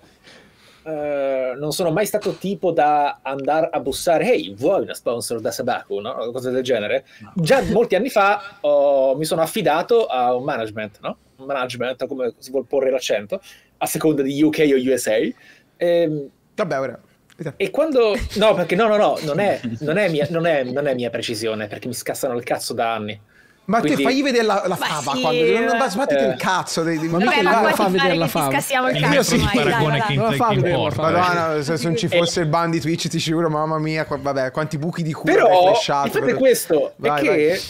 H: Uh, non sono mai stato tipo da andare a bussare, hey, vuoi una sponsor da Sabaku, no? Cose del genere. No. Già molti anni fa oh, mi sono affidato a un management, no? Un management, come si vuol porre l'accento, a seconda di UK o USA. E, ehm, Vabbè, ora. Esatto. E quando... No, perché no, no, no, non è, non è, mia, non è, non è mia precisione, perché mi scassano il cazzo da
A: anni. Ma Quindi... te fai vedere la, la fava sì, quando non, non, non eh. il cazzo dei, dei, ma Vabbè, ma fa vedere la fava. Scassiamo il eh, cazzo. Io sì, mai, paragone dai, che dai. Fa vedere, Madonna, se, non ci eh. fosse il ban di Twitch ti giuro, mamma mia, vabbè, quanti buchi di culo Però, hai flashato. Però per... questo vai, è che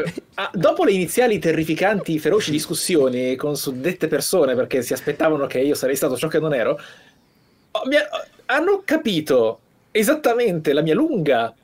H: eh, dopo le iniziali terrificanti feroci discussioni con suddette persone perché si aspettavano che io sarei stato ciò che non ero, hanno capito esattamente la mia lunga,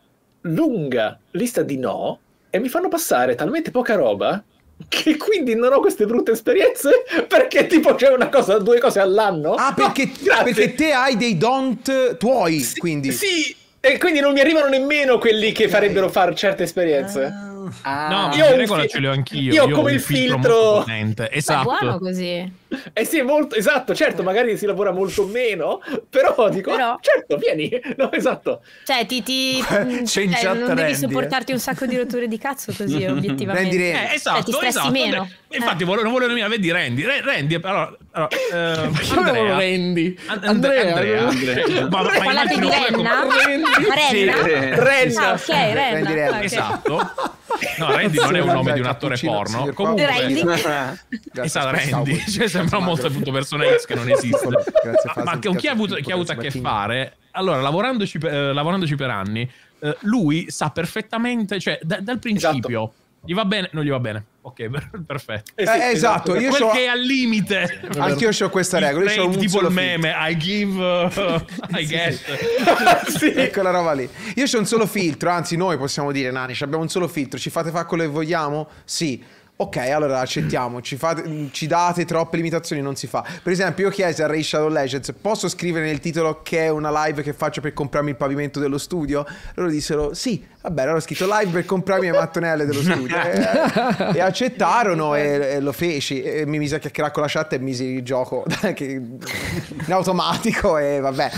H: lunga lista di no e mi fanno passare talmente poca roba che quindi non ho queste brutte esperienze perché tipo c'è una cosa, due cose all'anno. Ah, perché, no, perché te hai dei don't tuoi, sì, quindi. Sì, e quindi non mi arrivano nemmeno quelli che okay. farebbero fare certe esperienze. Ah.
J: Ah, no, io in
B: regola fi- ce l'ho anch'io. Io, io come il filtro. filtro esatto. È buono
J: così.
H: Eh sì, molto, esatto, certo, eh. magari si lavora molto meno, però dico, però... Ah, certo, vieni. No, esatto.
J: Cioè, ti... ti mm, cioè, non devi eh. supportarti un sacco di rotture di cazzo così, obiettivamente. Cioè, esatto, esatto, eh, esatto, cioè, ti stressi esatto. meno.
B: Infatti, eh. volevo, non volevo nominare, vedi Randy. Randy, allora... allora eh, Andrea. Randy? And- Andrea. Andrea. Andrea. Ma, ma Parlate di
E: Renna? Renna? Renna? Renna. Ah, ok, Renna. Esatto.
B: esatto. No, Randy non è un nome di un attore porno. Comunque, Randy. esatto, Randy. Cioè, sembra un mostro appunto personaggio che non esiste. Ma con chi ha avuto, chi ha avuto a che fare? Allora, lavorandoci per, eh, lavorandoci per anni, eh, lui sa perfettamente, cioè da, dal principio... Esatto gli va bene? Non gli va bene. Ok, perfetto. Eh, eh, esatto, esatto, io quel so... che è al limite.
A: Sì, Anch'io ho questa regola. Io un tipo il meme,
B: filtro. I give, uh, I sì, guess.
A: Sì. sì. Ecco la roba lì. Io ho un solo filtro, anzi noi possiamo dire, Nani, abbiamo un solo filtro. Ci fate fare quello che vogliamo? Sì Ok, allora accettiamo, ci, fate, ci, date troppe limitazioni, non si fa. Per esempio, io chiesi a Ray Shadow Legends, posso scrivere nel titolo che è una live che faccio per comprarmi il pavimento dello studio? Loro dissero sì, vabbè, allora ho scritto live per comprarmi le mattonelle dello studio. e, e, accettarono e, e, lo feci. E mi mise a chiacchierare con la chat e misi il gioco in automatico e vabbè.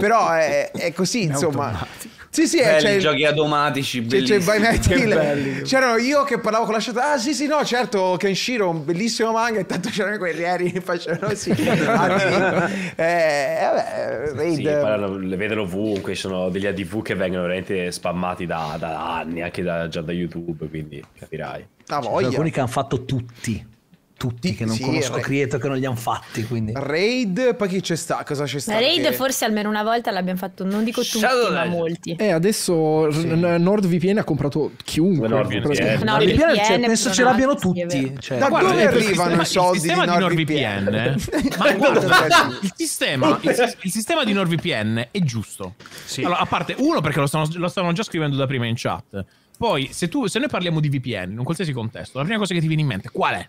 A: Però è, è così, insomma. Automatico. Sì, sì, eh, belli, c'è giochi
D: automatici, bellissimi. C'è, c'è
A: C'ero io che parlavo con la chat. Ah, sì, sì, no, certo, Kenshiro, un bellissimo manga. E tanto c'erano i guerrieri che facevano sì. Eh, eh, vabbè,
G: Raid. Sì, parlano, le vedono ovunque, sono degli ADV che vengono veramente spammati da, da anni, anche da, già da YouTube, quindi
I: capirai. Ah, cioè, alcuni che hanno fatto tutti tutti che non sì, conosco creator che non li hanno
F: fatti quindi. Raid poi chi c'è sta cosa c'è sta Raid che...
J: forse almeno una volta l'abbiamo fatto non dico Shadow tutti Legend. ma
F: molti e eh, adesso sì. NordVPN ha comprato chiunque NordVPN, NordVPN cioè, penso ce l'abbiano tutti cioè, da guarda, dove arrivano i soldi di
B: NordVPN eh?
E: il sistema il
B: sistema di NordVPN è giusto sì. allora, a parte uno perché lo stavano, lo stavano già scrivendo da prima in chat poi se, tu, se noi parliamo di VPN in un qualsiasi contesto la prima cosa che ti viene in mente qual è?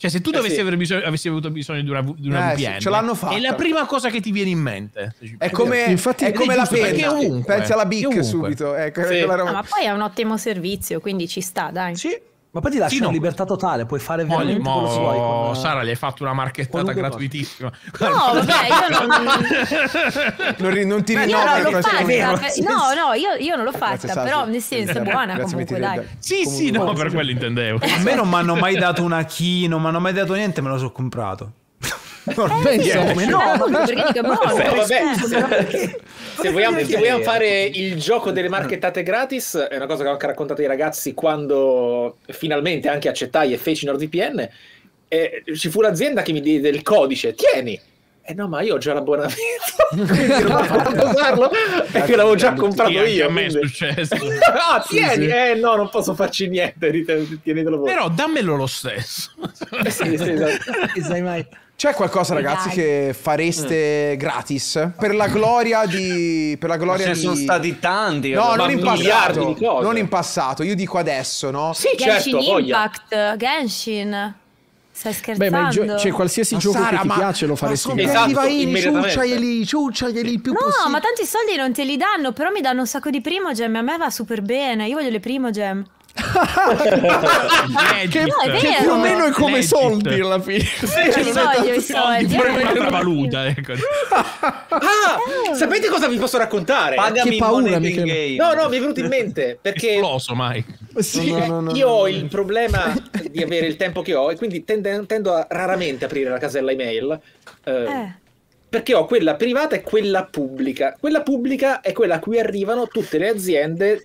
B: Cioè, se tu eh dovessi sì. aver bisogno, avessi avuto bisogno di una, di una eh VPN, sì, ce l'hanno fatta. è la prima cosa che ti viene in mente. È come, Infatti, è come è la penna, Pensa alla
A: Bic subito. Ecco, sì.
B: ah, ma
J: poi è un ottimo servizio, quindi ci sta, dai. Sì, ma poi ti lasciano sì,
I: no. libertà totale, puoi fare veramente mo, quello che vuoi. Con...
B: Sara, gli hai fatto una marchettata
A: gratuitissima. No, vabbè, io non... non, non ti rinnovo no, no, no,
J: io, io non l'ho fatta, Grazie, però nel senso è buona Grazie, comunque, dai. Sì, comunque, sì, no,
C: per quello intendevo. A me non mi hanno mai dato una key, non mi hanno mai dato niente, me lo sono comprato.
E: Non eh, no. vabbè,
H: se, vogliamo, se vogliamo fare il gioco delle marchettate gratis, è una cosa che ho anche raccontato ai ragazzi quando finalmente anche accettai e feci NordVPN. E ci fu l'azienda che mi diede il codice, tieni, eh no, ma io ho già l'abbonamento, quindi
E: non ho fatto usarlo perché l'avevo già comprato io. A me è successo. ah, tieni, sì,
H: eh no, non posso farci niente,
B: tienitelo voi. Però dammelo lo stesso. eh sì, sì, esatto.
A: sai mai. C'è qualcosa, ragazzi, Dai. che fareste mm. gratis per la gloria di. Per la gloria Ce di... sono stati
D: tanti. No, non in passato.
A: Non in passato, io dico adesso, no? Sì,
J: Genshin certo, Impact, voglia. Genshin. Stai scherzando? Beh, ma gio- cioè, qualsiasi ma gioco Sara, che ti ma, piace lo faresti in esatto, Vaini, ciucciaglieli, ciucciaglieli il più no, possibile. No, ma tanti soldi non te li danno, però mi danno un sacco di primogem, a me va super bene, io voglio le primogem
F: che, no, che più o meno è come Legit. soldi alla fine sì, cioè, i soldi, i soldi
B: valuta ecco.
H: ah, sapete cosa vi posso raccontare? Pagami che paura Game. no no mi è venuto in mente perché esploso Mike sì. no, no, io ho il problema di avere il tempo che ho e quindi tende, tendo a raramente aprire la casella email eh, eh. Perché ho quella privata e quella pubblica. Quella pubblica è quella a cui arrivano tutte le aziende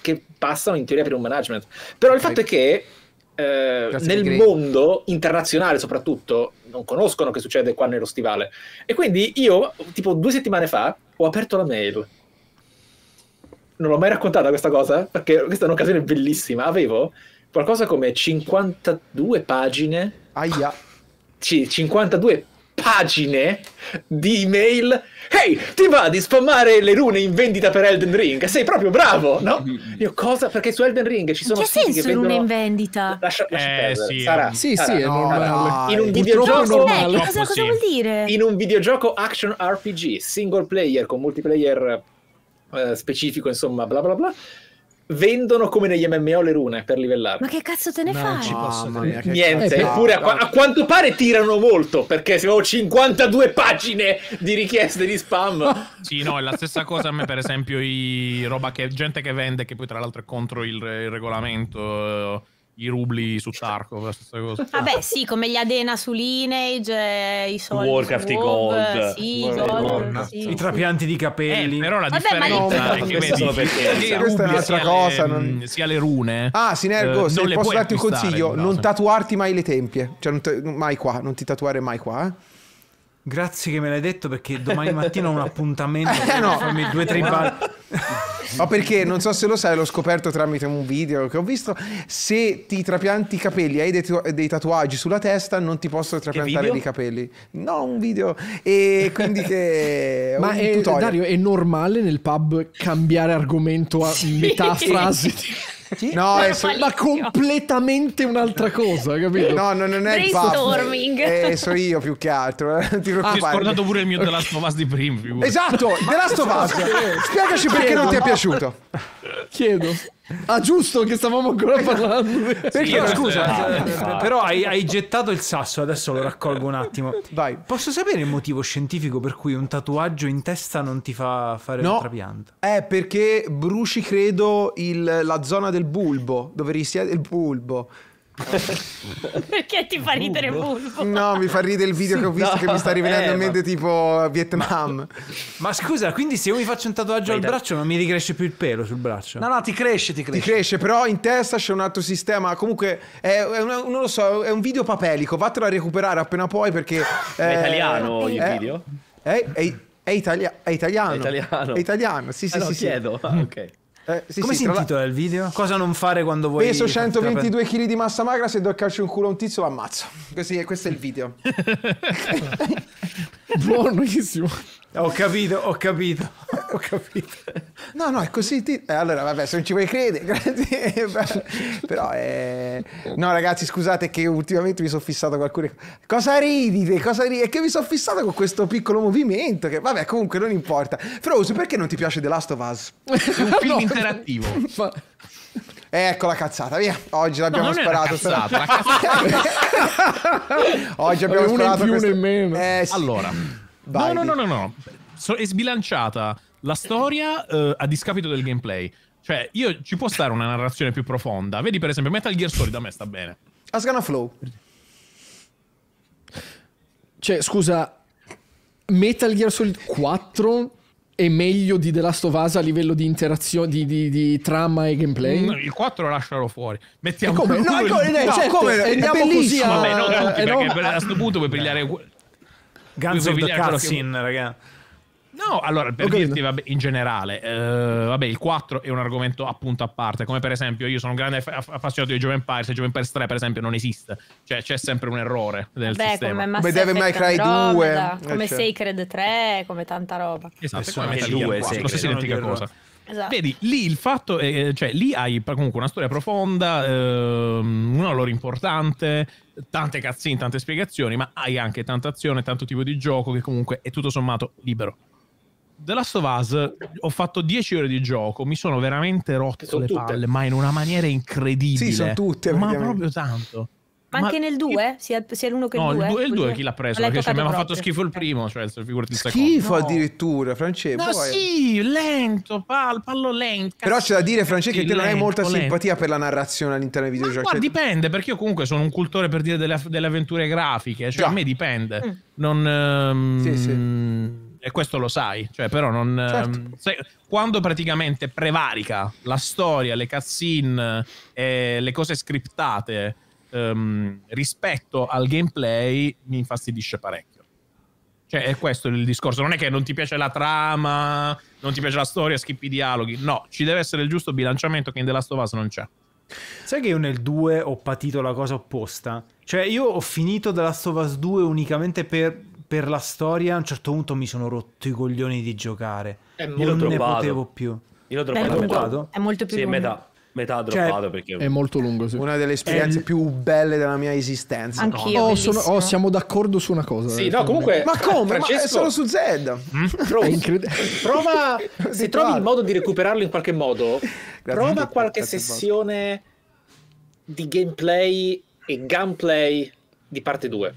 H: che passano in teoria per un management. Però il fatto è che eh, nel mondo internazionale soprattutto non conoscono che succede qua nello stivale. E quindi io, tipo due settimane fa, ho aperto la mail. Non l'ho mai raccontata questa cosa, perché questa è un'occasione bellissima. Avevo qualcosa come 52 pagine. Aia. Sì, 52 pagine di email. hey, ti va di spammare le rune in vendita per Elden Ring? Sei proprio bravo, no? Io cosa? Perché su Elden Ring ci sono... Che senso che vendono... rune in
J: vendita? Lascia,
E: lascia eh, sì, Sarà, sì, Sarà, sì, no, no, In un
H: videogioco... Beh, cosa, cosa vuol dire? In un videogioco action RPG, single player con multiplayer eh, specifico, insomma, bla bla bla vendono come negli MMO le rune per livellare. Ma
J: che cazzo te ne no, fai? Oh,
E: mia, Niente, eppure a, qu-
H: a, quanto pare tirano molto perché avevo 52 pagine di richieste di spam. sì, no, è la stessa cosa a
B: me per esempio i roba che gente che vende che poi tra l'altro è contro il, il regolamento eh, i rubli su Tarkov, la stessa cosa. Vabbè,
J: sì, come gli Adena su Lineage, eh, i soldi
B: Warcraft, Gold,
E: sì, Gold
B: sì, i trapianti di capelli. Eh, però la
C: Vabbè,
E: differenza
B: è che vedi, che questa è un'altra cosa, le, non... Mm, sia le rune. Ah, Sinergo,
A: eh, se posso darti un consiglio, non tatuarti mai le tempie, cioè non t- mai qua, non ti tatuare mai qua, eh. Grazie che me l'hai detto perché
C: domani mattina
A: ho un appuntamento eh, no. farmi due tribali. Ma perché non so se lo sai, l'ho scoperto tramite un video che ho visto. Se ti trapianti i capelli e hai dei, tu- dei, tatuaggi sulla testa, non ti posso trapiantare i capelli. No, un video. E quindi che. Ma è, Dario, è normale nel
F: pub cambiare argomento a sì. metà frase? Sì. No, è so- ma completamente un'altra cosa, capito? No, no non è il Brainstorming. Eh, so io più che altro. Eh, ti ho scordato pure
B: il mio The Last of Us di prima. Figura. Esatto, The
F: Last of Us. Spiegaci perché non ti è piaciuto. Chiedo. Ah, giusto, che stavamo ancora parlando. Perché,
E: sì, scusa, eh,
C: però hai, hai, gettato il sasso, adesso lo raccolgo un attimo. Vai. Posso sapere il motivo scientifico per cui un tatuaggio in testa non ti fa fare no, un trapianto?
A: È perché bruci, credo, il, la zona del bulbo, dove risiede il bulbo.
E: Perché ti fa ridere Bulbo?
A: No, mi fa ridere il video che ho visto no, che mi sta rivelando eh, in mente ma... tipo Vietnam. Ma, scusa, quindi se io mi faccio un tatuaggio
C: al braccio non mi ricresce più il pelo sul braccio? No, no,
A: ti cresce, ti cresce. Ti cresce, però in testa c'è un altro sistema. Comunque, è, è una, non lo so, è un video papelico. Vattelo a recuperare appena puoi perché... è, è eh, italiano il eh, video? È, è, è, itali- è italiano. È italiano. È italiano, sì, sì, eh, sì. No, sì. chiedo, ah, ok. Eh, sì, Come sì, si intitola
C: la... il video? Cosa non fare quando vuoi... Peso 122
A: kg di massa magra, se do a calcio un culo a un tizio lo ammazzo. Così, questo è il video.
C: Buonissimo. Ho capito, ho capito, ho capito.
A: No, no, è così. Ti... Eh, allora, vabbè, se non ci vuoi credere, Però, eh... no, ragazzi, scusate che ultimamente mi sono fissato con alcune Cosa ridite? Cosa ridite? È che mi sono fissato con questo piccolo movimento. Che, vabbè, comunque non importa. Frozen, perché non ti piace The Last of Us? È
F: un film no. interattivo.
A: Ma... Eh, ecco la cazzata, via. Oggi l'abbiamo no, sparato. Cazzata, la cazzata. Oggi abbiamo uno sparato. Più, questo... meno. Eh, sì. Allora.
B: Vai, no, no, no, no, no. So, è sbilanciata la storia eh, a discapito del gameplay. Cioè, io ci può stare una narrazione più profonda. Vedi, per esempio, Metal Gear Solid a me sta bene.
A: Asgana Flow.
F: Cioè, scusa, Metal Gear Solid 4 è meglio di The Last of Us a livello di interazione, di, di, di trama e gameplay? No, mm,
B: il 4 lascialo fuori. Mettiamo come? No, come, ecco, eh, no, certo, no,
F: è Andiamo così a... Vabbè, non tutti, eh, perché
B: no, a questo punto puoi pigliare...
E: Guns of the Cutscene,
B: raga. No, allora per okay. dirti vabbè, in generale, eh, vabbè, il 4 è un argomento appunto a parte, come per esempio io sono un grande aff- appassionato di Jove Empires, e Joven Empires 3 per esempio non esiste, cioè c'è sempre un errore nel Beh, sistema. Come,
J: come Devil May Cry 2, come eh, certo. Sacred 3, come tanta roba.
E: Esatto, come Metal 2, 4, Sacred, stessa identica cosa. Roba. Esatto.
B: Vedi, lì il fatto è, eh, cioè, lì hai comunque una storia profonda, ehm, una lore importante, tante cazzine, tante spiegazioni, ma hai anche tanta azione, tanto tipo di gioco che comunque è tutto sommato libero. The Last of Us ho fatto 10 ore di gioco, mi sono veramente rotto sono le tutte. palle, ma in una maniera incredibile. Sì, sono tutte, ma proprio tanto.
J: Ma, ma anche nel 2? Sia, sia l'1 che no, il 2? No, il 2 chi l'ha preso? Perché cioè, mi aveva fatto schifo
A: il primo, cioè il
B: Schifo no.
A: addirittura, Francesco.
B: No, poi... sì, lento, pal, pallo lento. Però c'è da dire, Francesco, che te non hai molta lento.
A: simpatia per la narrazione all'interno dei
E: videogiochi. Ma guarda,
B: dipende, perché io comunque sono un cultore per dire delle, delle avventure grafiche, cioè Già. a me dipende. Mm. Non... Um, sì, sì. E questo lo sai, cioè, però non... Ehm, certo. Um, sai, quando praticamente prevarica la storia, le cutscene, eh, le cose scriptate ehm, rispetto al gameplay mi infastidisce parecchio. Cioè, è questo il discorso. Non è che non ti piace la trama, non ti piace la storia, schippi i dialoghi. No, ci deve essere il giusto bilanciamento che in The Last of Us non c'è.
C: Sai che io nel 2 ho patito la cosa opposta? Cioè, io ho finito The Last of Us 2 unicamente per, per la storia. A un certo punto mi sono rotto i coglioni di giocare. Eh, non ne potevo
F: più.
A: Io l'ho trovato. È molto più sì, lungo. Metà cioè, droppato cioè, perché è
F: molto lungo. Sì.
A: Una delle esperienze è... Eh, più belle della mia esistenza. Anch'io, oh, sono, oh, siamo d'accordo su una cosa. Sì, eh, no, comunque. Ma come? Francesco... Ma è solo su Z. Mm? Prova, prova se trovi il modo di recuperarlo
H: in qualche modo, prova qualche sessione di gameplay e gunplay di parte 2.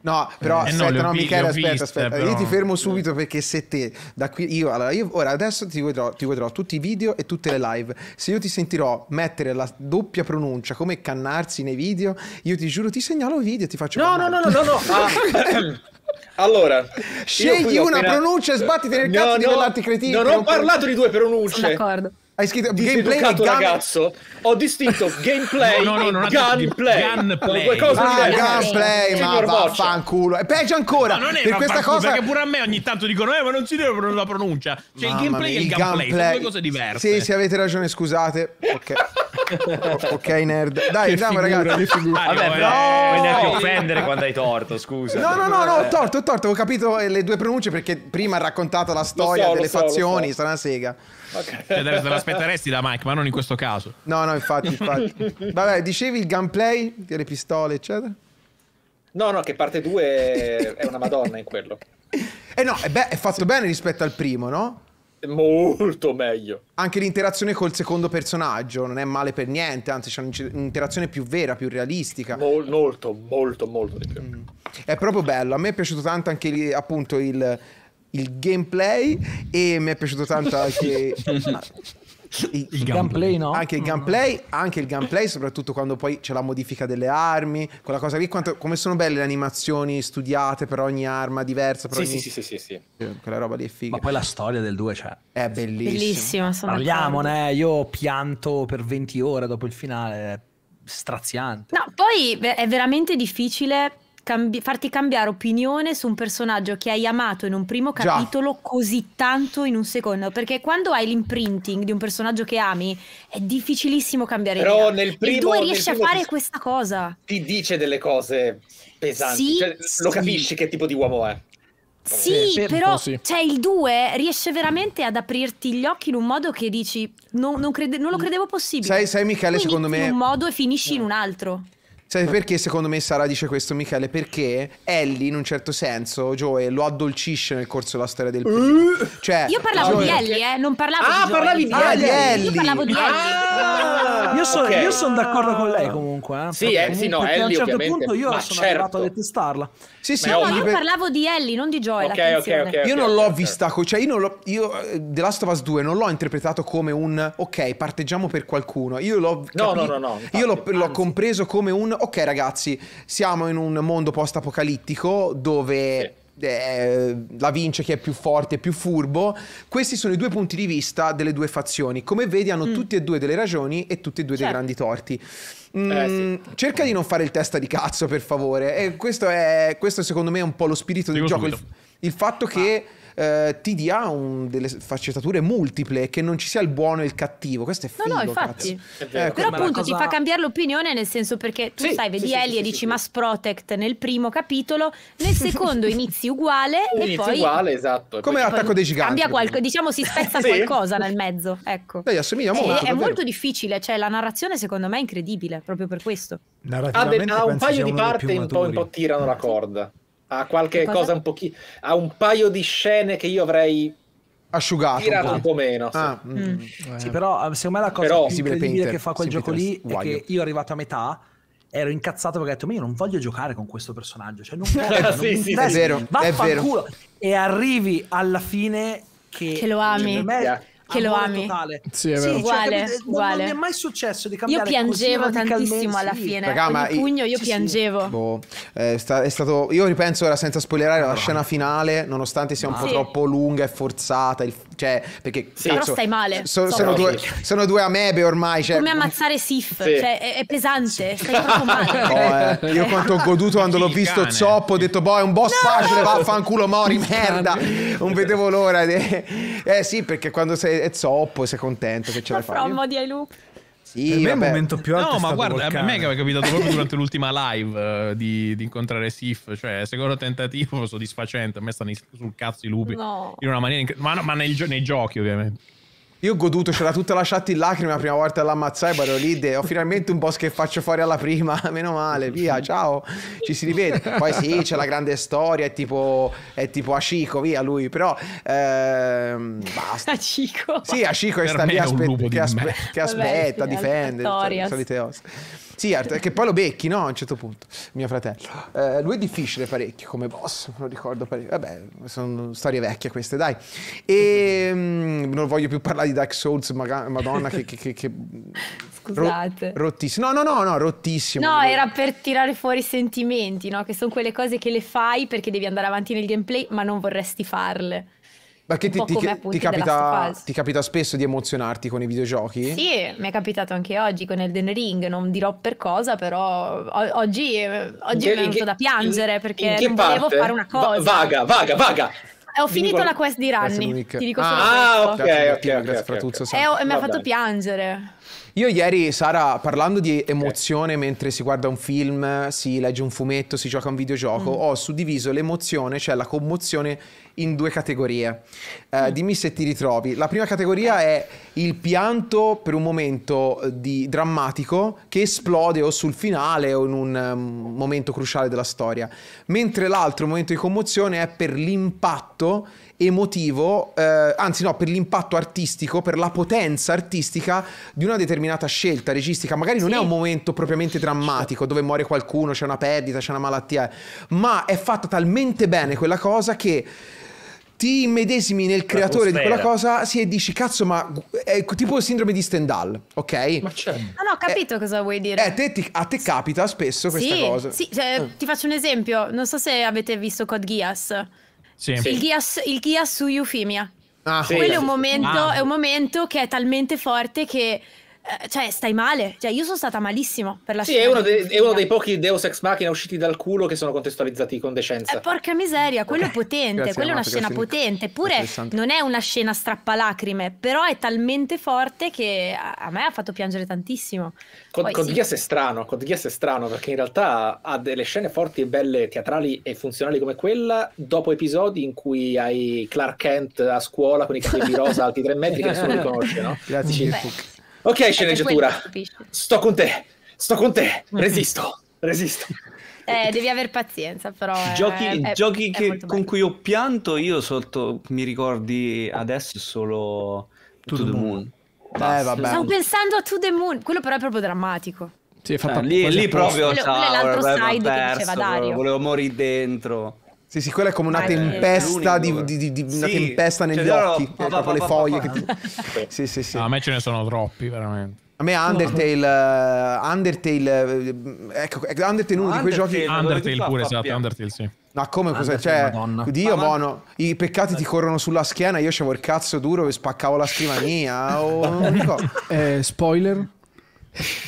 A: No, però eh aspetta, no, no Michele, aspetta, viste, aspetta. Però. Io ti fermo subito perché se te, da qui, io, allora, io ora adesso ti vedrò, ti guarderò tutti i video e tutte le live. Se io ti sentirò mettere la doppia pronuncia come cannarsi nei video, io ti giuro ti segnalo i video e ti faccio... No, no, no, no, no, no, ah.
H: Allora, scegli una appena... pronuncia e sbattiti nel no, cazzo no, di quell'anticretino. Non ho parlato di due pronunce. Sono d'accordo. Hai scritto gameplay e gun... ragazzo. Ho distinto gameplay no, no,
B: no, e gunplay. Gunplay. Qualcosa ah, gunplay, ah, ma
A: vaffanculo. E
B: peggio ancora. No, non è per questa cosa perché pure a me ogni tanto dicono "Eh, ma non si deve la pronuncia". Cioè Mamma il gameplay mia, e il gunplay, gunplay sono due cose diverse. Sì, sì,
A: avete ragione, scusate. Ok. ok, nerd. Dai, andiamo ragazzi. Vabbè, però no! puoi neanche offendere
G: quando hai torto,
A: scusa. No, no, no, no, ho torto, ho torto, ho capito le due pronunce perché prima ha raccontato la storia so, delle so, fazioni, so. sarà una sega. Okay. Cioè, te
B: l'aspetteresti da Mike, ma non in questo caso.
A: No, no, infatti, infatti. Vabbè, dicevi il gameplay delle pistole, eccetera.
H: No, no, che parte 2
A: è una madonna in quello. Eh no, è, eh, è fatto sì. bene rispetto al primo, no? Molto meglio. Anche l'interazione col secondo personaggio non è male per niente, anzi c'è un'interazione più vera, più realistica. Mol molto, molto,
F: molto di più. Mm.
A: È proprio bello, a me è piaciuto tanto anche lì, appunto il, il gameplay e mi è piaciuto tanto anche
E: il, il gameplay,
A: no? Anche il mm. gameplay, anche il gameplay, soprattutto quando poi c'è la modifica delle armi, quella cosa lì, quanto, come sono belle le animazioni studiate per ogni arma diversa. Per sì, ogni... sì,
I: sì, sì, sì, Quella roba lì è figa. Ma poi la storia del 2 cioè, è bellissima. Bellissima, sono Parliamone, io pianto per 20 ore dopo il finale, straziante.
J: No, poi è veramente difficile cambi farti cambiare opinione su un personaggio che hai amato in un primo capitolo Già. così tanto in un secondo. Perché quando hai l'imprinting di un personaggio che ami è difficilissimo cambiare Però idea. nel primo, e tu riesci a fare questa cosa.
H: Ti dice delle cose pesanti. Sì, cioè, sì. Lo capisci
A: che tipo di uomo è. Sì, eh, certo, però sì. Cioè,
J: il 2 riesce veramente ad aprirti gli occhi in un modo che dici non, non, crede, non lo mm. credevo possibile. Sai, sai
A: Michele, Quindi secondo me... In un
J: modo e finisci mm. in un altro.
A: Sai perché secondo me Sara dice questo, Michele? Perché Ellie, in un certo senso, Joe lo addolcisce nel corso della storia del film. Eh? Cioè, Io parlavo Joe... di Ellie,
J: eh, non parlavo ah, di Joe. parlavi ah, di Ellie. Ellie. Io parlavo di Ellie. Ah, io sono,
I: okay. sono
A: d'accordo con lei comunque. Eh, sì, eh, sì, no, Ellie a un certo punto io sono certo. arrivato a detestarla. Sì, sì, no, no, io
J: parlavo di Ellie, non di Joel. Okay, okay, okay, io
A: non l'ho vista, cioè io, non l'ho, io, eh, The Last of Us 2 non l'ho interpretato come un ok, parteggiamo per qualcuno. Io l'ho, no, capi- no, no, io l'ho, l'ho compreso come un ok, ragazzi, siamo in un mondo post-apocalittico dove. Sì eh, la vince chi è più forte e più furbo. Questi sono i due punti di vista delle due fazioni. Come vedi, hanno mm. tutti e due delle ragioni e tutti e due certo. dei grandi torti. Eh, mm, eh, sì. Cerca di non fare il testa di cazzo, per favore. E questo, è, questo secondo me, è un po' lo spirito Dico del subito. gioco. Il, il fatto che. Ah eh, ti dia un, delle faccettature multiple, che non ci sia il buono e il cattivo. Questo è figo, No, no, infatti. Ecco, Però appunto cosa... ti fa
J: cambiare l'opinione nel senso perché tu sì, sai, vedi sì, Ellie sì, e dici Mass Protect nel primo capitolo, nel secondo inizi uguale e inizi poi... uguale,
A: esatto. Come l'attacco dei giganti. Cambia qualcosa,
J: diciamo si spezza qualcosa nel mezzo, ecco. Dai, assomiglia molto. È, è molto difficile, cioè la narrazione secondo me è incredibile, proprio per questo.
H: Ha, un paio di parti un po', un po' tirano la corda ha qualche cosa? cosa? un pochino ha un paio di scene che io avrei asciugato tirato un po', un po meno ah, sì. Mm. Mm, mm. sì. però eh, secondo me la cosa però, più incredibile Painter, che fa quel gioco lì è che io
I: arrivato a metà ero incazzato perché ho detto ma io non voglio giocare con questo personaggio cioè non voglio sì, non sì, è vero, è vero. e arrivi alla fine che, che lo ami cioè, che lo ami. Totale.
J: Sì, è vero. Sì, uguale, cioè, uguale. Non, mi è mai successo di cambiare Io piangevo tantissimo alla fine. Sì. Raga, ma il pugno io sì, piangevo. Sì.
A: Boh, è, eh, sta, è, stato io ripenso era senza spoilerare la scena finale, nonostante sia un po' troppo lunga e forzata, il, cioè perché sì. Cazzo, però stai male. So, sono, due, sono, due, amebe ormai, cioè. Come
J: ammazzare Sif, cioè, è, è, pesante, stai troppo male.
A: Oh, eh. Io quanto ho goduto quando l'ho visto zoppo, ho detto "Boh, è un boss facile, vaffanculo, mori merda". Non vedevo l'ora. Eh sì, perché quando sei e, e zoppo e sei contento che ce la fai. From
J: Modi ai loop. Sì, per me vabbè. il
A: momento più alto. No, ma guarda, volcano. a me che mi è capitato proprio durante
B: l'ultima live uh, di, di, incontrare Sif. Cioè, secondo tentativo soddisfacente. A me stanno sul cazzo i lupi. No. In una maniera. Inc- ma, no, ma nel, nei giochi, ovviamente.
A: Io ho goduto, c'era tutta la chat in lacrime la prima volta l'ammazzai, ero lì, ho finalmente un boss che faccio fuori alla prima, meno male, via, ciao, ci si rivede. Poi sì, c'è la grande storia, è tipo, è tipo Ashiko, via lui, però ehm, basta. Ashiko?
E: Sì, Ashiko che sta lì aspe- che, aspe- che aspetta, Vabbè, difende, cioè, solite
A: ossa. Sì, che poi lo becchi, no? A un certo punto, mio fratello. Eh, lui è difficile parecchio come boss, non ricordo parecchio. Vabbè, sono storie vecchie queste, dai. E mm, non voglio più parlare di Dark Souls, maga- madonna, che... che, che, che
E: Scusate. Ro-
A: rottissimo. No, no, no, no, rottissimo. No,
J: era per tirare fuori i sentimenti, no? Che sono quelle cose che le fai perché devi andare avanti nel gameplay, ma non vorresti farle.
A: Perché ti, ti, ti, capita, ti, capita, spesso di emozionarti con i videogiochi? Sì,
J: mi è capitato anche oggi con Elden Ring, non dirò per cosa, però oggi, eh, oggi che, mi è venuto da piangere in, perché in non parte? volevo fare una cosa.
E: Va- vaga, vaga, vaga!
J: ho finito dico... la quest di Ranni. Ti dico ah, solo ah, questo. ok, ok, ok.
A: Grazie okay, okay. E, ho, e mi ha fatto
J: piangere.
A: Io ieri, Sara, parlando di emozione okay. mentre si guarda un film, si legge un fumetto, si gioca un videogioco, mm. ho suddiviso l'emozione, cioè la commozione in due categorie. Eh, mm. dimmi se ti ritrovi. La prima categoria è il pianto per un momento eh, di, drammatico che esplode o sul finale o in un um, momento cruciale della storia, mentre l'altro momento di commozione è per l'impatto emotivo, eh, anzi no, per l'impatto artistico, per la potenza artistica di una determinata scelta registica. Magari sì. non è un momento propriamente drammatico dove muore qualcuno, c'è una perdita, c'è una malattia, ma è fatta talmente bene quella cosa che ti immedesimi nel creatore di quella cosa sì, e dici cazzo ma è tipo sindrome di Stendhal ok? ma c'è certo. ah,
J: no ho eh, capito eh, cosa vuoi dire eh,
A: te, ti, a te capita spesso questa sì, cosa sì cioè, eh. ti
J: faccio un esempio non so se avete visto Code Geass
E: sì. il, Geass,
J: il Geass su Euphemia
E: ah, sì, quello è un, momento, ah. è un
J: momento che è talmente forte che eh, cioè, stai male. Cioè, io sono stata malissimo per la sì, Sì, è, uno, è uno dei pochi
H: Deus Ex Machina usciti dal culo che sono contestualizzati con decenza. Eh,
J: porca miseria, quello okay. è potente, grazie, quella è una scena potente. Eppure non è una scena strappalacrime, però è talmente forte che a, me ha fatto piangere tantissimo. Con Codghias sì. è
H: strano, Codghias è strano perché in realtà ha delle scene forti e belle, teatrali e funzionali come quella, dopo episodi in cui hai Clark Kent a scuola con i capelli rosa alti 3 metri che nessuno riconosce, no? Grazie, Beh,
E: Ok, sceneggiatura.
H: Sto con te, sto con te, resisto, resisto.
J: Eh, devi aver pazienza, però. Giochi, è, giochi è, che, è
D: con cui ho pianto io sotto, mi ricordi adesso solo To, to the Moon. moon. Eh, vabbè. Stavo
J: pensando a To the Moon, quello però è proprio drammatico.
D: Sì, è fatto eh, lì, lì proprio quello, ciao, quello l'altro side perso, che diceva Dario. Volevo morire dentro.
A: Sì, sì, quella è come una tempesta, di, di, di, una sì, tempesta cioè, negli cioè, occhi, no, no, ecco, no, le foglie. Che ti...
B: sì, sì, sì. No, a me ce ne sono troppi, veramente.
A: A me Undertale, uh, Undertale, uh, ecco, Undertale è uno di quei giochi. Undertale pure, esatto, Undertale sì. Ma no, come cos'è? Cioè, Madonna. Dio ma mono, man... i peccati ti corrono sulla schiena, io c'avevo il cazzo duro e spaccavo la scrivania. O... eh, spoiler?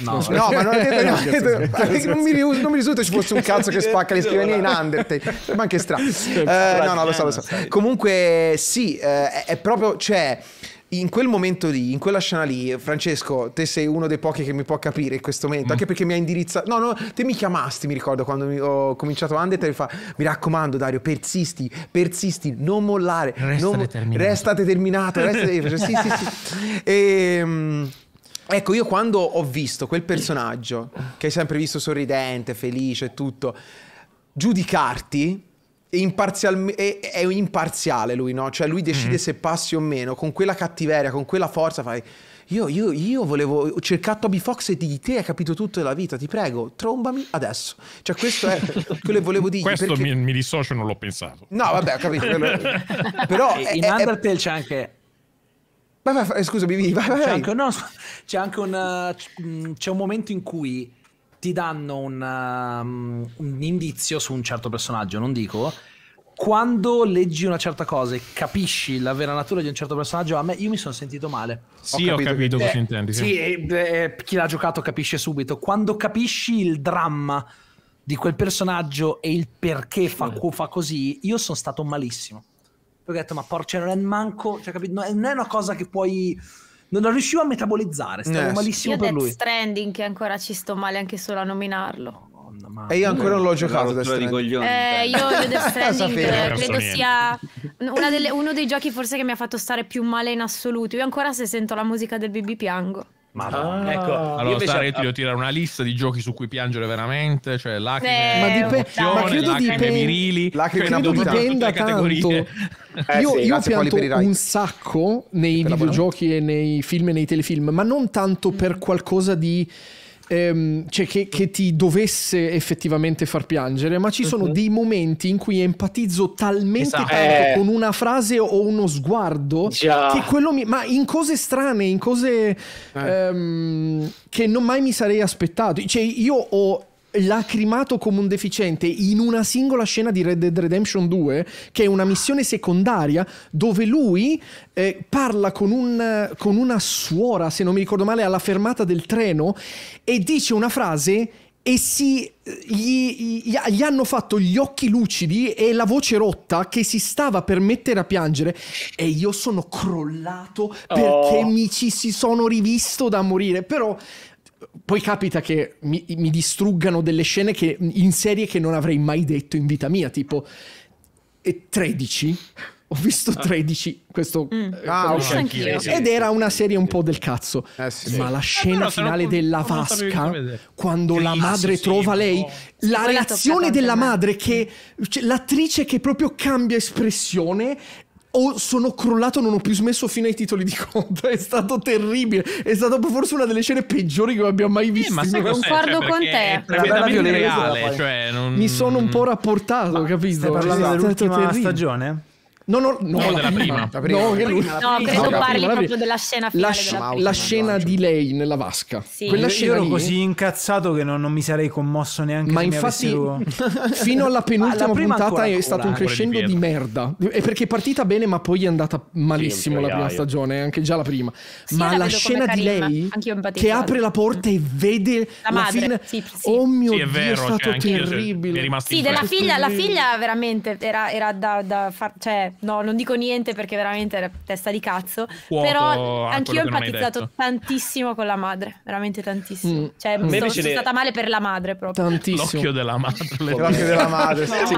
E: No, no ma non, detto, eh, no, detto, non, mi,
A: non mi risulta ci fosse un cazzo che spacca le scrivanie in Undertale. Ma anche strano. Uh, eh, no, no, lo so, lo so. Comunque, sì, eh, è, è proprio. Cioè, in quel momento lì, in quella scena lì, Francesco, te sei uno dei pochi che mi può capire in questo momento, mm. anche perché mi ha indirizzato. No, no, te mi chiamasti, mi ricordo quando mi ho cominciato Andet e mi fa: Mi raccomando, Dario, persisti, persisti, non mollare. Resta non... determinato. Resta determinato. Resta... sì, sì, sì. E. Ehm, Ecco, io quando ho visto quel personaggio, che hai sempre visto sorridente, felice e tutto, giudicarti, imparzial- è, è, imparziale lui, no? Cioè lui decide mm-hmm. se passi o meno, con quella cattiveria, con quella forza fai... Io, io, io volevo, cercare Toby Fox e di te hai capito tutto della vita, ti prego, trombami adesso. Cioè questo è quello che volevo dire. Questo perché... mi,
B: mi dissocio, non l'ho
I: pensato.
A: No, vabbè, ho capito. Però... In è, Undertale è... c'è anche Vai, vai, vai, scusami, vai, vai. C'è anche,
I: no, c'è anche un, c'è un momento in cui ti danno un, um, un, indizio su un certo personaggio, non dico. Quando leggi una certa cosa e capisci la vera natura di un certo personaggio, a me io mi sono sentito male. Sì, ho capito, ho capito cosa eh, intendi. Sì, sì eh, chi l'ha giocato capisce subito. Quando capisci il dramma di quel personaggio e il perché fa, fa così, io sono stato malissimo ho detto, ma porca, non è manco, cioè, capito? Non è una cosa che puoi non riuscivo a metabolizzare,
J: stavo yes. malissimo io per Death lui. Stranding che ancora ci sto male anche solo a nominarlo.
A: Madonna, E io ancora non l'ho giocato Death Stranding. Coglioni, eh,
J: io, eh. io Death Stranding credo, credo sia delle, uno dei giochi forse che mi ha fatto stare più male in assoluto. Io ancora se sento la musica del BB piango.
B: Madonna. Ah. Ecco, allora, invece... Sara, io ti devo tirare una lista di giochi su cui piangere veramente, cioè lacrime, eh, emozione, ma credo lacrime dipende, virili, lacrime cioè,
F: credo dipenda tanto.
E: Eh, io, sì, io pianto un
F: sacco nei videogiochi e nei film e nei telefilm, ma non tanto per qualcosa di ehm, cioè che, che, ti dovesse effettivamente far piangere, ma ci sono uh-huh. dei momenti in cui empatizzo talmente esatto. tanto eh. con una frase o uno sguardo Già. che quello mi... ma in cose strane, in cose eh. ehm, che non mai mi sarei aspettato. Cioè io ho lacrimato come un deficiente in una singola scena di Red Dead Redemption 2, che è una missione secondaria dove lui eh, parla con, un, con una suora, se non mi ricordo male, alla fermata del treno e dice una frase e si, eh, gli, gli, gli, hanno fatto gli occhi lucidi e la voce rotta che si stava per mettere a piangere e io sono crollato perché oh. mi ci si sono rivisto da morire però poi capita che mi, mi distruggano delle scene che, in serie che non avrei mai detto in vita mia, tipo e 13. Ho visto 13, ah. questo mm. Eh, ah, okay. ed era una serie un po' del cazzo. Eh, sì, ma la eh, scena eh, finale non, della vasca, quando la madre sì, trova lei, la reazione cioè, della madre, che cioè, l'attrice che proprio cambia espressione o sono crollato, non ho più smesso fino ai titoli di conto. È stato terribile. È stata forse una delle scene peggiori che abbia mai visto. Eh, ma sai concordo cioè, con te. È reale, cioè, non... Mi sono un po' rapportato, ma capito? Stai parlando cioè, è dell'ultima stagione? No, no, no, no, la, prima. La prima. No, la prima. no, credo no, parli prima, proprio della scena finale. La, sc- della prima. la scena di lei nella vasca. Sì. Quella io, scena io ero lì... così incazzato
C: che non, non, mi sarei commosso neanche Ma infatti,
F: fino
J: alla penultima puntata ancora, è stato un
C: crescendo di, di,
F: merda. È perché è partita bene, ma poi è andata malissimo sì, la prima stagione, anche già la prima. Sì, ma la, la scena di lei che apre la porta e vede la, la fine. Oh mio Dio, è stato cioè, terribile.
B: Sì,
J: della figlia, la figlia veramente era da far. cioè no, non dico niente perché veramente era testa di cazzo. Fuoco però ah, anch'io ho empatizzato tantissimo con la madre, veramente tantissimo. Mm. Cioè, mm. sono, sono le... stata male per la madre proprio. Tantissimo. L'occhio
B: della madre. L'occhio della madre,
E: no. sì.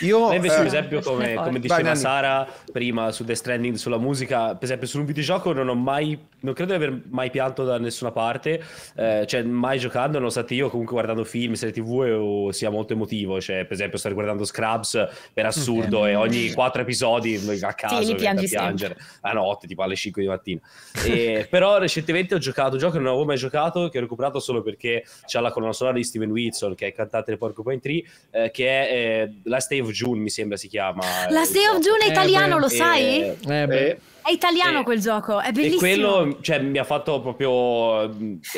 G: Io, invece, eh, per esempio, come, come diceva Vai, Sara prima su The Stranding, sulla musica, per esempio, su un videogioco non ho mai, non credo di aver mai pianto da nessuna parte, eh, cioè mai giocando, nonostante io comunque guardando film, serie tv o sia molto emotivo, cioè per esempio stare guardando Scrap Scrubs per assurdo okay. e ogni quattro episodi a caso sì, piangi piangere a notte tipo alle 5 di mattina e, però recentemente ho giocato un gioco che non avevo mai giocato che ho recuperato solo perché c'è la colonna sonora di Steven Wilson che è cantante del Porcupine Tree eh, che è eh, Last Day of June mi sembra si chiama eh, Last Day of June è italiano eh, lo sai? eh, eh beh eh,
J: è italiano e, eh, quel gioco, è bellissimo. E quello
G: cioè, mi ha fatto proprio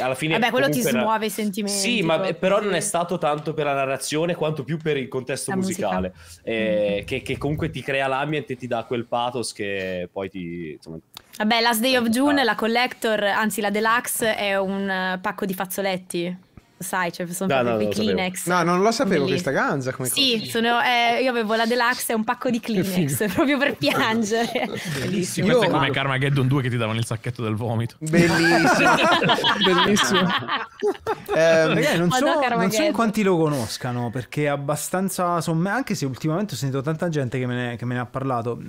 G: alla fine Vabbè, quello ti smuove
J: i sentimenti. Sì, ma così.
G: però non è stato tanto per la narrazione quanto più per il contesto la musicale eh, mm-hmm. che, che, comunque ti crea l'ambiente e ti dà quel pathos che poi ti insomma,
J: Vabbè, Last Day of June, la Collector, anzi la Deluxe, è un eh, pacco di fazzoletti sai, cioè sono no, no, i Kleenex. No, non lo sapevo Quindi... questa
A: ganza come Sì,
J: sono, eh, io avevo la Deluxe e un pacco di Kleenex proprio per piangere.
E: Bellissimo. Questo è come
B: Carmageddon 2 che ti davano il sacchetto del vomito.
E: Bellissimo. Bellissimo. eh, non, so, non so in quanti
B: lo conoscano perché è
C: abbastanza somma, anche se ultimamente ho sentito tanta gente che me ne, che me ne ha parlato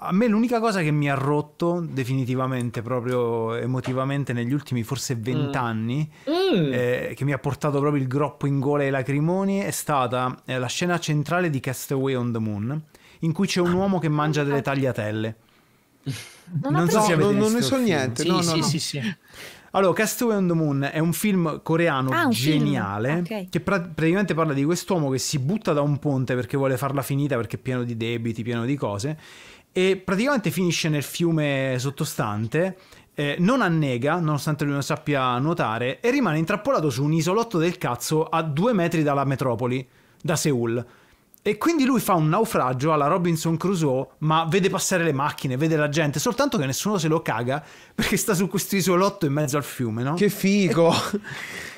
C: a me l'unica cosa che mi ha rotto definitivamente, proprio emotivamente, negli ultimi forse mm. vent'anni, mm. mm. eh, che mi ha portato proprio il groppo in gola e i lacrimoni, è stata eh, la scena centrale di Castaway on the Moon, in cui c'è un ah. uomo che mangia delle tagliatelle. Non, non so se avete no, non ne so niente. Sì, no, no, sì, sì, sì. Allora, Castaway on the Moon è un film coreano ah, un geniale film. Okay. che pra- praticamente parla di quest'uomo che si butta da un ponte perché vuole farla finita perché è pieno di debiti, pieno di cose e praticamente finisce nel fiume sottostante. Eh, non annega, nonostante lui non sappia nuotare, e rimane intrappolato su un isolotto del cazzo a due metri dalla metropoli, da Seul. E quindi lui fa un naufragio alla Robinson Crusoe, ma vede passare le macchine, vede la gente, soltanto che nessuno se lo caga perché sta su questo isolotto in mezzo al fiume, no? Che figo!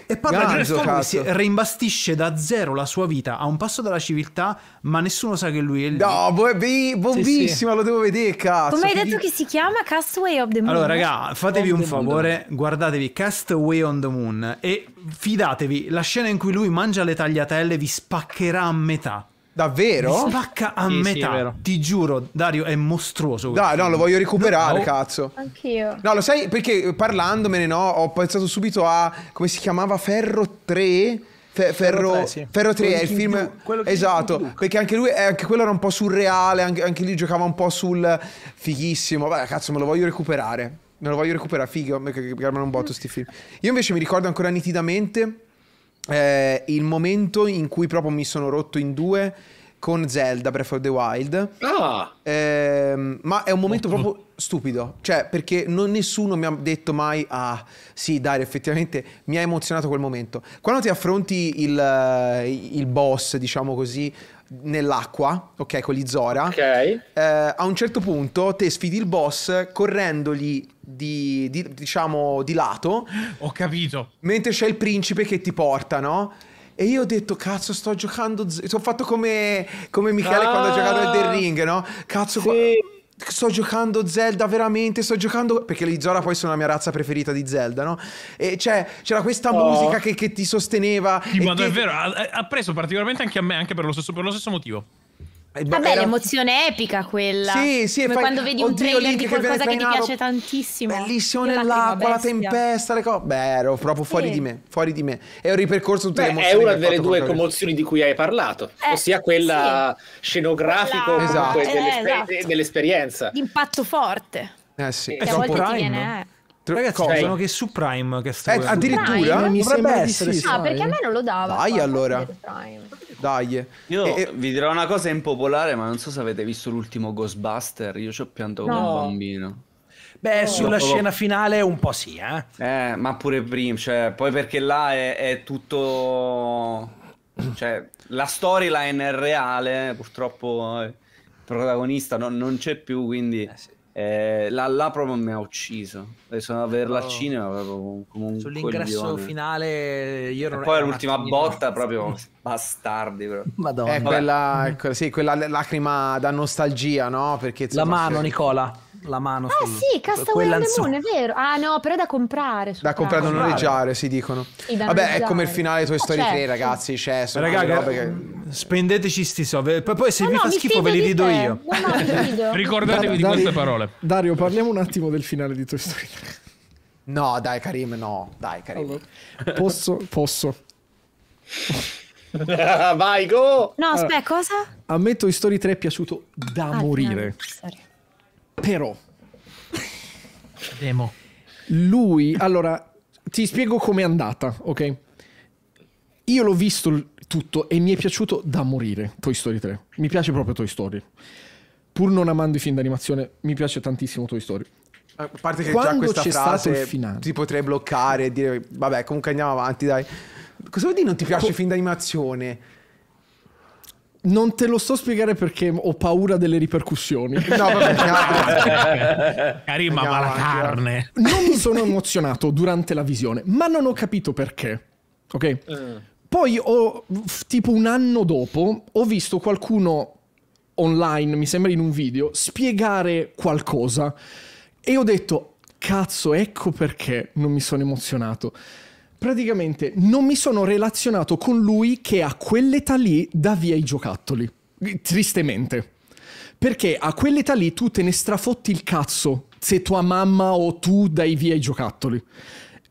C: E, e parla di un uomo si reimbastisce da zero la sua vita a un passo dalla civiltà, ma nessuno sa che lui è lì. No,
A: boh, be- sì, sì. lo devo vedere, cazzo.
C: Come hai
J: detto che si chiama Castaway of the Moon? Allora, raga, fatevi on un favore,
C: moon. guardatevi Castaway on the Moon e fidatevi, la scena in cui lui mangia le tagliatelle vi spaccherà a metà. Davvero? Mi spacca a sì, metà. Sì, Ti giuro, Dario è mostruoso. Dai,
A: no, lo voglio recuperare, no. cazzo.
E: Anch'io.
A: No, lo sai perché parlandomene, no, ho pensato subito a come si chiamava Ferro 3. Fe Ferro, Ferro 3, sì. Ferro 3 è il film Duke, esatto perché anche lui eh, anche quello era un po' surreale anche, anche lì giocava un po' sul fighissimo vabbè cazzo me lo voglio recuperare me lo voglio recuperare figo mi chiamano un botto sti film io invece mi ricordo ancora nitidamente eh, il momento in cui proprio mi sono rotto in due con Zelda Breath of the Wild. Ah. Ehm, ma è un momento oh, oh. proprio stupido, cioè perché non, nessuno mi ha detto mai ah sì dai effettivamente mi ha emozionato quel momento. Quando ti affronti il, eh, il boss, diciamo così, nell'acqua, ok, con gli Zora. Ok. Eh, a un certo punto te sfidi il boss correndogli di, di, diciamo, di lato. Ho capito. Mentre c'è il principe che ti porta, no? E io ho detto, cazzo, sto giocando. Z- ho fatto come, come Michele ah, quando ha giocato al The ah. Ring, no? Cazzo, sì. Qua- sto giocando Zelda veramente, sto giocando... Perché gli Zora poi sono la mia razza preferita di Zelda, no? E cioè, c'era questa oh. musica che, che, ti sosteneva... Sì, ma ti... è vero,
B: ha, ha, preso particolarmente anche a me, anche per lo stesso, per lo stesso motivo. Eh, Vabbè, era...
J: l'emozione epica quella. Sì, sì, Come fai... quando vedi un Oddio, trailer di qualcosa che, che, ti piace tantissimo. Bellissimo nell'acqua, la tempesta,
A: le cose. Beh, ero proprio sì. fuori di me, fuori di me. E ho ripercorso tutte Beh, le emozioni. È una delle due
H: commozioni di cui hai parlato, eh, ossia quella sì. scenografica quella... esatto. dell'esper- eh, esatto. dell'esperienza.
J: L'impatto forte.
A: Eh sì, è un Prime. Viene, eh. Ragazzi, cioè, sono che su Prime che sta eh, addirittura Prime? mi sembra essere sì, ah, perché a me
J: non lo dava. Vai allora. Prime
A: dai.
D: Io e, vi dirò una cosa impopolare, ma non so se avete visto l'ultimo Ghostbuster. Io ci ho pianto no. come un bambino.
I: Beh, no, sulla scena finale un po' sì, eh.
D: eh ma pure prima, cioè, poi perché là è, è tutto... Cioè, la storyline è reale, purtroppo eh, il protagonista non, non c'è più, quindi... Eh sì. Eh, là, proprio mi ha ucciso. Adesso andavo a vederla al oh. cinema proprio come un Sull'ingresso coglione. finale io non e Poi l'ultima botta proprio bastardi però. Madonna. È
A: eh, quella, ecco, sì, quella lacrima da nostalgia, no? Perché, insomma, la mano, Nicola la mano ah, sì, Castaway and the Moon, è
J: vero. Ah no, però è da comprare. Da comprare, da noleggiare,
A: si dicono. Vabbè, è come il finale Toy ah, Story 3, certo. ragazzi, c'è... Cioè, eh, spendeteci sti soldi. Poi se vi fa schifo ve li rido io. Ricordatevi di queste parole.
F: Dario, parliamo un attimo del finale di Toy Story 3.
A: No, dai Karim, no, dai
F: Karim. posso, posso.
H: Vai, go!
J: No, aspetta, cosa?
F: A me Toy Story 3 è piaciuto da ah, morire. Però... Demo. Lui, allora, ti spiego com'è andata, ok? Io l'ho visto tutto e mi è piaciuto da morire Toy Story 3. Mi piace proprio Toy Story. Pur non amando i film d'animazione, mi piace tantissimo Toy Story.
A: A parte che Quando già questa c'è frase stato ti potrei bloccare e dire vabbè, comunque andiamo avanti, dai. Cosa vuol dire non ti piace Co- il film d'animazione?
F: Non te lo so spiegare perché ho paura delle ripercussioni. No,
A: vabbè,
B: Carima, ma la carne.
F: Non mi sono emozionato durante la visione, ma non ho capito perché. Ok? Mm. Poi ho, tipo un anno dopo, ho visto qualcuno online, mi sembra in un video, spiegare qualcosa. E ho detto, cazzo, ecco perché non mi sono emozionato praticamente non mi sono relazionato con lui che a quell'età lì dà via i giocattoli. Tristemente. Perché a quell'età lì tu te ne strafotti il cazzo se tua mamma o tu dai via i giocattoli.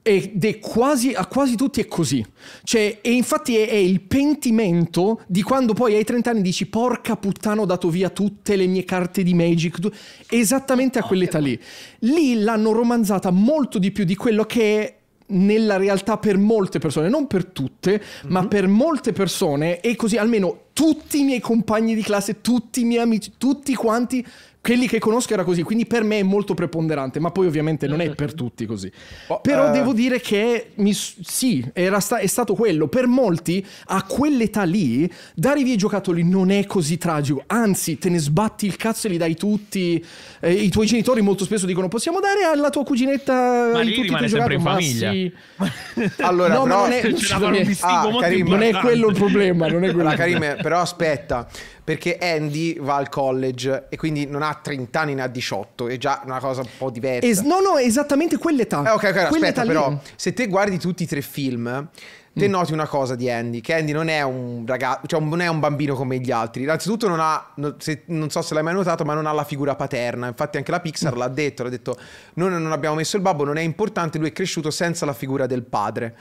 F: Ed è quasi, a quasi tutti è così. Cioè, e infatti è, è il pentimento di quando poi ai 30 anni dici porca puttana ho dato via tutte le mie carte di Magic, tu... esattamente a quell'età lì. Lì l'hanno romanzata molto di più di quello che è nella realtà per molte persone, non per tutte, mm-hmm. ma mhm. per molte persone e così almeno tutti i miei compagni di classe, tutti i miei amici, tutti quanti quelli che conosco era così, quindi per me è molto preponderante, ma poi ovviamente non è per tutti così. Oh, Però uh... devo dire che mi, sì, sta, è stato quello. Per molti a quell'età lì dare via i giocattoli non è così tragico, anzi te ne sbatti il cazzo e li dai tutti. Eh, I tuoi genitori molto spesso dicono possiamo dare alla tua cuginetta ma lì tutti rimane sempre in famiglia. Sì.
A: allora, no, però... non è, cioè, ah, Karim, non è quello il problema, non è quello. Ah, Karim, però aspetta, perché Andy va al college e quindi non ha 30 anni, ne ha 18, è già una cosa un po' diversa. Es-
F: no, no, esattamente quell'età. Eh, ok, ok, quell'età aspetta, lì. però,
A: se te guardi tutti e tre i film, te mm. noti una cosa di Andy, che Andy non è un ragazzo, cioè non è un bambino come gli altri. Innanzitutto non ha, non so se l'hai mai notato, ma non ha la figura paterna. Infatti anche la Pixar mm. l'ha detto, l'ha detto, noi non abbiamo messo il babbo, non è importante, lui è cresciuto senza la figura del padre.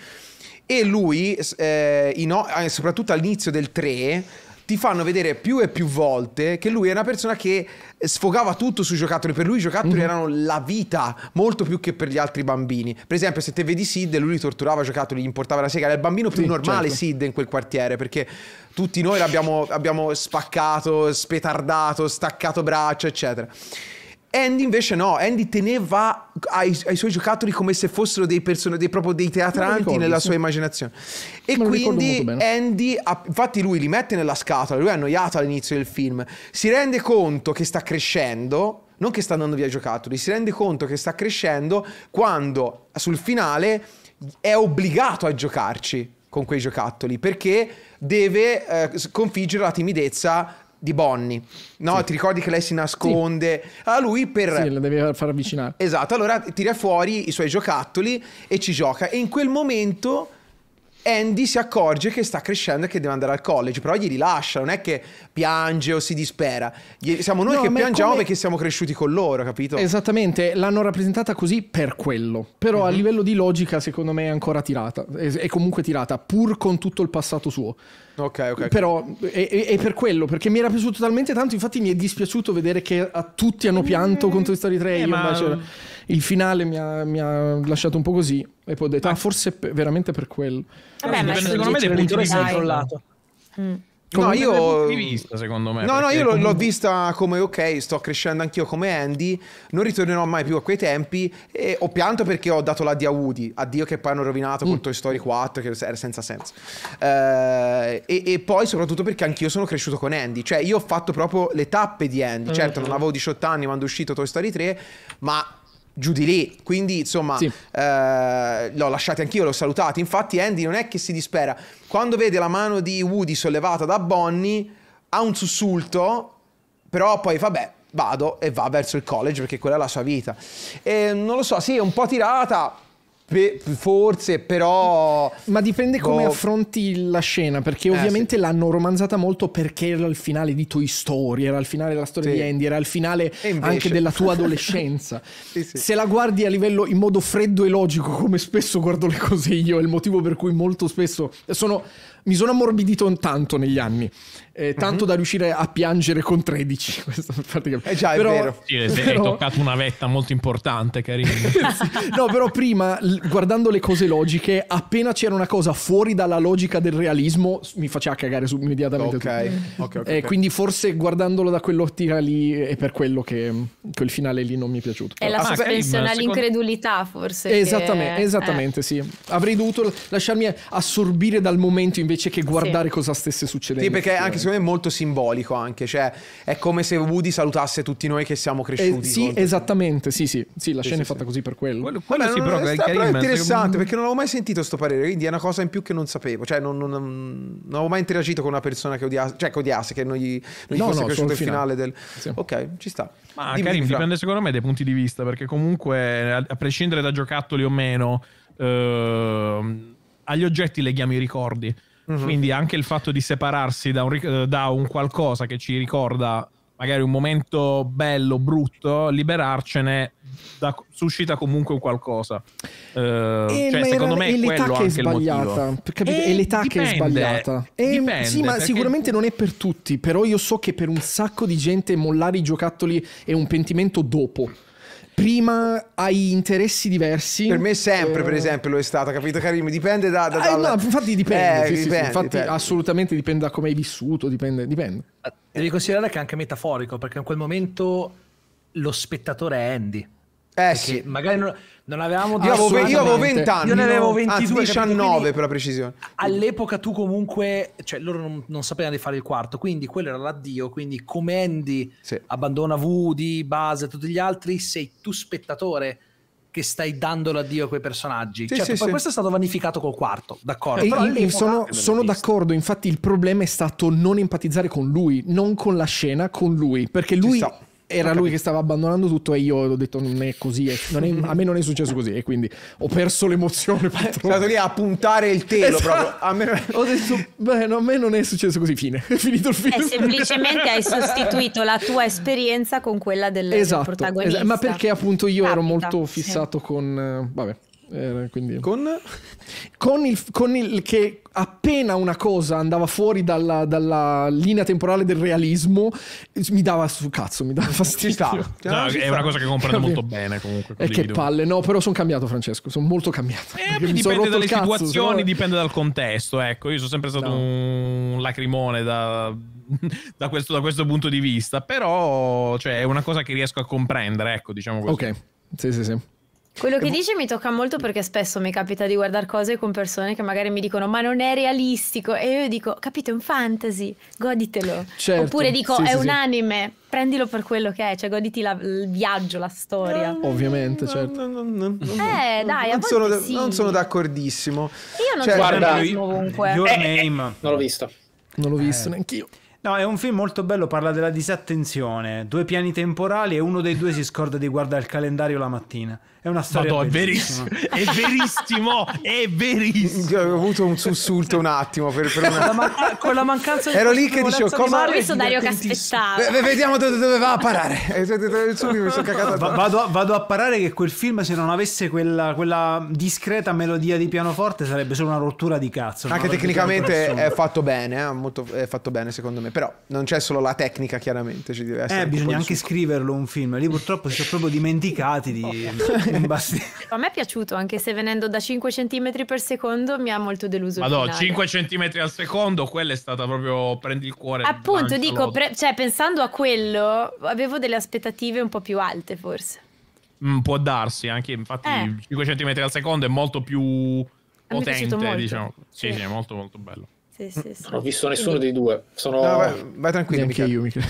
A: E lui, eh, in, eh, soprattutto all'inizio del 3, ti fanno vedere più e più volte che lui è una persona che eh, sfogava tutto sui giocattoli. Per lui i giocattoli mm-hmm. erano la vita, molto più che per gli altri bambini. Per esempio, se te vedi Sid, lui li torturava giocattoli, gli importava la sega. Era il bambino più sì, normale certo. Sid in quel quartiere, perché tutti noi l'abbiamo spaccato, spetardato, staccato braccia, eccetera. Andy invece no, Andy teneva ai, ai suoi giocattoli come se fossero dei, person- dei, proprio dei teatranti ricordo, nella sì. sua immaginazione. E quindi Andy, ha, infatti lui li mette nella scatola, lui è annoiato all'inizio del film, si rende conto che sta crescendo, non che sta andando via i giocattoli, si rende conto che sta crescendo quando sul finale è obbligato a giocarci con quei giocattoli perché deve eh, sconfiggere la timidezza di Bonnie, no? Sì. Ti ricordi che lei si nasconde? Sì. A lui per... Sì, la deve far avvicinare. Esatto, allora tira fuori i suoi giocattoli e ci gioca. E in quel momento Andy si accorge che sta crescendo e che deve andare al college, però gli rilascia, non è che piange o si dispera. Siamo noi no, che piangiamo come... perché siamo cresciuti con loro, capito?
F: Esattamente, l'hanno rappresentata così per quello, però mm-hmm. a mhm. livello di logica secondo me è ancora tirata, è, comunque tirata, pur con tutto il passato suo.
A: Ok, ok. Però
F: è, è, è per quello, perché mi era piaciuto talmente tanto, infatti mi è dispiaciuto vedere che a tutti hanno pianto mm-hmm. contro Story 3. Eh, io ma... invece il finale mi ha, mi ha lasciato un po' così e poi ho detto, ah, ah. forse
A: per, veramente per quello.
F: Vabbè, ma secondo me deve essere crollato.
E: No,
A: io...
B: Vista, secondo me. No, no, io comunque... l'ho
A: vista come ok, sto crescendo anch'io come Andy, non ritornerò mai più a quei tempi e ho pianto perché ho dato la di a Woody, addio che poi hanno rovinato mm. con Toy Story 4 che era senza senso. Eh, e, e, poi soprattutto perché anch'io sono cresciuto con Andy, cioè io ho fatto proprio le tappe di Andy, mm. certo non avevo 18 anni quando è uscito Toy Story 3, ma giù di lì. Quindi, insomma, sì. eh, l'ho lasciato anch'io, l'ho salutato. Infatti, Andy non è che si dispera. Quando vede la mano di Woody sollevata da Bonnie, ha un sussulto, però poi vabbè. Vado e va verso il college perché quella è la sua vita. E, non lo so, sì, è un po' tirata, Pe- forse, però. Ma dipende come boh.
F: affronti la scena, perché eh, ovviamente sì. l'hanno romanzata molto perché era il finale di Toy Story, era il finale della storia sì. di Andy, era il finale anche della tua adolescenza. sì, Se la guardi a livello in modo freddo e logico, come spesso guardo le cose io, è il motivo per cui molto spesso sono, mi sono ammorbidito tanto negli anni eh, tanto mm-hmm. da riuscire a piangere con 13. Questa Eh già, però, è vero. Sì, però... Hai
E: toccato
B: una vetta molto importante, carino. sì.
F: No, però prima, guardando le cose logiche, appena c'era una cosa fuori dalla logica del realismo, mi faceva cagare immediatamente. Okay. Okay, okay, eh, quindi forse guardandolo da quell'ottica lì è per quello che quel finale lì non mi è piaciuto. È la ah, sospensione
J: all'incredulità, secondo... forse. Esattamente, che... esattamente
F: eh. sì. Avrei dovuto lasciarmi assorbire dal momento invece che guardare sì. cosa stesse succedendo. Sì, perché anche secondo me è
A: molto simbolico anche, cioè è come se Woody salutasse tutti noi che siamo eh, cresciuti. Eh, sì, esattamente, sì, sì, sì, la sì, scena sì, è fatta così per quello. Quello, quello Vabbè, sì, però, è, però è interessante che... perché non avevo mai sentito questo parere, quindi è una cosa in più che non sapevo, cioè non, non, non avevo mai interagito con una persona che odiasse, cioè che odiasse, che non gli, non gli no, fosse no, piaciuto il finale, del... Sì. Ok, ci sta. Ma Dimmi,
B: Karim, dipende secondo me dai punti di vista, perché comunque a, prescindere da giocattoli o meno... Eh, agli oggetti leghiamo i ricordi. Mm-hmm. Quindi anche il fatto di separarsi da un, eh, da un qualcosa che ci ricorda magari un momento bello, brutto, liberarcene da, suscita comunque un qualcosa. Uh, eh, e eh, cioè, secondo me è quello che è sbagliata. Perché, è l'età dipende, che è sbagliata. E, dipende, sì, ma perché... sicuramente
F: non è per tutti. Però io so che per un sacco di gente mollare i giocattoli è un pentimento dopo prima hai interessi diversi. Per me sempre, eh... per esempio,
A: lo è stato, capito Karim? Dipende da... da eh, dalla... no, infatti dipende, eh, sì, dipende, sì, infatti dipende.
F: assolutamente dipende da come hai vissuto, dipende, dipende.
I: Devi considerare che è anche metaforico, perché in quel momento lo spettatore è Andy. Eh sì. Magari non, non avevamo Io avevo 20 anni. Io ne avevo 22. Ah, 19 per la precisione. All'epoca tu comunque, cioè loro non, non, sapevano di fare il quarto, quindi quello era l'addio, quindi come Andy sì. abbandona Woody, Buzz tutti gli altri, sei tu spettatore che stai dando l'addio a quei personaggi. Sì, certo, sì, poi sì. questo è stato vanificato col quarto, d'accordo. E sono, sono
F: d'accordo, infatti il problema è stato non empatizzare con lui, non con la scena, con lui, perché lui era lui che stava abbandonando tutto e io ho detto non è così, non è, a me non è successo così e quindi ho perso l'emozione. Sono eh, stato lì a puntare il telo esatto. proprio. A me... ho detto, beh, no, a me non è successo così, fine, è finito
E: il film. Eh, semplicemente hai sostituito la
J: tua esperienza con quella del, esatto, del protagonista. Esatto, ma perché
F: appunto io Capita, ero molto fissato sì. con... Eh, vabbè. Era, con? Con, il, con? il, che appena una cosa andava fuori dalla, dalla, linea temporale del realismo, mi dava su cazzo, mi dava fastidio. No, no, è sta. una cosa che comprendo molto bene comunque. E eh, che palle, no, però sono cambiato Francesco, sono molto cambiato. Eh, mi dipende dalle cazzo, situazioni, però...
B: dipende dal contesto, ecco, io sono sempre stato no. un lacrimone da, da, questo, da, questo, punto di vista, però cioè, è una cosa che riesco a comprendere, ecco,
F: diciamo così. Ok, sì, sì, sì.
J: Quello che dici mi tocca molto perché spesso mi capita di guardare cose con persone che magari mi dicono ma non è realistico e io dico capito è un fantasy, goditelo. Certo, Oppure dico sì, è sì, un sì. anime, prendilo per quello che è, cioè goditi la, il viaggio, la storia.
A: Ovviamente,
F: certo.
J: eh dai, non sono, da, non sono,
A: d'accordissimo.
J: Io non cioè, guarda, comunque. Your eh.
F: name. eh, non l'ho visto. Non l'ho eh. visto eh. io.
C: No, è un film molto bello, parla della disattenzione, due piani temporali e uno dei due si scorda di guardare il calendario la mattina. È una storia. Madonna, verissima.
A: è verissimo, è verissimo. Ho avuto un sussulto un attimo per, per una... la ah, con la mancanza di Ero lì che dicevo cosa ho visto Dario che aspettava. vediamo dove, dove, va a parare.
C: vado, a, parare che quel film se non avesse quella, quella, discreta melodia di pianoforte
A: sarebbe solo una rottura di cazzo. Anche tecnicamente è fatto bene, eh, molto, è fatto bene secondo me, però non c'è solo la tecnica chiaramente, ci deve
C: essere Eh, bisogna anche scriverlo un film, lì purtroppo si sono proprio
B: dimenticati di basti.
J: A me è piaciuto, anche se venendo da 5 cm per secondo mi ha molto deluso. Madonna, 5
B: cm al secondo, quella è stata proprio prendi il cuore. Appunto, dico,
J: cioè, pensando a quello, avevo delle aspettative un po' più alte forse.
B: Mm, può darsi, anche infatti eh. 5 cm al secondo è molto più potente, diciamo. Sì, sì, sì, è molto molto
H: bello. Mm.
J: Sì, sì, Non
B: ho visto nessuno dei
H: due. Sono...
F: No, vai, vai tranquillo, anche io, Michele.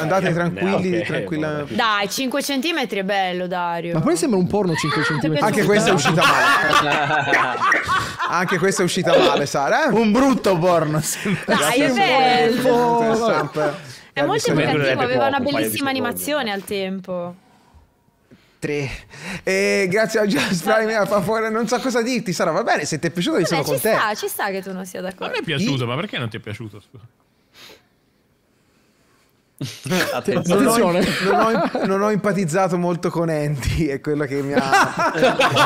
F: Andate eh, tranquilli, no, tranquilla.
J: Dai, 5 cm è bello, Dario. Ma poi
A: sembra un porno 5
F: cm. Anche questa è uscita
J: male.
A: Anche questa è uscita male, Sara. Eh? Un brutto porno. Dai,
E: è bello.
J: È molto impegnativo, aveva una bellissima animazione al tempo.
A: 3. E grazie a Just Prime a Favore, non so cosa dirti, Sara. Va bene, se ti è piaciuto, io sono con te. ci
J: Sta, ci sta che tu non sia d'accordo. A me è
B: piaciuto, I... ma perché non ti è piaciuto? Scusa.
A: Attenzione. Non, ho, non, ho, non, ho, empatizzato molto con Andy, è quello che mi ha.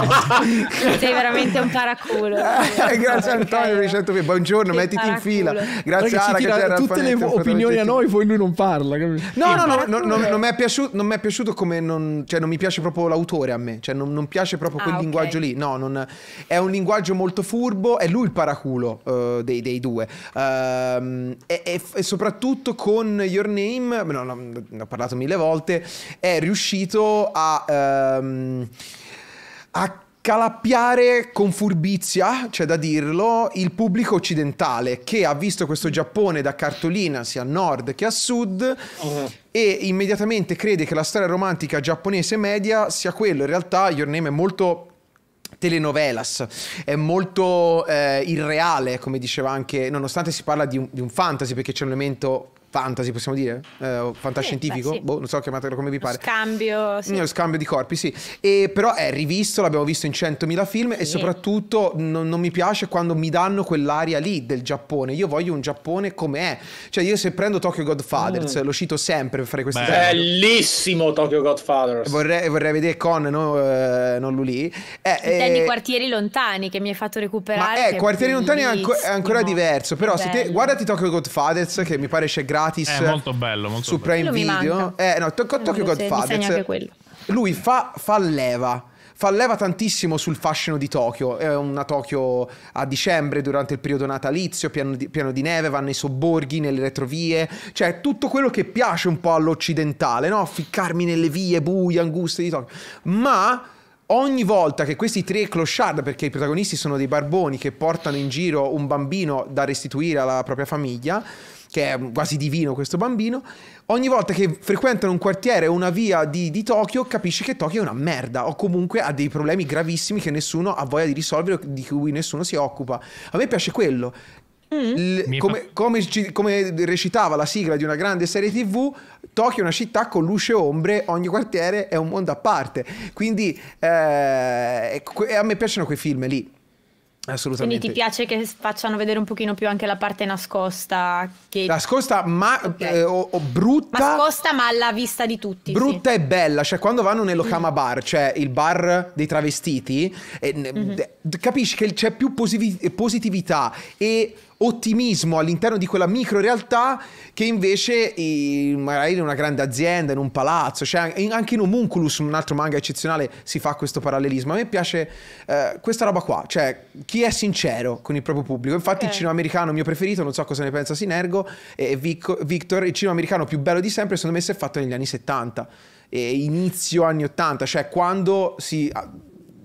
J: Sei veramente un paraculo. Eh,
A: grazie Antonio, mi Buongiorno, mettiti paraculo. in fila. Grazie Ara che c'era tutte le opinioni a noi,
F: poi lui non parla.
A: No, no, no, no, no non, mi è piaciuto, non mi è piaciuto come non, cioè non mi piace proprio l'autore a me, cioè non, non piace proprio quel ah, linguaggio okay. lì. No, non, è un linguaggio molto furbo, è lui il paraculo uh, dei, dei, due. Uh, e, e, e soprattutto con Your Name Steam, no, no, ne ho parlato mille volte, è riuscito a, um, a calappiare con furbizia, c'è da dirlo, il pubblico occidentale che ha visto questo Giappone da cartolina sia a nord che a sud oh. e immediatamente crede che la storia romantica giapponese media sia quello. In realtà Your Name è molto telenovelas, è molto eh, irreale, come diceva anche, nonostante si parla di un, di un fantasy perché c'è un elemento fantasy, possiamo dire? Eh, fantascientifico? Sì, beh, sì. Boh, non so chiamatelo come vi pare. Scambio, sì. Lo scambio di corpi, sì. E, però è rivisto, l'abbiamo visto in 100.000 film e soprattutto non, non, mi piace quando mi danno quell'aria lì del Giappone. Io voglio un Giappone come è. Cioè io se prendo Tokyo Godfathers, mm. lo cito sempre per fare questi
H: Bellissimo Tokyo
A: Godfathers. Vorrei, vorrei vedere Con, no, eh, non Lulì. Eh, Intendi eh,
J: quartieri lontani che mi hai fatto recuperare. Ma eh, quartieri lontani è, anco, è, ancora
A: diverso, però se te, guardati Tokyo Godfathers che mi pare c'è grave gratis. È eh, molto
B: bello, molto su Prime bello. Video.
A: Eh, no, Tokyo to- to- to- Godfathers. Lui fa, fa leva fa leva tantissimo sul fascino di Tokyo. È una Tokyo a dicembre durante il periodo natalizio, pieno di, pieno di, neve, va nei sobborghi, nelle retrovie, cioè tutto quello che piace un po' all'occidentale, no? Ficcarmi nelle vie buie, anguste di Tokyo. Ma ogni volta che questi tre clochard, perché i protagonisti sono dei barboni che portano in giro un bambino da restituire alla propria famiglia, che è quasi divino questo bambino, ogni volta che frequentano un quartiere o una via di, di, Tokyo capisce che Tokyo è una merda o comunque ha dei problemi gravissimi che nessuno ha voglia di risolvere, di cui nessuno si occupa. A me piace quello. Mm. Come, come, come, recitava la sigla di una grande serie tv, Tokyo è una città con luce e ombre, ogni quartiere è un mondo a parte. Quindi eh, a me piacciono quei film lì. Assolutamente. Quindi ti
J: piace che facciano vedere un pochino più anche la parte nascosta? Che...
A: Nascosta ma okay. eh, o, o, brutta.
J: Nascosta ma alla vista di tutti. Brutta
A: sì. e bella, cioè quando vanno nell'Okama Bar, cioè il bar dei travestiti, eh, mm-hmm. capisci che c'è più positività e ottimismo all'interno di quella micro realtà che invece eh, magari in una grande azienda, in un palazzo, cioè anche in Homunculus, un altro manga eccezionale, si fa questo parallelismo. A me piace eh, questa roba qua, cioè chi è sincero con il proprio pubblico. Infatti okay. il eh. cinema americano mio preferito, non so cosa ne pensa Sinergo e Vic- Victor, il cinema americano più bello di sempre secondo me si è fatto negli anni 70 inizio anni 80, cioè quando si ah,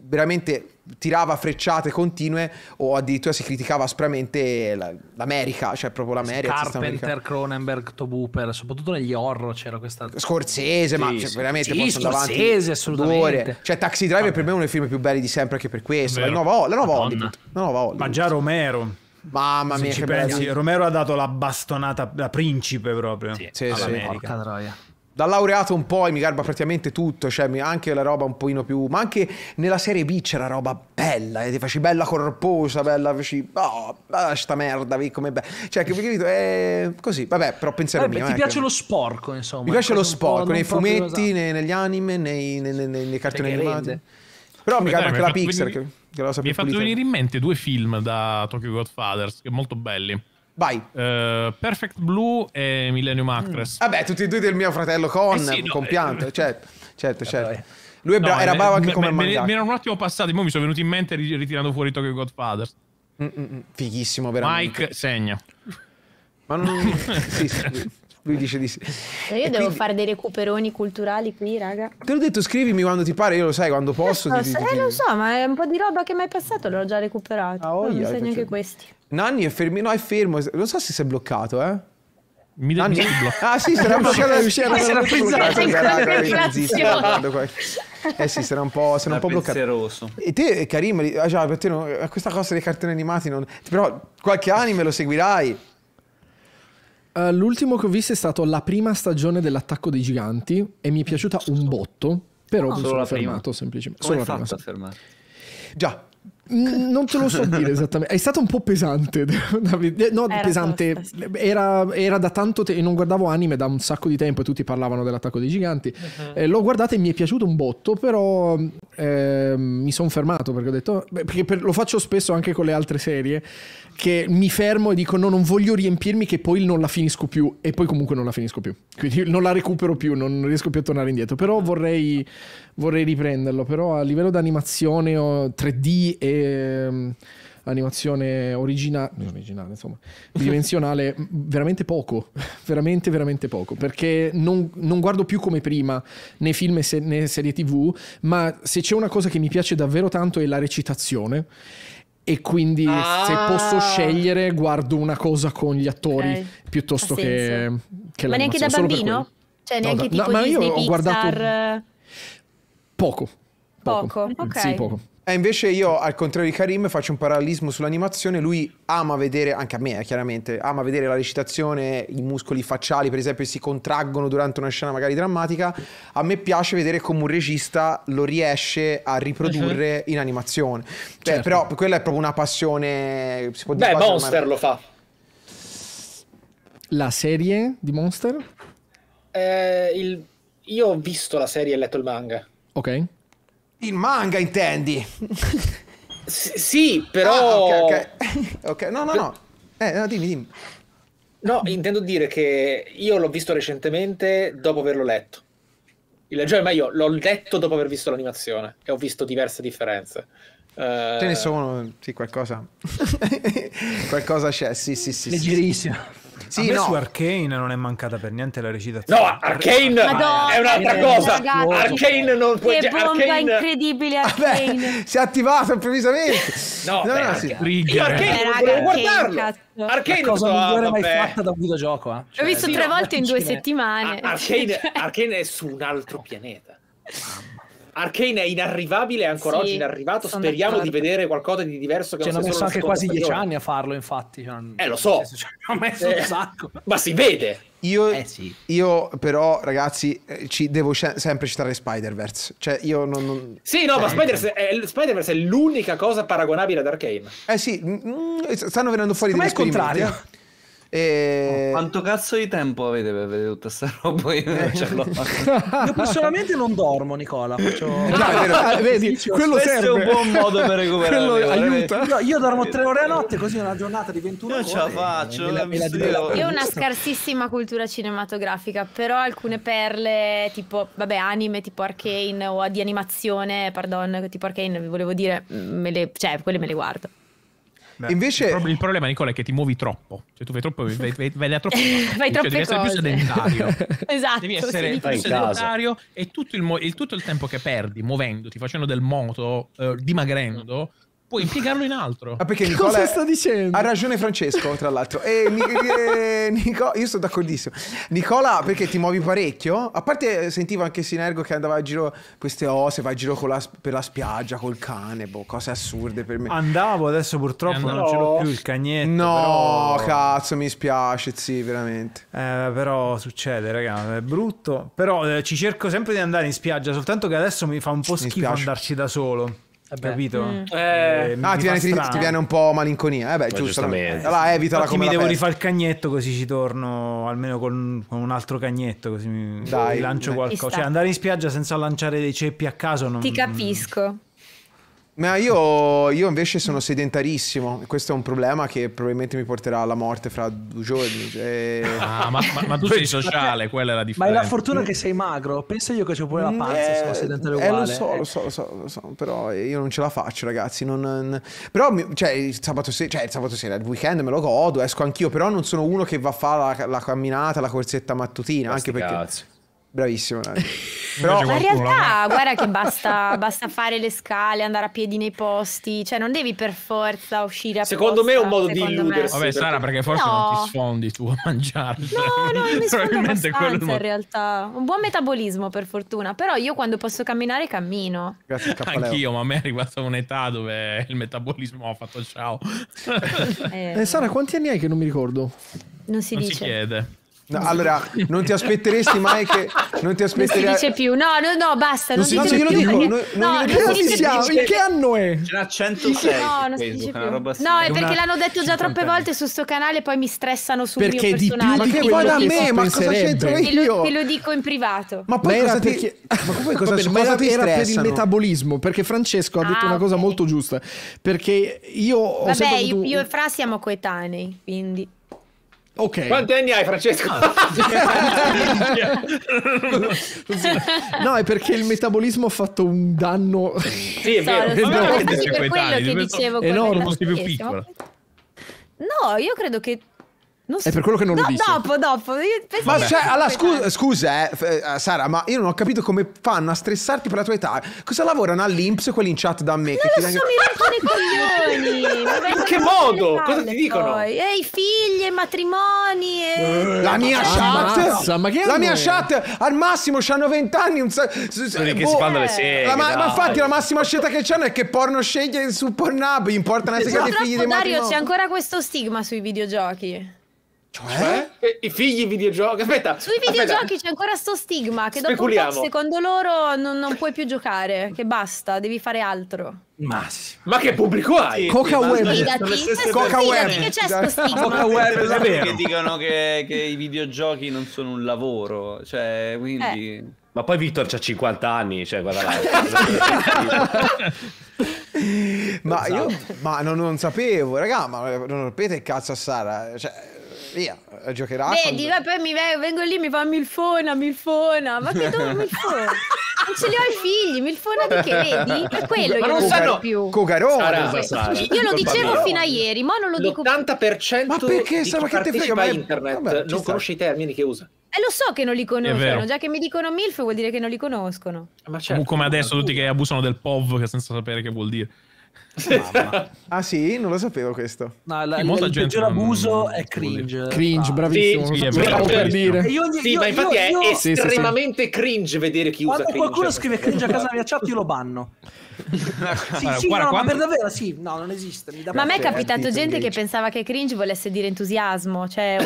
A: veramente tirava frecciate continue o addirittura si criticava aspramente l'America, cioè proprio l'America. Carpenter,
I: Cronenberg, Tobuper, soprattutto negli horror c'era questa... Scorsese, sì, ma cioè, veramente... Sì, Scorsese,
A: assolutamente. Ore. Cioè Taxi Driver Vabbè. per me è uno dei film più belli di sempre anche per questo. La nuova, la nuova Hollywood.
I: La nuova
C: Hollywood. Ma già Romero. Mamma mia, che pensi, Romero ha dato la bastonata da principe proprio sì, sì, all'America.
A: Sì da laureato un po' e mi garba praticamente tutto, cioè anche la roba un pochino più... Ma anche nella serie B c'era roba bella, e eh, ti faci bella corposa, bella, faci... Oh, ah, bella sta merda, come bella. Cioè, che capito? È così, vabbè, però pensiero vabbè, mio. Ti eh, piace
I: che... lo sporco, insomma. Mi piace lo sporco, nei fumetti, esatto. nei, negli anime, nei, nei,
A: nei cartoni animati. Rende.
B: Però mi garba anche la Pixar. Venire... Che,
A: che la mi hai fatto venire
B: in mente due film da Tokyo Godfathers, che sono molto belli. Vai. Uh, Perfect Blue e Millennium Actress. Mm. Vabbè, tutti
A: e due del mio fratello con, eh sì, no, compianto, eh, certo, certo, certo. Vabbè. Certo. Lui no, bra- era bravo anche come me, me, mi
B: era un attimo passato, poi mi sono venuti in mente ritirando fuori Tokyo Godfather.
A: Mm-mm, fighissimo, veramente. Mike segna. Ma non... sì, sì. Lui dice di sì.
J: Io e devo quindi... fare dei recuperoni culturali qui, raga.
A: Te l'ho detto, scrivimi quando ti pare, io lo sai, quando posso. Eh, lo ti, ti, ti... Eh, lo
J: so, ma è un po' di roba che mi hai passato, l'ho già recuperato. Ah, oh, non segno eh, anche questi.
A: Nanni è fermo. No, è fermo. Non so se si è bloccato, eh. Mi Nanni... mi ah sì, sarà bloccato la riuscita. Si era bloccato Eh sì, sarà un po', sarà un po bloccato. E te, Karim, ah, già, cioè, per te non... Eh, questa cosa dei cartoni animati non... Però qualche anime lo seguirai. Uh, l'ultimo
F: che ho visto è stato la prima stagione dell'Attacco dei Giganti e mi è piaciuta un botto, però oh, mi sono fermato semplicemente. Come solo la prima. Fermato? Già, non te lo so dire esattamente. È stato un po' pesante. Eh, no, era pesante. Era, era da tanto tempo. Non guardavo anime da un sacco di tempo e tutti parlavano dell'attacco dei giganti. Uh-huh. Eh, l'ho guardato e mi è piaciuto un botto, però eh, mi sono fermato perché ho detto. Beh, perché per, lo faccio spesso anche con le altre serie. Che mi fermo e dico: No, non voglio riempirmi, che poi non la finisco più. E poi comunque non la finisco più. Quindi non la recupero più, non riesco più a tornare indietro. Però vorrei, vorrei riprenderlo. Però a livello di animazione 3D e Ehm, animazione origina- originale, insomma, dimensionale veramente poco, veramente, veramente poco, perché non, non guardo più come prima né film se- né serie tv, ma se c'è una cosa che mi piace davvero tanto è la recitazione. E quindi ah. se posso ah! scegliere guardo una cosa con gli attori okay. piuttosto che, che la Ma neanche da bambino?
J: Cioè neanche no, tipo no, ma Disney, io ho guardato eh?
A: poco. Poco,
J: poco. ok. Sì, poco.
A: E eh, invece io, al contrario di Karim, faccio un parallelismo sull'animazione. Lui ama vedere, anche a me eh, chiaramente, ama vedere la recitazione, i muscoli facciali per esempio si contraggono durante una scena magari drammatica. A me piace vedere come un regista lo riesce a riprodurre mhm. in animazione. Beh, certo. Però quella è proprio una passione... Si può dire Beh, Monster ormai... lo fa. La serie
F: di Monster?
H: Eh, il... Io ho visto la serie e letto il manga.
F: Ok.
A: Il manga, intendi? S
H: sì, però... Ah, okay, okay. ok, no, no, no.
A: Eh, no, dimmi, dimmi.
H: No, intendo dire che io l'ho visto recentemente dopo averlo letto. Il Joy, ma io l'ho letto dopo aver visto l'animazione e ho visto diverse differenze. Ce ne eh,
A: sono, sì, qualcosa. qualcosa c'è, sì, sì, sì. Leggerissimo. Sì. Sì, no. su Arcane non è
C: mancata per niente la recitazione. No, Arcane è un'altra cosa. Ragazzi. Arcane non può essere. Che bomba Arcane...
J: incredibile Arcane. Vabbè,
I: si è attivato improvvisamente. no, no, no, sì. Io Arcane non volevo guardarlo. Cazzo. cosa non migliore ah, mai fatta da un videogioco. Eh.
J: Cioè, L'ho visto sì, tre no, volte in due settimane. Arcane,
H: è su un altro pianeta. Mamma Arcane è inarrivabile, è ancora sì, oggi inarrivato. Speriamo d'accordo. di vedere qualcosa di diverso. Che cioè, non hanno messo anche
I: quasi dieci anni a farlo, infatti. Cioè, eh, lo so.
H: Ci hanno messo eh, un sacco. Ma si vede.
A: Io, eh sì. io, però, ragazzi, eh, ci devo c- sempre citare Spider-Verse. Cioè, io non. non... Sì, no, eh, ma Spider-Verse
H: è, Spider-Verse è, l'unica cosa paragonabile ad Arkane. Eh sì, mh, mm, mm, stanno venendo fuori
I: degli esperimenti. È il contrario. Eh.
H: E... Oh, quanto cazzo di tempo
D: avete per vedere tutta questa roba? Io, eh.
I: Io personalmente non dormo, Nicola. Faccio... Ah, ah, vedi, quello serve. è un buon modo per recuperare.
D: Io,
I: io, dormo tre ore a notte, così una giornata di 21 io ore. Io ce la eh, faccio. io ho una
J: scarsissima cultura cinematografica, però alcune perle, tipo, vabbè, anime tipo Arcane o di animazione, pardon, tipo Arcane, volevo dire, me le, cioè, quelle me le guardo.
B: Beh, Invece... il, pro- il, problema, Nicola, è che ti muovi troppo. Cioè, tu fai troppo. Vai, vai, vai da troppo. vai cioè, devi cose. essere più sedentario.
J: esatto. Devi essere sì, più sedentario
B: e tutto il, mo- il, tutto il, tempo che perdi muovendoti, facendo del moto, eh, dimagrendo, puoi impiegarlo in altro. Ma ah, perché Nicola
A: Cosa sta dicendo? Ha ragione Francesco, tra l'altro. E, eh, Nico, io sono d'accordissimo. Nicola, perché ti muovi parecchio? A parte eh, sentivo anche Sinergo che andava a giro queste ose, va a giro la, per la spiaggia col cane, boh, cose assurde per me. Andavo, adesso purtroppo non ce l'ho più il cagnetto. No, però... cazzo, mi spiace, sì, veramente. Eh, però succede, raga, è brutto.
C: Però eh, ci cerco sempre di andare in spiaggia, soltanto che adesso mi fa un po' schifo andarci da solo. Vabbè. Eh Capito? Mm.
A: Eh, eh ah, ti viene, ti, ti viene, un po' malinconia. Eh beh, giusto. Giustamente. Allora, evitala Infatti come mi devo rifare
C: il cagnetto così ci torno almeno con, con un altro cagnetto. Così mi Dai, lancio qualcosa. Cioè, andare in spiaggia senza lanciare dei ceppi a
A: caso non. Ti
J: capisco.
A: Ma io, io, invece sono sedentarissimo, questo è un problema che probabilmente mi porterà alla morte fra due giorni. E... Cioè. Ah, ma, ma, ma, tu sei
I: sociale,
B: quella è la
A: differenza. Ma è la fortuna che
I: sei magro, pensa io che c'ho pure la mm, panza, eh, sono sedentario uguale. Eh, lo so,
A: lo so, lo so, lo so, però io non ce la faccio ragazzi. Non... Però cioè, il sabato sera, cioè, il sabato sera, il weekend me lo godo, esco anch'io, però non sono uno che va a fare la, la camminata, la corsetta mattutina, Questi anche perché... Bravissimo Nadia. Però... Ma in realtà
J: guarda che basta, basta, fare le scale, andare a piedi nei posti, cioè non devi per forza uscire a Secondo posta, me è un modo di illudersi. Me. Vabbè Sara perché forse no. non ti
B: sfondi tu a mangiarle. No, no, mi Probabilmente quello in
J: realtà. Un buon metabolismo per fortuna, però io quando posso camminare cammino.
B: Grazie Anch'io, ma a me è arrivata un'età dove il metabolismo ha fatto ciao.
E: Eh.
J: Eh,
F: Sara, quanti anni hai che non mi ricordo? Non si non dice. Si chiede. No, allora, non ti
E: aspetteresti mai
J: che...
A: Non ti
F: aspetteresti... Non si dice
J: più. No, no, no, basta. Non, non si dice più. Noi, noi no, non, non si dice Più. In che
A: anno è? C'era
F: 106 No, non si dice più. No, è perché l'hanno
J: detto già troppe volte su sto canale e poi mi stressano sul perché mio personaggio. Perché di più di quello che me, ma cosa c'entro io? Te lo dico in privato. Ma poi cosa ti... Ma
F: poi cosa era per il metabolismo, perché Francesco ha detto ah, una cosa molto giusta, perché io ho Vabbè, io
J: e Fra siamo coetanei, quindi...
F: Ok. Quanti anni hai, Francesco? Ah,
E: no, è
F: perché il metabolismo ha fatto un danno. Sì, è vero. So, no, no, per quello che dicevo, enorme, più piccolo.
J: No, io credo che non so. È per quello che non no, lo dice. Dopo, dopo.
A: ma cioè, allora, scusa, scusa eh, eh, Sara, ma io non ho capito come fanno a stressarti per la tua età. Cosa lavorano all'Inps quelli in chat da me? Non che lo so,
E: mi rompono i coglioni. In che
A: modo? Cosa ti dicono? Ehi,
J: figli, matrimoni. E... Eh, la mia chat.
A: Ammazza, ma che la mia chat al massimo hanno 20 anni. Un... Quelli che boh. si fanno le eh. serie. ma infatti la massima scelta che c'hanno è che porno sceglie su Pornhub. Importa una seconda dei figli dei matrimoni. Dario, c'è
J: ancora questo stigma sui videogiochi.
A: Cioè? cioè? I figli videogiochi.
H: Aspetta. Sui videogiochi aspetta.
J: c'è ancora sto stigma che dopo un po', secondo loro non, non, puoi più giocare, che basta, devi fare altro.
H: Massimo. ma che pubblico hai? Coca Web.
J: Coca Web. Esatto, che c'è sto
D: stigma? Coca Web Perché dicono che, che, i videogiochi non sono un lavoro, cioè, quindi eh. Ma poi Victor c'ha 50 anni, cioè guarda là.
A: ma io esatto. ma non, non, sapevo, raga, ma non rompete il cazzo a Sara, cioè via, eh, giocherà. Vedi, quando...
J: poi mi vengo lì, mi fa Milfona, Milfona, ma che tu Milfona? non ce li ho i figli, Milfona di che vedi? È quello ma non
E: sanno più.
A: Cogarone. Sara, io lo dicevo Cogarone. fino a
J: ieri, ma non lo dico
H: più. L'80% ma perché, Sara, che te frega, ma internet Vabbè, non conosce i termini che usa.
J: Eh, lo so che non li conoscono, già che mi dicono MILF vuol dire che non li conoscono. Ma certo.
B: Come adesso tutti che abusano del POV senza sapere che vuol dire.
A: Mamma. ah sì? Non lo sapevo questo. No, la, la, il peggior abuso è cringe. Cringe, ah. bravissimo. Sì, sì,
B: per dire.
D: Io, io, sì, io, ma infatti è estremamente cringe
I: vedere chi Quando usa cringe. Quando qualcuno scrive cringe a casa mia chat io lo banno sì, allora, sì, guarda, no, quando... ma per davvero sì, no, non esiste. ma a me è capitato
J: gente che pensava che cringe volesse dire entusiasmo, cioè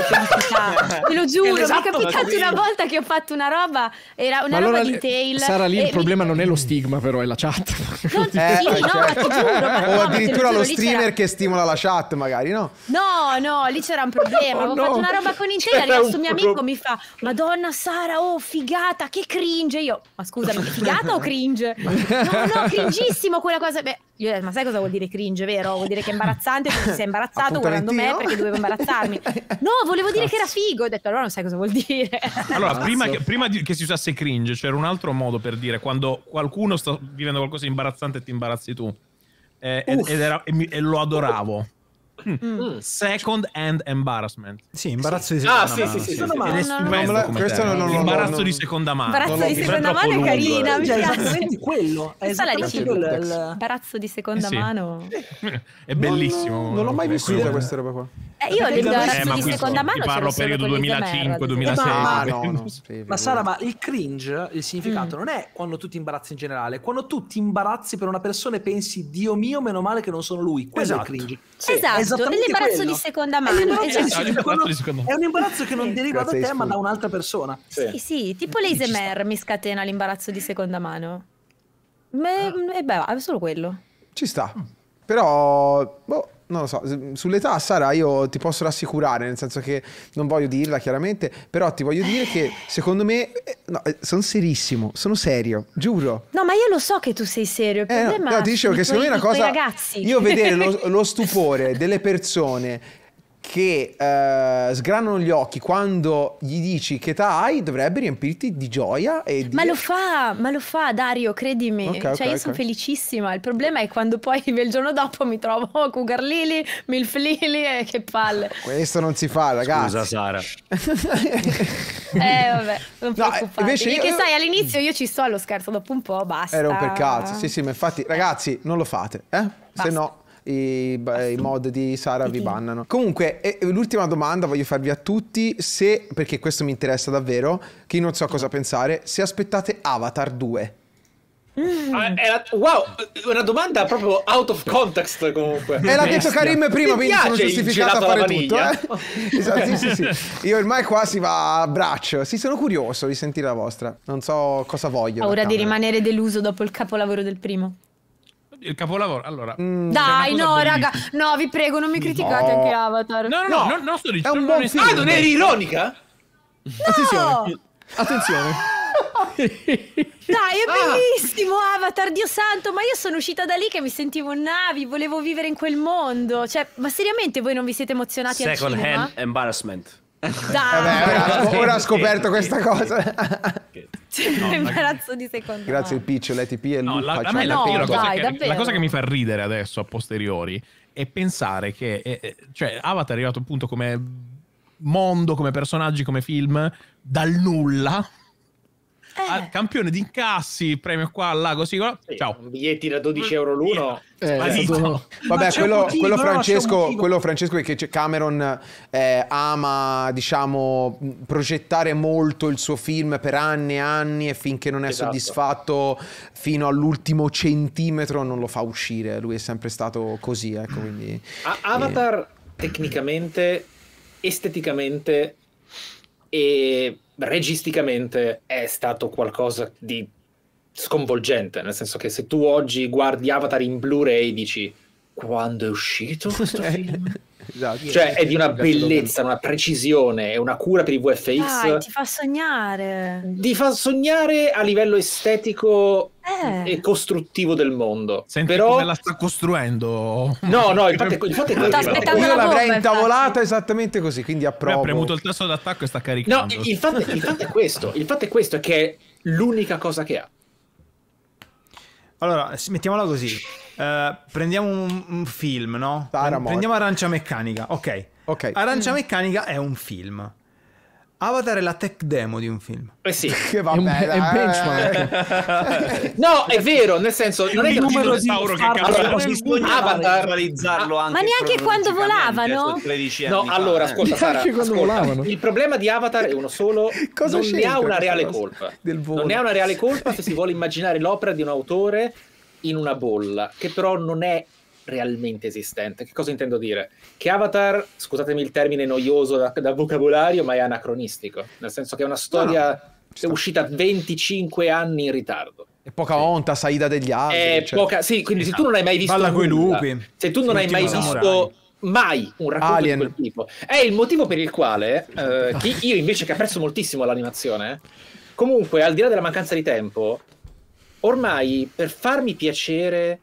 J: ve lo giuro, esatto, mi è esatto, capitato una volta che ho fatto una roba, era una allora, roba di tail. Sarà lì il problema
F: mi... non è lo stigma
A: però, è la chat. Non,
J: eh, sì, no, eh, cioè, ti giuro. O no, addirittura lo, lo streamer
A: che stimola la chat magari, no?
J: No, no, lì c'era un problema, ho oh, fatto una roba con Intel, tail, adesso mio amico mi fa, madonna Sara, oh figata, che cringe, io, ma scusami, figata o cringe?
E: No, no, cringe
J: cringissimo quella cosa. Beh, io ho detto, ma sai cosa vuol dire cringe, vero? Vuol dire che è imbarazzante, tu ti sei imbarazzato guardando me perché dovevo imbarazzarmi. No, volevo dire che era figo. Ho detto, allora non sai cosa vuol dire.
E: Allora, prima che,
B: prima che si usasse cringe, c'era un altro modo per dire quando qualcuno sta vivendo qualcosa di imbarazzante e ti imbarazzi tu. Eh, ed era, e, mi, e lo adoravo. Mm. Mm. mm. Second hand embarrassment. Sì, imbarazzo di ah, seconda mano. Ah, sì, sì, sì. sì, sì. Ed è stupendo come termine. L'imbarazzo di seconda mano. Imbarazzo di seconda mano è carina,
E: mi cioè, piace. Esatto, cioè, quello.
J: È esattamente quello. L'imbarazzo di seconda eh mano.
A: È bellissimo. Non l'ho mai visto questa roba qua. Eh, io l'imbarazzo eh, di seconda mano parlo periodo 2005-2006.
I: Ma, no, no. ma Sara, ma il cringe, il significato mm. non è quando tu ti imbarazzi in generale, quando tu ti imbarazzi per una persona e pensi "Dio mio, meno male che non sono lui". Quello esatto. è il esatto. cringe. Sì, esatto, l'imbarazzo quello. di seconda mano. È, esatto. quello, è un
J: imbarazzo che non deriva da te, ma da
I: un'altra
A: persona. Sì, sì,
J: sì tipo l'Eisemer mi scatena l'imbarazzo di seconda mano. Ma, ah. E eh, beh, è solo quello. Ci sta. Mm.
A: Però boh, non lo so, sull'età Sara io ti posso rassicurare, nel senso che non voglio dirla chiaramente, però ti voglio dire che secondo me, eh, no, eh, sono serissimo, sono serio, giuro.
J: No, ma io lo so che tu sei serio, il eh, problema no, no, ti dicevo che secondo me è una cosa... Ragazzi. Io vedere lo,
A: lo stupore delle persone che eh, sgranano gli occhi quando gli dici che età hai dovrebbe riempirti di gioia e di... Ma lo
J: fa, ma lo fa Dario, credimi. Okay, cioè okay, io okay. sono felicissima, il problema è quando poi il giorno dopo mi trovo Cougarlili, Milflili e che palle.
A: Questo non si fa ragazzi. Scusa Sara. eh
J: vabbè, non no, preoccupati. Io... Perché sai all'inizio io ci sto allo scherzo, dopo un po' basta. Era un peccato, sì sì
A: ma infatti ragazzi non lo fate, eh? Se no i, i mod di Sara vi bannano. Comunque, l'ultima domanda voglio farvi a tutti, se, perché questo mi interessa davvero, che io non so cosa pensare, se aspettate Avatar 2.
E: Mm.
H: era, ah, wow, una domanda proprio out of context comunque. E l'ha detto Karim prima, quindi
A: sono giustificato a fare tutto. Eh? esatto, sì, sì, sì. Io ormai qua si va a braccio. Sì, sono curioso di sentire la vostra. Non so cosa voglio. Ho ora di rimanere
J: deluso dopo il capolavoro del primo
B: il capolavoro. Allora, mm. dai, no, raga,
J: no, vi prego, non mi criticate no. anche Avatar. No, no, no, no,
B: non sto dicendo. È un buon Ah, non eri ironica?
J: No! Attenzione.
F: Attenzione. Dai,
J: è ah. bellissimo ah. Avatar, Dio santo, ma io sono uscita da lì che mi sentivo navi, volevo vivere in quel mondo. Cioè, ma seriamente voi non vi siete emozionati Second al cinema? Second hand
G: embarrassment.
J: Dai, Vabbè,
A: eh ora, ora, ho scoperto questa cosa. No,
J: la... Imbarazzo di secondo. Grazie il
B: piccio, l'ETP e no, la, la, no, la, cosa dai, che, la cosa che mi fa ridere adesso a posteriori è pensare che eh, eh, cioè, Avatar è arrivato appunto come mondo, come personaggi, come film dal nulla eh. campione di incassi, premio qua, là, così. Qua.
H: Sì, Ciao. Biglietti da 12 euro l'uno.
A: Eh, stato... Eh, vabbè, quello, motivo, quello, Francesco, quello Francesco che Cameron eh, ama, diciamo, progettare molto il suo film per anni e anni e finché non è esatto. soddisfatto fino all'ultimo centimetro non lo fa uscire. Lui è sempre stato così, ecco, quindi, Avatar
H: tecnicamente, esteticamente e registicamente è stato qualcosa di sconvolgente, nel senso che se tu oggi guardi Avatar in Blu-ray dici quando è uscito questo film?
E: Esatto. Cioè è di una bellezza,
H: una precisione e una cura per i VFX. Dai, ti
J: fa sognare.
H: Ti fa sognare a livello estetico eh. e costruttivo del mondo. Senti Però... come la
A: sta costruendo. No, no, infatti, infatti quello io l'avrei bomba, intavolata infatti. esattamente così, quindi approvo. Beh, ha premuto
H: il tasto d'attacco e sta caricando. No, infatti, infatti è questo, il fatto è questo, è che è l'unica cosa che ha.
C: Allora, mettiamola così. Uh, prendiamo un, un, film, no? Paramore. Prendiamo Arancia Meccanica. Ok. okay. Arancia mm. Meccanica è un film. Avatar è la tech demo di un film. Eh sì. Che va bene. un, è un
E: benchmark.
C: no, è vero,
H: nel senso... Non
J: è il
C: numero di Tauro che allora,
H: Avatar. realizzarlo ah,
C: anche Ma neanche
J: quando volavano?
H: no, allora, ascolta, Sara, ascolta, il problema di Avatar è uno solo.
F: Cosa non ne ha una reale colpa. Non ne ha una reale
H: colpa se si vuole immaginare l'opera di un autore in una bolla, che però non è realmente esistente. Che cosa intendo dire? Che Avatar, scusatemi il termine noioso da, da vocabolario, ma è anacronistico, nel senso che è una storia no, uscita 25 anni in ritardo.
A: È poca onta, saida degli altri. Cioè. Poca, sì, quindi esatto. se tu non hai mai visto... Balla nulla, lupi. Se tu non hai mai samurai. visto
H: mai un racconto Alien. di quel tipo. È il motivo per il quale eh, chi, io invece che apprezzo moltissimo l'animazione, comunque al di là della mancanza di tempo, ormai per farmi piacere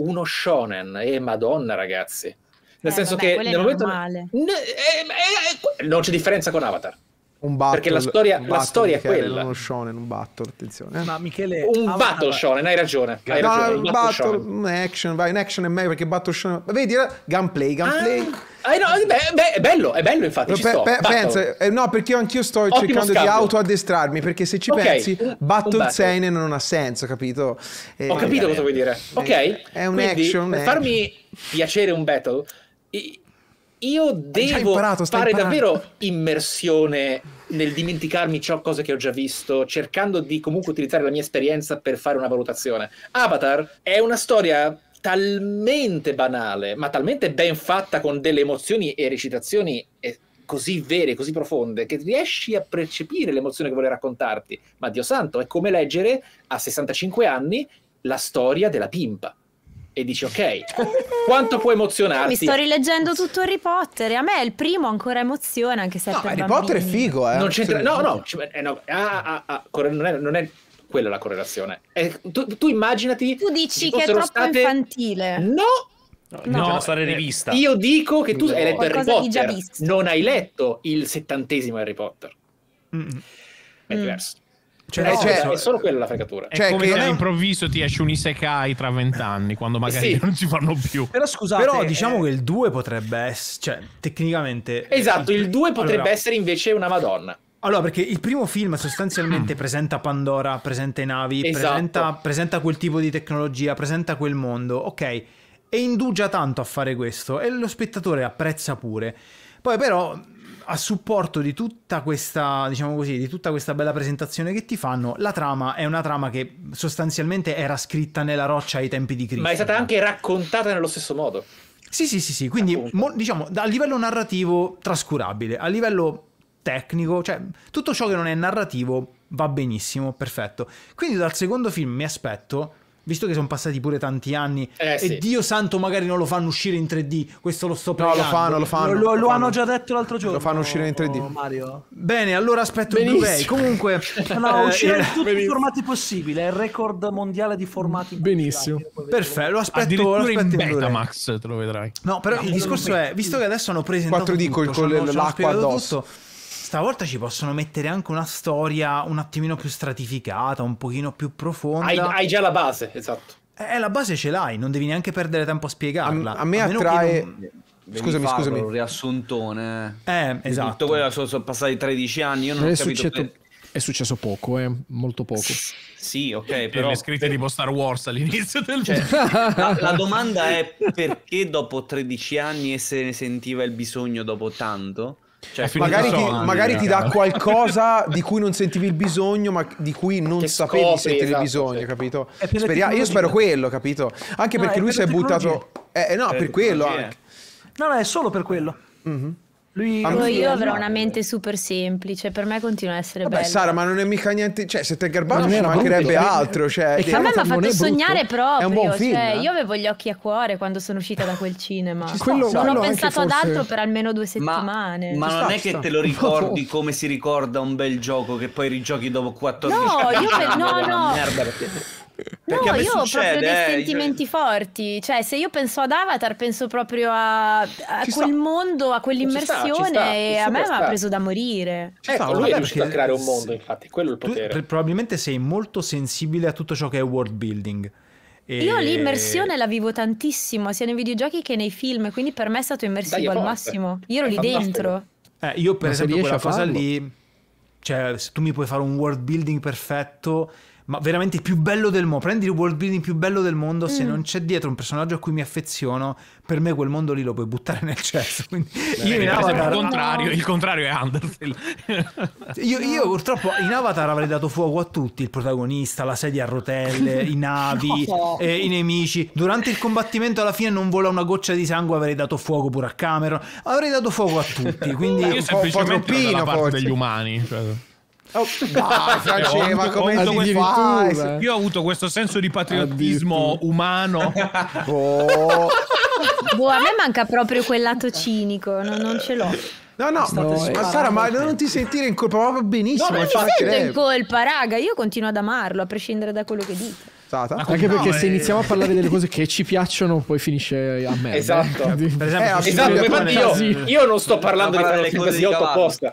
H: uno shonen e madonna ragazzi nel eh,
I: senso
F: vabbè, che nel momento eh, eh,
H: eh non c'è differenza con Avatar un battle, Perché la
I: storia, battle, la storia è quella.
A: Non uno shonen, un battle, attenzione. Eh. Ma Michele... Un ah, battle ma... shonen, hai ragione. Hai no, ragione, un battle, un action, vai, un action è meglio perché battle shonen... Vedi, eh, gunplay, gunplay... Ah, ah eh no, beh, beh, è bello, è bello infatti, pe, pe, pensa, eh, no, perché io anch'io sto Ottimo cercando scambio. di autoaddestrarmi, perché se ci okay. pensi, un, battle, un non ha senso, capito? Eh, Ho capito cosa vuoi dire. ok. È un Quindi, action. Per farmi
H: piacere un battle... I, io devo imparato, fare imparando. davvero immersione nel dimenticarmi ciò cose che ho già visto, cercando di comunque utilizzare la mia esperienza per fare una valutazione. Avatar è una storia talmente banale, ma talmente ben fatta con delle emozioni e recitazioni eh, così vere, così profonde, che riesci a percepire l'emozione che vuole raccontarti. Ma Dio santo, è come leggere a 65 anni la storia della pimpa e dici ok, quanto può emozionarti? Mi sto
E: rileggendo
J: tutto Harry Potter e a me il primo ancora emoziona anche se no, è per Harry bambini. Potter è
H: figo, eh. Non c'entra No, no, eh, no ah, ah, ah, non è, non è quella la correlazione. È, eh,
J: tu, tu, immaginati Tu dici che è troppo state... infantile. No,
H: No, no, è storia rivista. Io dico che
J: tu no. hai letto Harry Potter,
H: non hai letto il settantesimo Harry Potter. Mm. È mm. diverso. Cioè, eh, no, cioè, è solo quella la fregatura. È cioè, come se
B: all'improvviso ti esce un Isekai tra vent'anni, quando magari sì. non ci fanno più. Però scusate, Però, eh, diciamo eh... che il 2 potrebbe essere, cioè, tecnicamente...
H: Esatto, il 2 potrebbe allora... essere invece una Madonna. Allora, perché
C: il primo film sostanzialmente presenta Pandora, presenta i navi, esatto. presenta, presenta quel tipo di tecnologia, presenta quel mondo, ok? E indugia tanto a fare questo, e lo spettatore apprezza pure. Poi però a supporto di tutta questa, diciamo così, di tutta questa bella presentazione che ti fanno, la trama è una trama che sostanzialmente era scritta nella roccia ai tempi di Cristo. Ma è stata
H: anche raccontata nello stesso modo. Sì, sì, sì, sì, quindi
C: mo, diciamo a livello narrativo trascurabile, a livello tecnico, cioè tutto ciò che non è narrativo va benissimo, perfetto. Quindi dal secondo film mi aspetto Visto che sono passati pure tanti anni eh, e sì. Dio santo magari non lo fanno uscire in 3D, questo lo sto pregando. No, lo fanno, lo fanno. Lo, lo, lo, lo
I: hanno già detto l'altro giorno. Lo fanno uscire in 3D. Oh, Mario. Bene, allora aspetto il Blu-ray.
H: Comunque, no,
I: eh, uscire in eh, tutti Benissimo. i formati possibili, è il record mondiale di formati. Benissimo.
B: Perfetto, lo aspetto, lo aspetto in Max, te lo vedrai. No, però no, il discorso è, visto
C: che adesso hanno presentato 4D tutto, col, col l'acqua addosso. Tutto, Stavolta ci possono mettere anche una storia un attimino più stratificata, un pochino più profonda. Hai, hai
H: già la base, esatto.
C: Eh, eh la base ce l'hai, non devi neanche perdere tempo a spiegarla. A, a me a attrae...
H: Non...
D: Scusami, scusami. Un riassuntone. Eh, esatto. Tutto quello sono, sono passati 13 anni, io non è ho Successo... Per...
F: È successo poco, eh? molto poco.
D: Sì, ok, eh, però... Le scritte tipo Star Wars all'inizio del cioè, la, la, domanda è perché dopo 13 anni e se ne sentiva il bisogno dopo tanto? Cioè, magari, ti, magari ti, dà
A: qualcosa di cui non sentivi il bisogno, ma di cui non che sapevi scopri, sentire esatto, il bisogno, sì. capito? Speria- io spero quello, capito? Anche no, perché lui si è buttato. Eh, eh, no, per, eh, per quello. Anche. No, no, è solo per quello. Mm-hmm. Lui, lui io avrò una
J: mente super semplice, per me continua a essere Vabbè, bello. Sara,
A: ma non è mica niente, cioè se te garbato ci mancherebbe brutto. altro, cioè, a me mi ha fatto sognare proprio, è un cioè, film, cioè, eh? io
J: avevo gli occhi a cuore quando sono uscita da quel cinema. Ci quello, sta, non ho pensato ad altro per almeno due settimane. Ma, ma sta, non è che te lo
D: ricordi come si ricorda un bel gioco che poi rigiochi dopo 14 anni. No, io pe- no, no. Merda, perché...
E: Perché no, io succede,
J: ho proprio dei eh, sentimenti io... forti. Cioè, se io penso ad Avatar, penso proprio a, a quel sta. mondo, a quell'immersione. E a me mi ha preso da morire. Ci ecco, sta, eh, lui è riuscito a
C: creare un mondo,
H: infatti, quello è il potere. Tu,
C: probabilmente sei molto sensibile a tutto ciò che è world building. E... Io l'immersione
J: la vivo tantissimo, sia nei videogiochi che nei film, quindi per me è stato immersivo Dai, al massimo. Io ero è lì fantastico. dentro.
C: Eh, io per non esempio quella cosa lì, cioè se tu mi puoi fare un world building perfetto, ma veramente il più bello del mondo. Prendi il world building più bello del mondo, mm. se non c'è dietro un personaggio a cui mi affeziono, per me quel mondo lì lo puoi buttare nel cesso.
B: Quindi Beh, io in Avatar... il, contrario, no. il contrario è Undertale. io, io,
C: purtroppo in Avatar avrei dato fuoco a tutti, il protagonista, la sedia a rotelle, i navi, no. eh, i nemici. Durante il combattimento alla fine non vola una goccia di sangue, avrei dato fuoco pure a Cameron. Avrei dato fuoco a tutti, quindi... Io semplicemente po- po- troppino, dalla parte forse. degli
B: umani. Cioè.
E: Oh, dai, Francesca, come fai?
B: Io ho avuto questo senso di patriottismo umano. Oh.
J: boh, a me manca proprio quel lato cinico, no, non ce l'ho. No, no, ma Sara, ma
A: non ti sentire in colpa, ma va benissimo. No,
J: non mi sento in colpa, raga, io continuo ad amarlo, a prescindere da quello che dite.
A: Anche no, perché eh... se iniziamo
F: a parlare delle cose che ci piacciono, poi finisce a me. Esatto.
A: Eh? per esempio, eh,
H: esatto, io, io, non sto parlando di fare le cose, cose io apposta.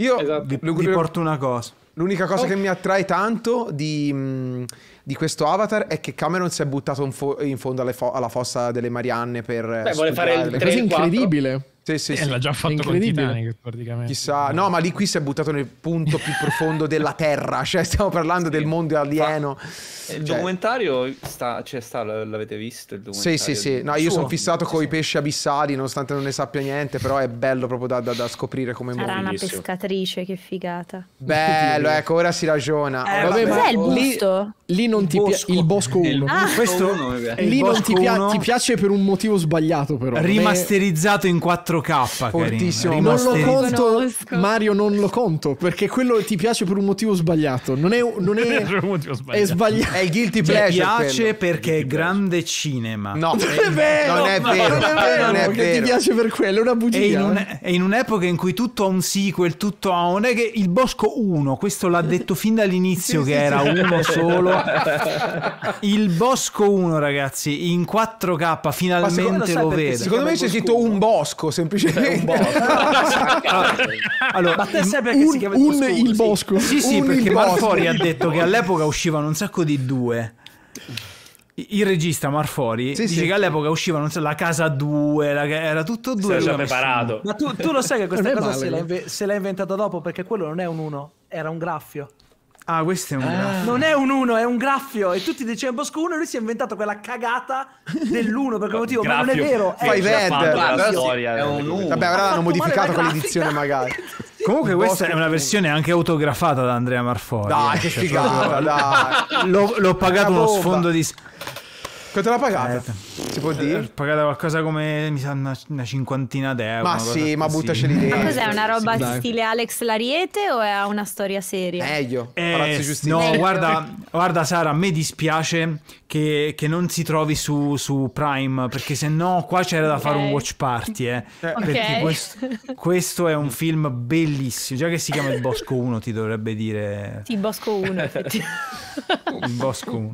H: Io esatto.
A: vi, vi, porto una cosa. L'unica cosa oh. che mi attrae tanto di, di, questo avatar è che Cameron si è buttato in, fo in fondo fo alla fossa delle Marianne per... Eh, Beh, vuole fare il 3, cose incredibile. Sì, sì, eh, sì. L'ha già fatto con Titanic praticamente. Chissà, no, ma lì qui si è buttato nel punto più profondo della terra, cioè stiamo parlando sì. del mondo alieno. Ma eh, il cioè... documentario
D: sta, cioè sta, l'avete visto il Sì, sì, sì. No, io sono
A: fissato con i pesci abissali, nonostante non ne sappia niente, però è bello proprio da, da, da scoprire come mondo. Sarà una
J: pescatrice, che figata.
A: Bello, ecco, ora si ragiona. Eh, vabbè, ma il busto? Lì, lì non il ti piace il bosco 1.
F: Ah. Questo lì non ti, pia- ti, piace per un motivo sbagliato però. Rimasterizzato
C: in 4 4K, fortissimo. Carina, non lo conto,
F: Conosco. Mario, non lo conto perché quello ti piace per un motivo sbagliato. Non è, non è, sbagliato. è sbagliato. È il guilty pleasure. Ti piace
C: quello. perché è grande cinema. No, non eh, è vero. Non è vero. Non è vero. Non è vero. Ti piace per quello, è una bugia. È in, eh. un, è in un'epoca in cui tutto ha un sequel, tutto ha un. È che il Bosco 1, questo l'ha detto fin dall'inizio sì, che sì, era sì. uno solo. il Bosco 1, ragazzi, in 4K finalmente lo, vede. Secondo me c'è scritto
A: un bosco semplicemente. È
E: un bosco.
C: allora, Ma te sai perché un, si chiama un scudo, il bosco? Sì, sì, un perché Marfori ha detto che all'epoca uscivano un sacco di due il regista Marfori sì, dice sì. che all'epoca uscivano so, la casa 2 era tutto 2 era preparato ma
I: tu, tu, lo sai che questa cosa se l'ha, inve- se l'ha inventata dopo perché quello non è un 1 era un graffio Ah, questo è un ah. graffio. Non è un 1, è un graffio. E tutti dicevano Bosco 1 e lui si è inventato quella cagata dell'1 per quel motivo. ma non è vero. Fai bad. Eh,
C: è un 1.
F: Vabbè, ora hanno modificato quell'edizione magari.
C: Comunque questa è una versione anche autografata da Andrea Marfori. Dai, eh, che cioè, figata, dai. L'ho, pagato uno sfondo di...
A: Quanto l'ha pagata?
C: Eh, si può dire? Eh, pagata qualcosa come mi sa una, una cinquantina d'euro. Ma sì, ma buttaceli dentro. Ma cos'è una roba sì,
J: stile Alex Lariete o è una storia seria? Meglio. Eh, no, guarda,
C: guarda Sara, a me dispiace che, che non si trovi su, su, Prime perché se no qua c'era da okay. fare un watch party. Eh, eh. okay. Perché questo, questo, è un film bellissimo. Già che si chiama Il Bosco 1 ti
A: dovrebbe dire...
J: Sì, Bosco 1 effettivamente. Il Bosco 1.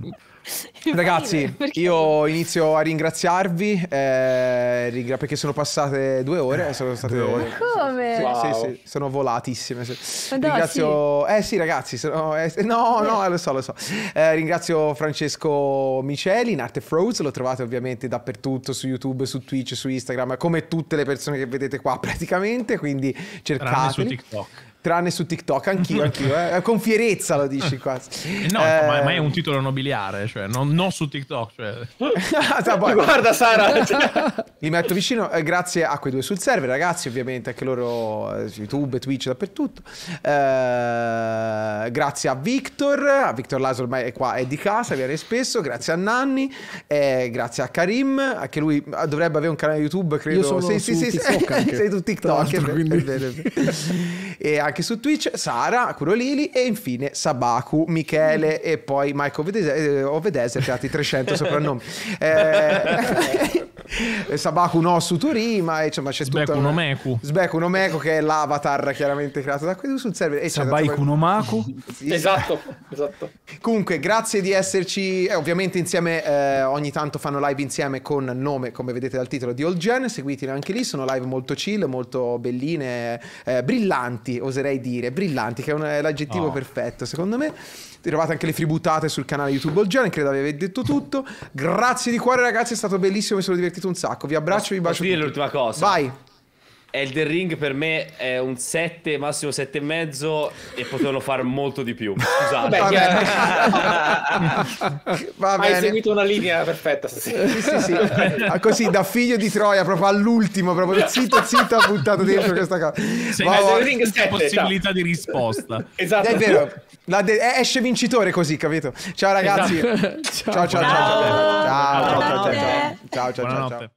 A: Ragazzi, perché... io inizio a ringraziarvi eh, perché sono passate due ore. Eh, sono state due ore.
E: Come? Sì, wow. sì,
A: sì, sono volatissime. Sì. No, ringrazio... Eh sì, ragazzi, sono... eh, no, no, lo so, lo so. Eh, ringrazio Francesco Miceli in Arte Froze, lo trovate ovviamente dappertutto su YouTube, su Twitch, su Instagram, come tutte le persone che vedete qua praticamente, quindi cercate su TikTok tranne su TikTok, anch'io, anch'io, eh. con fierezza lo dici quasi. Eh, no, eh... ma, è eh. un
B: titolo nobiliare, cioè, non, non su TikTok. Cioè.
A: ah, Guarda Sara! Li metto vicino, eh, grazie a quei due sul server, ragazzi, ovviamente, anche loro, eh, YouTube, Twitch, dappertutto. grazie a Victor, a Victor Laso ormai è qua, è di casa, viene spesso, grazie a Nanni, grazie a Karim, anche lui dovrebbe avere un canale YouTube, credo. Io sono sì, sì, sì, TikTok sì, anche. sei tu TikTok, è vero, è vero. e anche anche su Twitch, Sara, Curolili e infine Sabaku, Michele mm. e poi Michael Ovedeser che altri 300 soprannomi. Eh, Sabaku no Suturima, e cioè, ma c'è Sbeku tutta... Nomeku. Sbeku Nomeku che è l'avatar chiaramente creato da quello sul server. E Sabaiku Nomaku. sì. esatto, esatto. Comunque, grazie di esserci, eh, ovviamente insieme, eh, ogni tanto fanno live insieme con nome, come vedete dal titolo, di Old Gen, seguiteli anche lì, sono live molto chill, molto belline, eh, brillanti, oserei dire, brillanti, che è, un, è eh, l'aggettivo oh. perfetto secondo me trovate anche le fributate sul canale YouTube Olgian, credo di aver detto tutto. Grazie di cuore ragazzi, è stato bellissimo, mi sono divertito un sacco. Vi abbraccio, vi bacio. Posso dire l'ultima cosa? Vai.
G: Elden Ring per me è un 7, massimo 7,5 e potevano fare molto di più. Scusate. Vabbè,
A: Va Hai seguito
H: una linea perfetta. Sì, eh, sì, sì. Ah,
A: così, da figlio di Troia, proprio all'ultimo, proprio zitto, zitto, ha buttato dentro questa cosa. Cioè, Va, Elden Ring 7, possibilità
H: ciao. di risposta.
E: Esatto. È vero.
A: De- eh, esce vincitore così, capito? Ciao ragazzi. Esatto. Ciao, ciao, ciao. Ciao, ciao, ciao. ciao, ciao,
E: ciao.